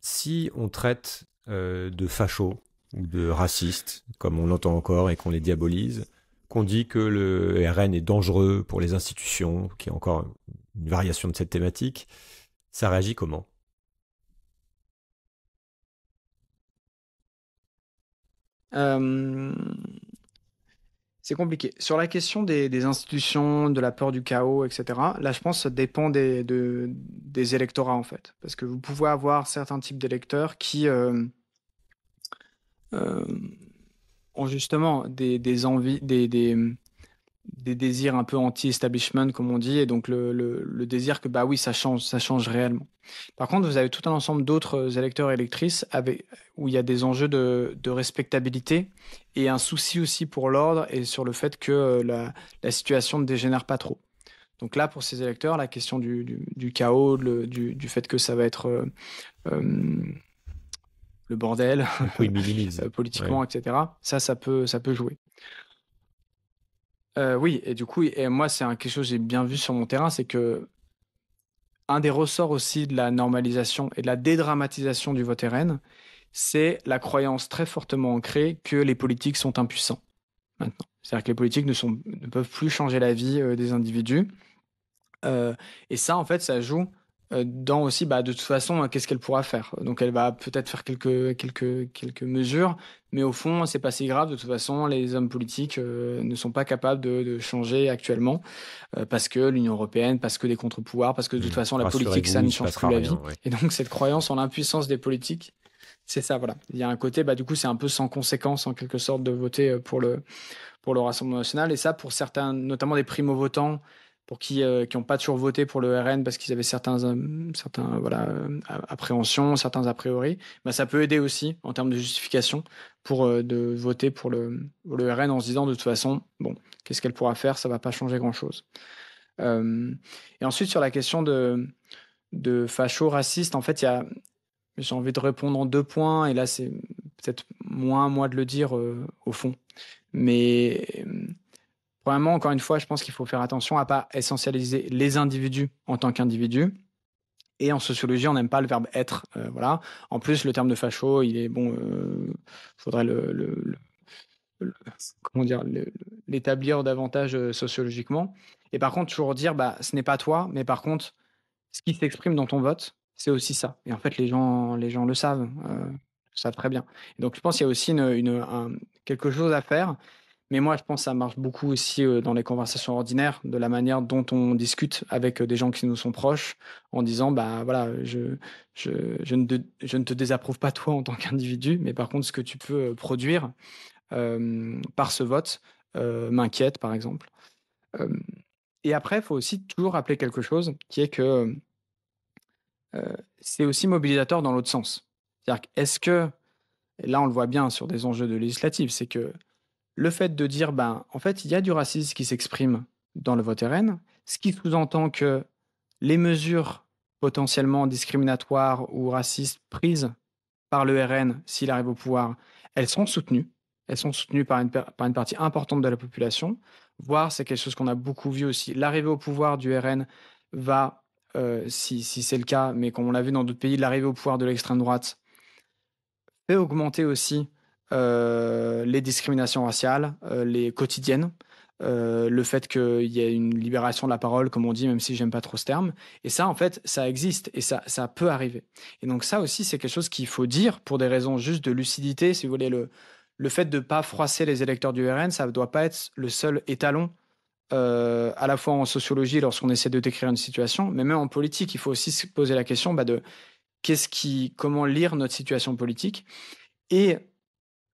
Si on traite euh, de fachos ou de racistes, comme on l'entend encore et qu'on les diabolise, qu'on dit que le RN est dangereux pour les institutions, qui est encore une variation de cette thématique, ça réagit comment euh, C'est compliqué. Sur la question des, institutions, de la peur du chaos, etc., là, je pense que ça dépend des, des électorats, en fait. Parce que vous pouvez avoir certains types d'électeurs qui, euh, euh, ont justement des, envies, des, désirs un peu anti-establishment, comme on dit, et donc le, désir que, bah oui, ça change, ça change réellement. Par contre, vous avez tout un ensemble d'autres euh, électeurs et électrices où il y a des enjeux de, respectabilité et un souci aussi pour l'ordre et sur le fait que euh, la, situation ne dégénère pas trop. Donc là, pour ces électeurs, la question du, chaos, du, fait que ça va être le bordel euh, politiquement, etc. Ça, ça peut, ça peut jouer. Euh, oui, et du coup, et moi, c'est quelque chose que j'ai bien vu sur mon terrain, c'est que un des ressorts aussi de la normalisation et de la dédramatisation du vote RN, c'est la croyance très fortement ancrée que les politiques sont impuissants maintenant. C'est-à-dire que les politiques ne, sont, ne peuvent plus changer la vie euh, des individus. et ça, en fait, ça joue euh, dans aussi, bah, de toute façon, hein, qu'est-ce qu'elle pourra faire. Donc, elle va peut-être faire quelques, quelques, quelques mesures, mais au fond, c'est pas si grave. De toute façon, les hommes politiques euh, ne sont pas capables de, de changer actuellement euh, parce que l'Union européenne, parce que des contre-pouvoirs, parce que de toute mmh. façon, la politique, ça ne change plus la vie. Et donc, cette croyance en l'impuissance des politiques, c'est ça, voilà. Il y a un côté, bah, du coup, c'est un peu sans conséquence, en quelque sorte, de voter pour le, pour le Rassemblement national. Et ça, pour certains, notamment des primo-votants, pour qui n'ont euh, pas toujours voté pour le RN parce qu'ils avaient certains, euh, certains voilà, euh, appréhensions, certains a priori, bah, ça peut aider aussi en termes de justification pour de voter pour le, le RN en se disant de toute façon, bon, qu'est-ce qu'elle pourra faire, ça va pas changer grand-chose. et ensuite, sur la question de, de facho raciste, en fait, j'ai envie de répondre en deux points, et là, c'est peut-être moins à moi de le dire au fond. Mais Premièrement, encore une fois, je pense qu'il faut faire attention à pas essentialiser les individus en tant qu'individus. Et en sociologie, on n'aime pas le verbe être. Euh, voilà. En plus, le terme de facho, il est bon. Euh, faudrait le, comment dire l'établir davantage euh, sociologiquement. Et par contre, toujours dire, bah, ce n'est pas toi, mais par contre, ce qui s'exprime dans ton vote, c'est aussi ça. Et en fait, les gens, les gens le savent, le savent très bien. donc, je pense qu'il y a aussi une, quelque chose à faire mais moi, je pense que ça marche beaucoup aussi euh, dans les conversations ordinaires, de la manière dont on discute avec euh, des gens qui nous sont proches, en disant, bah voilà, je, je, ne, te, je ne te désapprouve pas toi en tant qu'individu, mais par contre, ce que tu peux euh, produire par ce vote m'inquiète, par exemple. et après, il faut aussi toujours rappeler quelque chose, qui est que c'est aussi mobilisateur dans l'autre sens. C'est-à-dire, est-ce que, et là on le voit bien sur des enjeux de législative, c'est que le fait de dire, ben, en fait, il y a du racisme qui s'exprime dans le vote RN, ce qui sous-entend que les mesures potentiellement discriminatoires ou racistes prises par le RN s'il arrive au pouvoir, elles sont soutenues. Elles sont soutenues par une, par une partie importante de la population. Voire, c'est quelque chose qu'on a beaucoup vu aussi. L'arrivée au pouvoir du RN va, euh, si, si c'est le cas, mais comme on l'a vu dans d'autres pays, l'arrivée au pouvoir de l'extrême droite fait augmenter aussi euh, les discriminations raciales, euh, les quotidiennes, euh, le fait qu'il y ait une libération de la parole, comme on dit, même si j'aime pas trop ce terme. Et ça, en fait, ça existe et ça, ça peut arriver. Et donc ça aussi, c'est quelque chose qu'il faut dire pour des raisons juste de lucidité. Si vous voulez, le, le fait de ne pas froisser les électeurs du RN, ça ne doit pas être le seul étalon. à la fois en sociologie lorsqu'on essaie de décrire une situation, mais même en politique, il faut aussi se poser la question bah, de qu'est-ce qui, comment lire notre situation politique. Et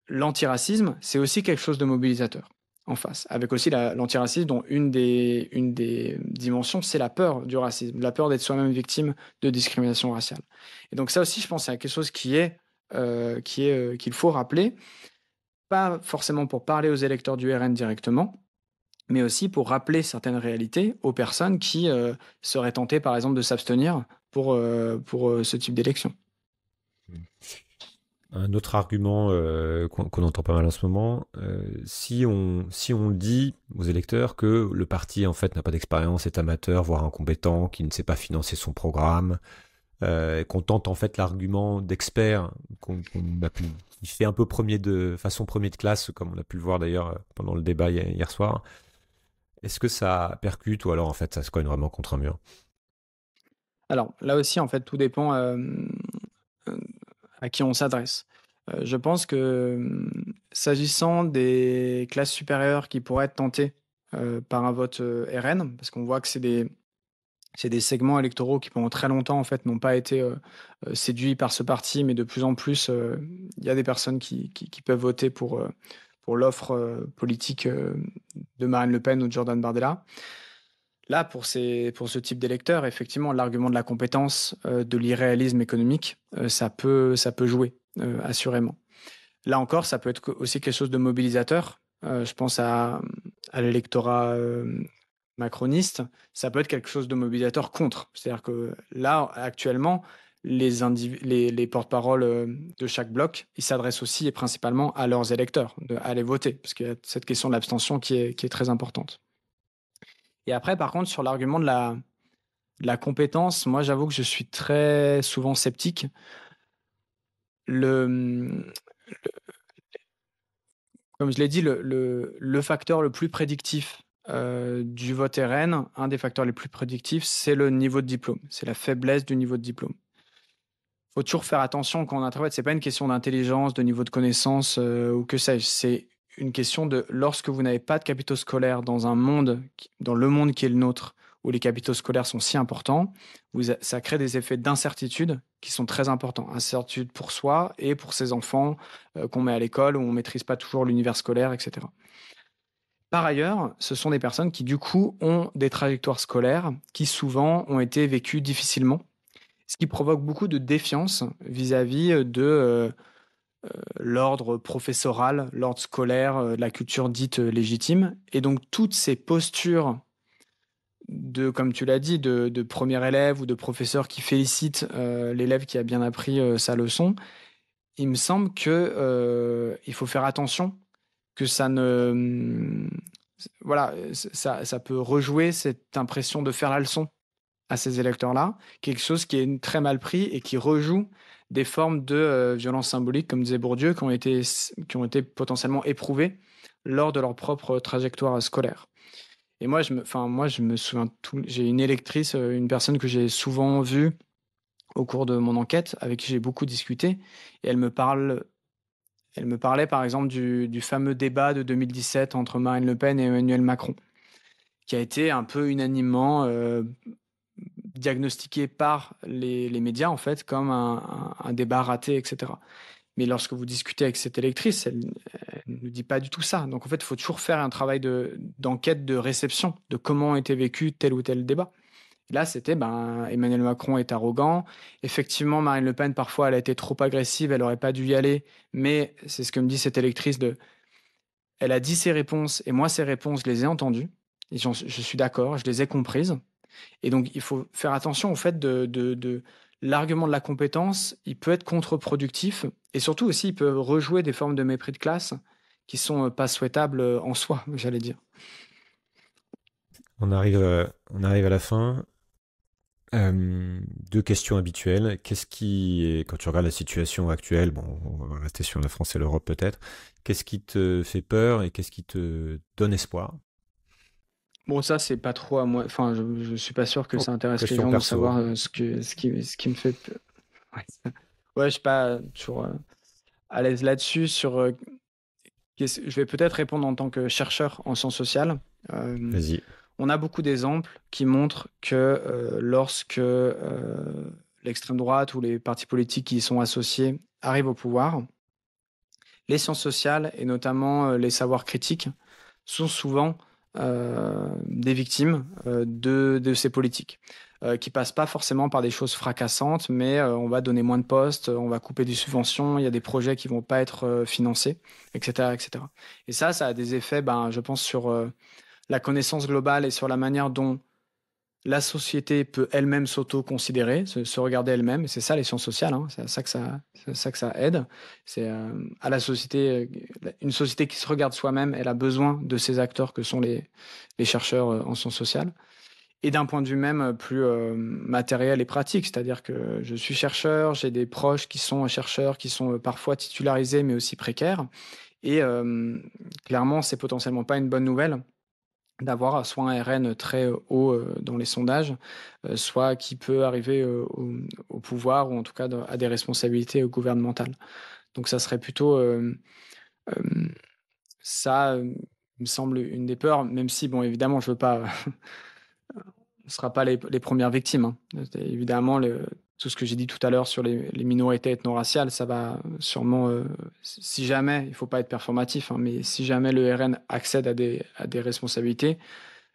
l'antiracisme, c'est aussi quelque chose de mobilisateur en face, avec aussi l'antiracisme dont une des, une des dimensions, c'est la peur du racisme, la peur d'être soi-même victime de discrimination raciale. Et donc ça aussi, je pense, c'est quelque chose qui est, euh, euh, qu'il faut rappeler, pas forcément pour parler aux électeurs du RN directement, mais aussi pour rappeler certaines réalités aux personnes qui euh, seraient tentées, par exemple, de s'abstenir pour, pour ce type d'élection. Mmh. Un autre argument euh, qu'on entend pas mal en ce moment, euh, si, on, si on dit aux électeurs que le parti en fait n'a pas d'expérience, est amateur, voire incompétent, qui ne sait pas financer son programme, euh, qu'on tente en fait l'argument d'expert qu'on a pu, qui fait un peu premier de façon premier de classe, comme on a pu le voir d'ailleurs pendant le débat hier, soir. Est-ce que ça percute ou alors en fait ça se cogne vraiment contre un mur Alors là aussi en fait tout dépend à qui on s'adresse. Euh, je pense que mm, s'agissant des classes supérieures qui pourraient être tentées euh, par un vote euh, RN, parce qu'on voit que c'est des, c'est des segments électoraux qui pendant très longtemps en fait n'ont pas été séduits par ce parti, mais de plus en plus il y a des personnes qui, qui, peuvent voter pour, pour l'offre politique de Marine Le Pen ou de Jordan Bardella. Là, pour, ce type d'électeurs, effectivement, l'argument de la compétence, euh, de l'irréalisme économique, euh, ça, peut, ça peut jouer, euh, assurément. Là encore, ça peut être aussi quelque chose de mobilisateur. je pense à, l'électorat macroniste. Ça peut être quelque chose de mobilisateur contre. C'est-à-dire que là, actuellement, les, porte parole de chaque bloc, ils s'adressent aussi et principalement à leurs électeurs, à aller voter, parce qu'il y a cette question de l'abstention qui est très importante. Et après, par contre, sur l'argument de la, compétence, moi, j'avoue que je suis très souvent sceptique. comme je l'ai dit, le, facteur le plus prédictif euh, du vote RN, un des facteurs les plus prédictifs, c'est le niveau de diplôme. C'est la faiblesse du niveau de diplôme. Il faut toujours faire attention quand on interprète. Ce n'est pas une question d'intelligence, de niveau de connaissance euh, ou que sais-je. C'est une question de lorsque vous n'avez pas de capitaux scolaires dans un monde, dans le monde qui est le nôtre, où les capitaux scolaires sont si importants, vous, ça crée des effets d'incertitude qui sont très importants. Incertitude pour soi et pour ses enfants euh, qu'on met à l'école, où on maîtrise pas toujours l'univers scolaire, etc. Par ailleurs, ce sont des personnes qui, du coup, ont des trajectoires scolaires qui souvent ont été vécues difficilement, ce qui provoque beaucoup de défiance vis-à-vis euh, de... Euh, euh, l'ordre professoral, l'ordre scolaire, euh, la culture dite euh, légitime. Et donc toutes ces postures de, comme tu l'as dit, de, premier élève ou de professeur qui félicite l'élève qui a bien appris sa leçon, il me semble que il faut faire attention que ça ne, mm, voilà, ça, peut rejouer cette impression de faire la leçon à ces électeurs-là, quelque chose qui est très mal pris et qui rejoue des formes de euh, violence symbolique, comme disait Bourdieu, qui ont été, qui ont été potentiellement éprouvées lors de leur propre trajectoire scolaire. Et moi, je me, moi, je me souviens tout. J'ai une électrice, euh, une personne que j'ai souvent vue au cours de mon enquête, avec qui j'ai beaucoup discuté, et elle me parle. Elle me parlait par exemple du, fameux débat de 2017 entre Marine Le Pen et Emmanuel Macron, qui a été un peu unanimement euh, diagnostiqué par les, médias en fait comme un, débat raté, etc. Mais lorsque vous discutez avec cette électrice, elle, ne ne dit pas du tout ça. Donc en fait, il faut toujours faire un travail d'enquête, de, réception, de comment a été vécu tel ou tel débat. là, c'était ben, Emmanuel Macron est arrogant. Effectivement, Marine Le Pen, parfois, elle a été trop agressive, elle n'aurait pas dû y aller. Mais c'est ce que me dit cette électrice de. Elle a dit ses réponses et moi, ses réponses, je les ai entendues. Et je suis d'accord, je les ai comprises. Et donc, il faut faire attention au fait de, l'argument de la compétence, il peut être contre-productif et surtout aussi, il peut rejouer des formes de mépris de classe qui sont euh, pas souhaitables euh, en soi, j'allais dire. On arrive, à, euh, on arrive à la fin. deux questions habituelles. Qu'est-ce qui, quand tu regardes la situation actuelle, bon, on va rester sur la France et l'Europe peut-être, qu'est-ce qui te fait peur et qu'est-ce qui te donne espoir Bon, ça, c'est pas trop à moi. Enfin, je, suis pas sûr que ça oh, intéresse les gens de savoir euh, ce, que, ce, qui, ce qui me fait. Ouais, je suis pas toujours euh, à l'aise là-dessus. Sur, euh, je vais peut-être répondre en tant que chercheur en sciences sociales. Vas-y. On a beaucoup d'exemples qui montrent que lorsque l'extrême droite ou les partis politiques qui y sont associés arrivent au pouvoir, les sciences sociales et notamment les savoirs critiques sont souvent euh, des victimes euh, de, ces politiques. Euh, qui passent pas forcément par des choses fracassantes, mais on va donner moins de postes, on va couper des subventions, il y a des projets qui vont pas être financés, etc., etc. Et ça, ça a des effets, ben, je pense, sur la connaissance globale et sur la manière dont la société peut elle-même s'auto-considérer, se, regarder elle-même. c'est ça les sciences sociales, hein. c'est ça que ça, ça que ça aide. C'est euh, à la société, euh, une société qui se regarde soi-même, elle a besoin de ces acteurs que sont les, chercheurs euh, en sciences sociales. Et d'un point de vue même plus matériel et pratique, c'est-à-dire que je suis chercheur, j'ai des proches qui sont chercheurs, qui sont parfois titularisés mais aussi précaires. Et clairement, c'est potentiellement pas une bonne nouvelle d'avoir euh, soit un RN très euh, haut euh, dans les sondages, soit qui peut arriver au, pouvoir ou en tout cas à des responsabilités gouvernementales. Donc ça serait plutôt ça, me semble une des peurs, même si bon évidemment je ne veux pas, on ne sera pas les, premières victimes. Hein. Évidemment le, tout ce que j'ai dit tout à l'heure sur les, minorités ethno-raciales, ça va sûrement, euh, si jamais, il ne faut pas être performatif, hein, mais si jamais le RN accède à des, des responsabilités,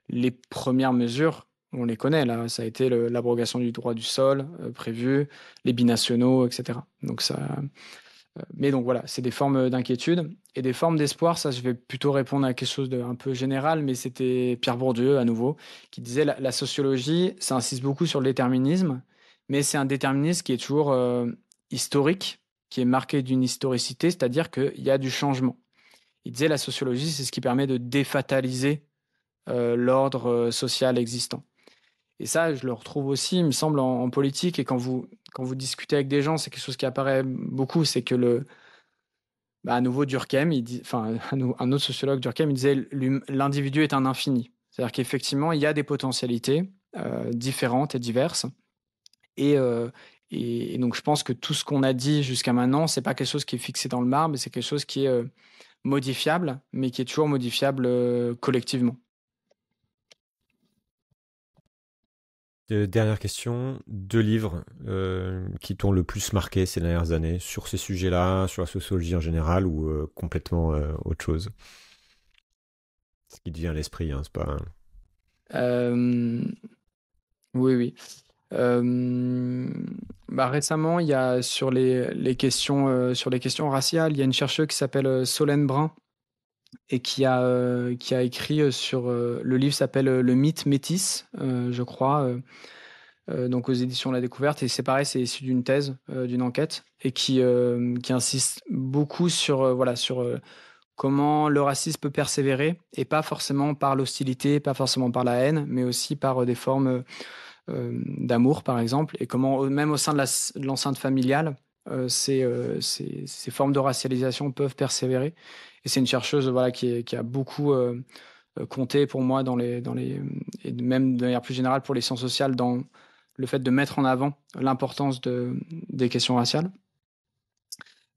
les premières mesures, on les connaît. Là, ça a été l'abrogation du droit du sol euh, prévu, les binationaux, etc. Donc ça. Euh, mais donc voilà, c'est des formes d'inquiétude et des formes d'espoir. Ça, je vais plutôt répondre à quelque chose d'un peu général, mais c'était Pierre Bourdieu à nouveau qui disait la sociologie, ça insiste beaucoup sur le déterminisme, mais c'est un déterminisme qui est toujours euh, historique, qui est marqué d'une historicité, c'est-à-dire qu'il y a du changement. Il disait la sociologie, c'est ce qui permet de défataliser euh, l'ordre euh, social existant. Et ça, je le retrouve aussi, il me semble, en, politique. Et quand vous, quand vous discutez avec des gens, c'est quelque chose qui apparaît beaucoup, c'est que le, bah, à nouveau Durkheim, il enfin un autre sociologue Durkheim, il disait l'individu est un infini. C'est-à-dire qu'effectivement, il y a des potentialités différentes et diverses, euh, et, donc, je pense que tout ce qu'on a dit jusqu'à maintenant, c'est pas quelque chose qui est fixé dans le marbre, c'est quelque chose qui est euh, modifiable, mais qui est toujours modifiable euh, collectivement. Dernière question, deux livres qui t'ont le plus marqué ces dernières années sur ces sujets-là, sur la sociologie en général ou complètement autre chose Ce qui te vient à l'esprit, hein, c'est pas. Oui, oui. Euh, bah, récemment, il y a sur les, questions, euh, sur les questions raciales, il y a une chercheuse qui s'appelle euh, Solène Brun et qui a, qui a écrit sur. le livre s'appelle Le mythe métis, je crois, donc aux éditions La Découverte. Et c'est pareil, c'est issu d'une thèse, d'une enquête, et qui, qui insiste beaucoup sur, voilà, sur comment le racisme peut persévérer, et pas forcément par l'hostilité, pas forcément par la haine, mais aussi par des formes euh, d'amour, par exemple, et comment, même au sein de l'enceinte familiale, euh, euh, ces, ces, formes de racialisation peuvent persévérer. Et c'est une chercheuse voilà, qui, a beaucoup compté pour moi dans les, dans les, et même de manière plus générale pour les sciences sociales dans le fait de mettre en avant l'importance de, des questions raciales.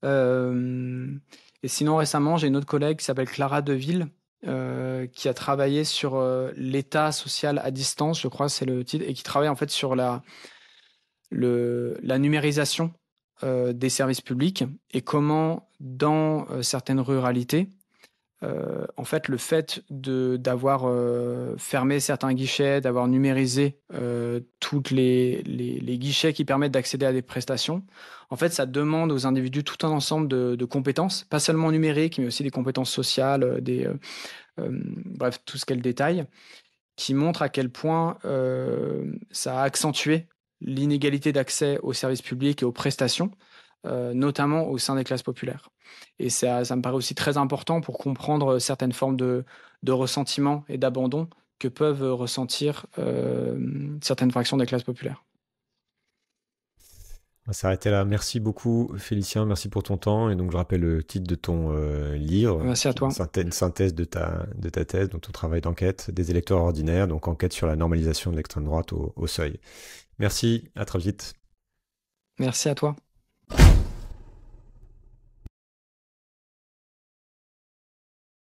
et sinon, récemment, j'ai une autre collègue qui s'appelle Clara Deville, euh, qui a travaillé sur euh, l'état social à distance, je crois, c'est le titre, et qui travaille en fait sur la, numérisation euh, des services publics et comment dans certaines ruralités, euh, en fait, le fait d'avoir euh, fermé certains guichets, d'avoir numérisé tous euh, toutes les, guichets qui permettent d'accéder à des prestations, en fait, ça demande aux individus tout un ensemble de, compétences, pas seulement numériques, mais aussi des compétences sociales, bref, tout ce qu'elle détaille, qui montre à quel point ça a accentué l'inégalité d'accès aux services publics et aux prestations, notamment au sein des classes populaires. Et ça, ça me paraît aussi très important pour comprendre euh, certaines formes de, de ressentiment et d'abandon que peuvent euh, ressentir euh, certaines fractions des classes populaires. On va s'arrêter là. Merci beaucoup, Félicien. Merci pour ton temps. Et donc, je rappelle le titre de ton livre. Merci à toi. Une synthèse de ta, de ta thèse, donc ton travail d'enquête des électeurs ordinaires, donc enquête sur la normalisation de l'extrême droite au seuil. Merci. À très vite. Merci à toi.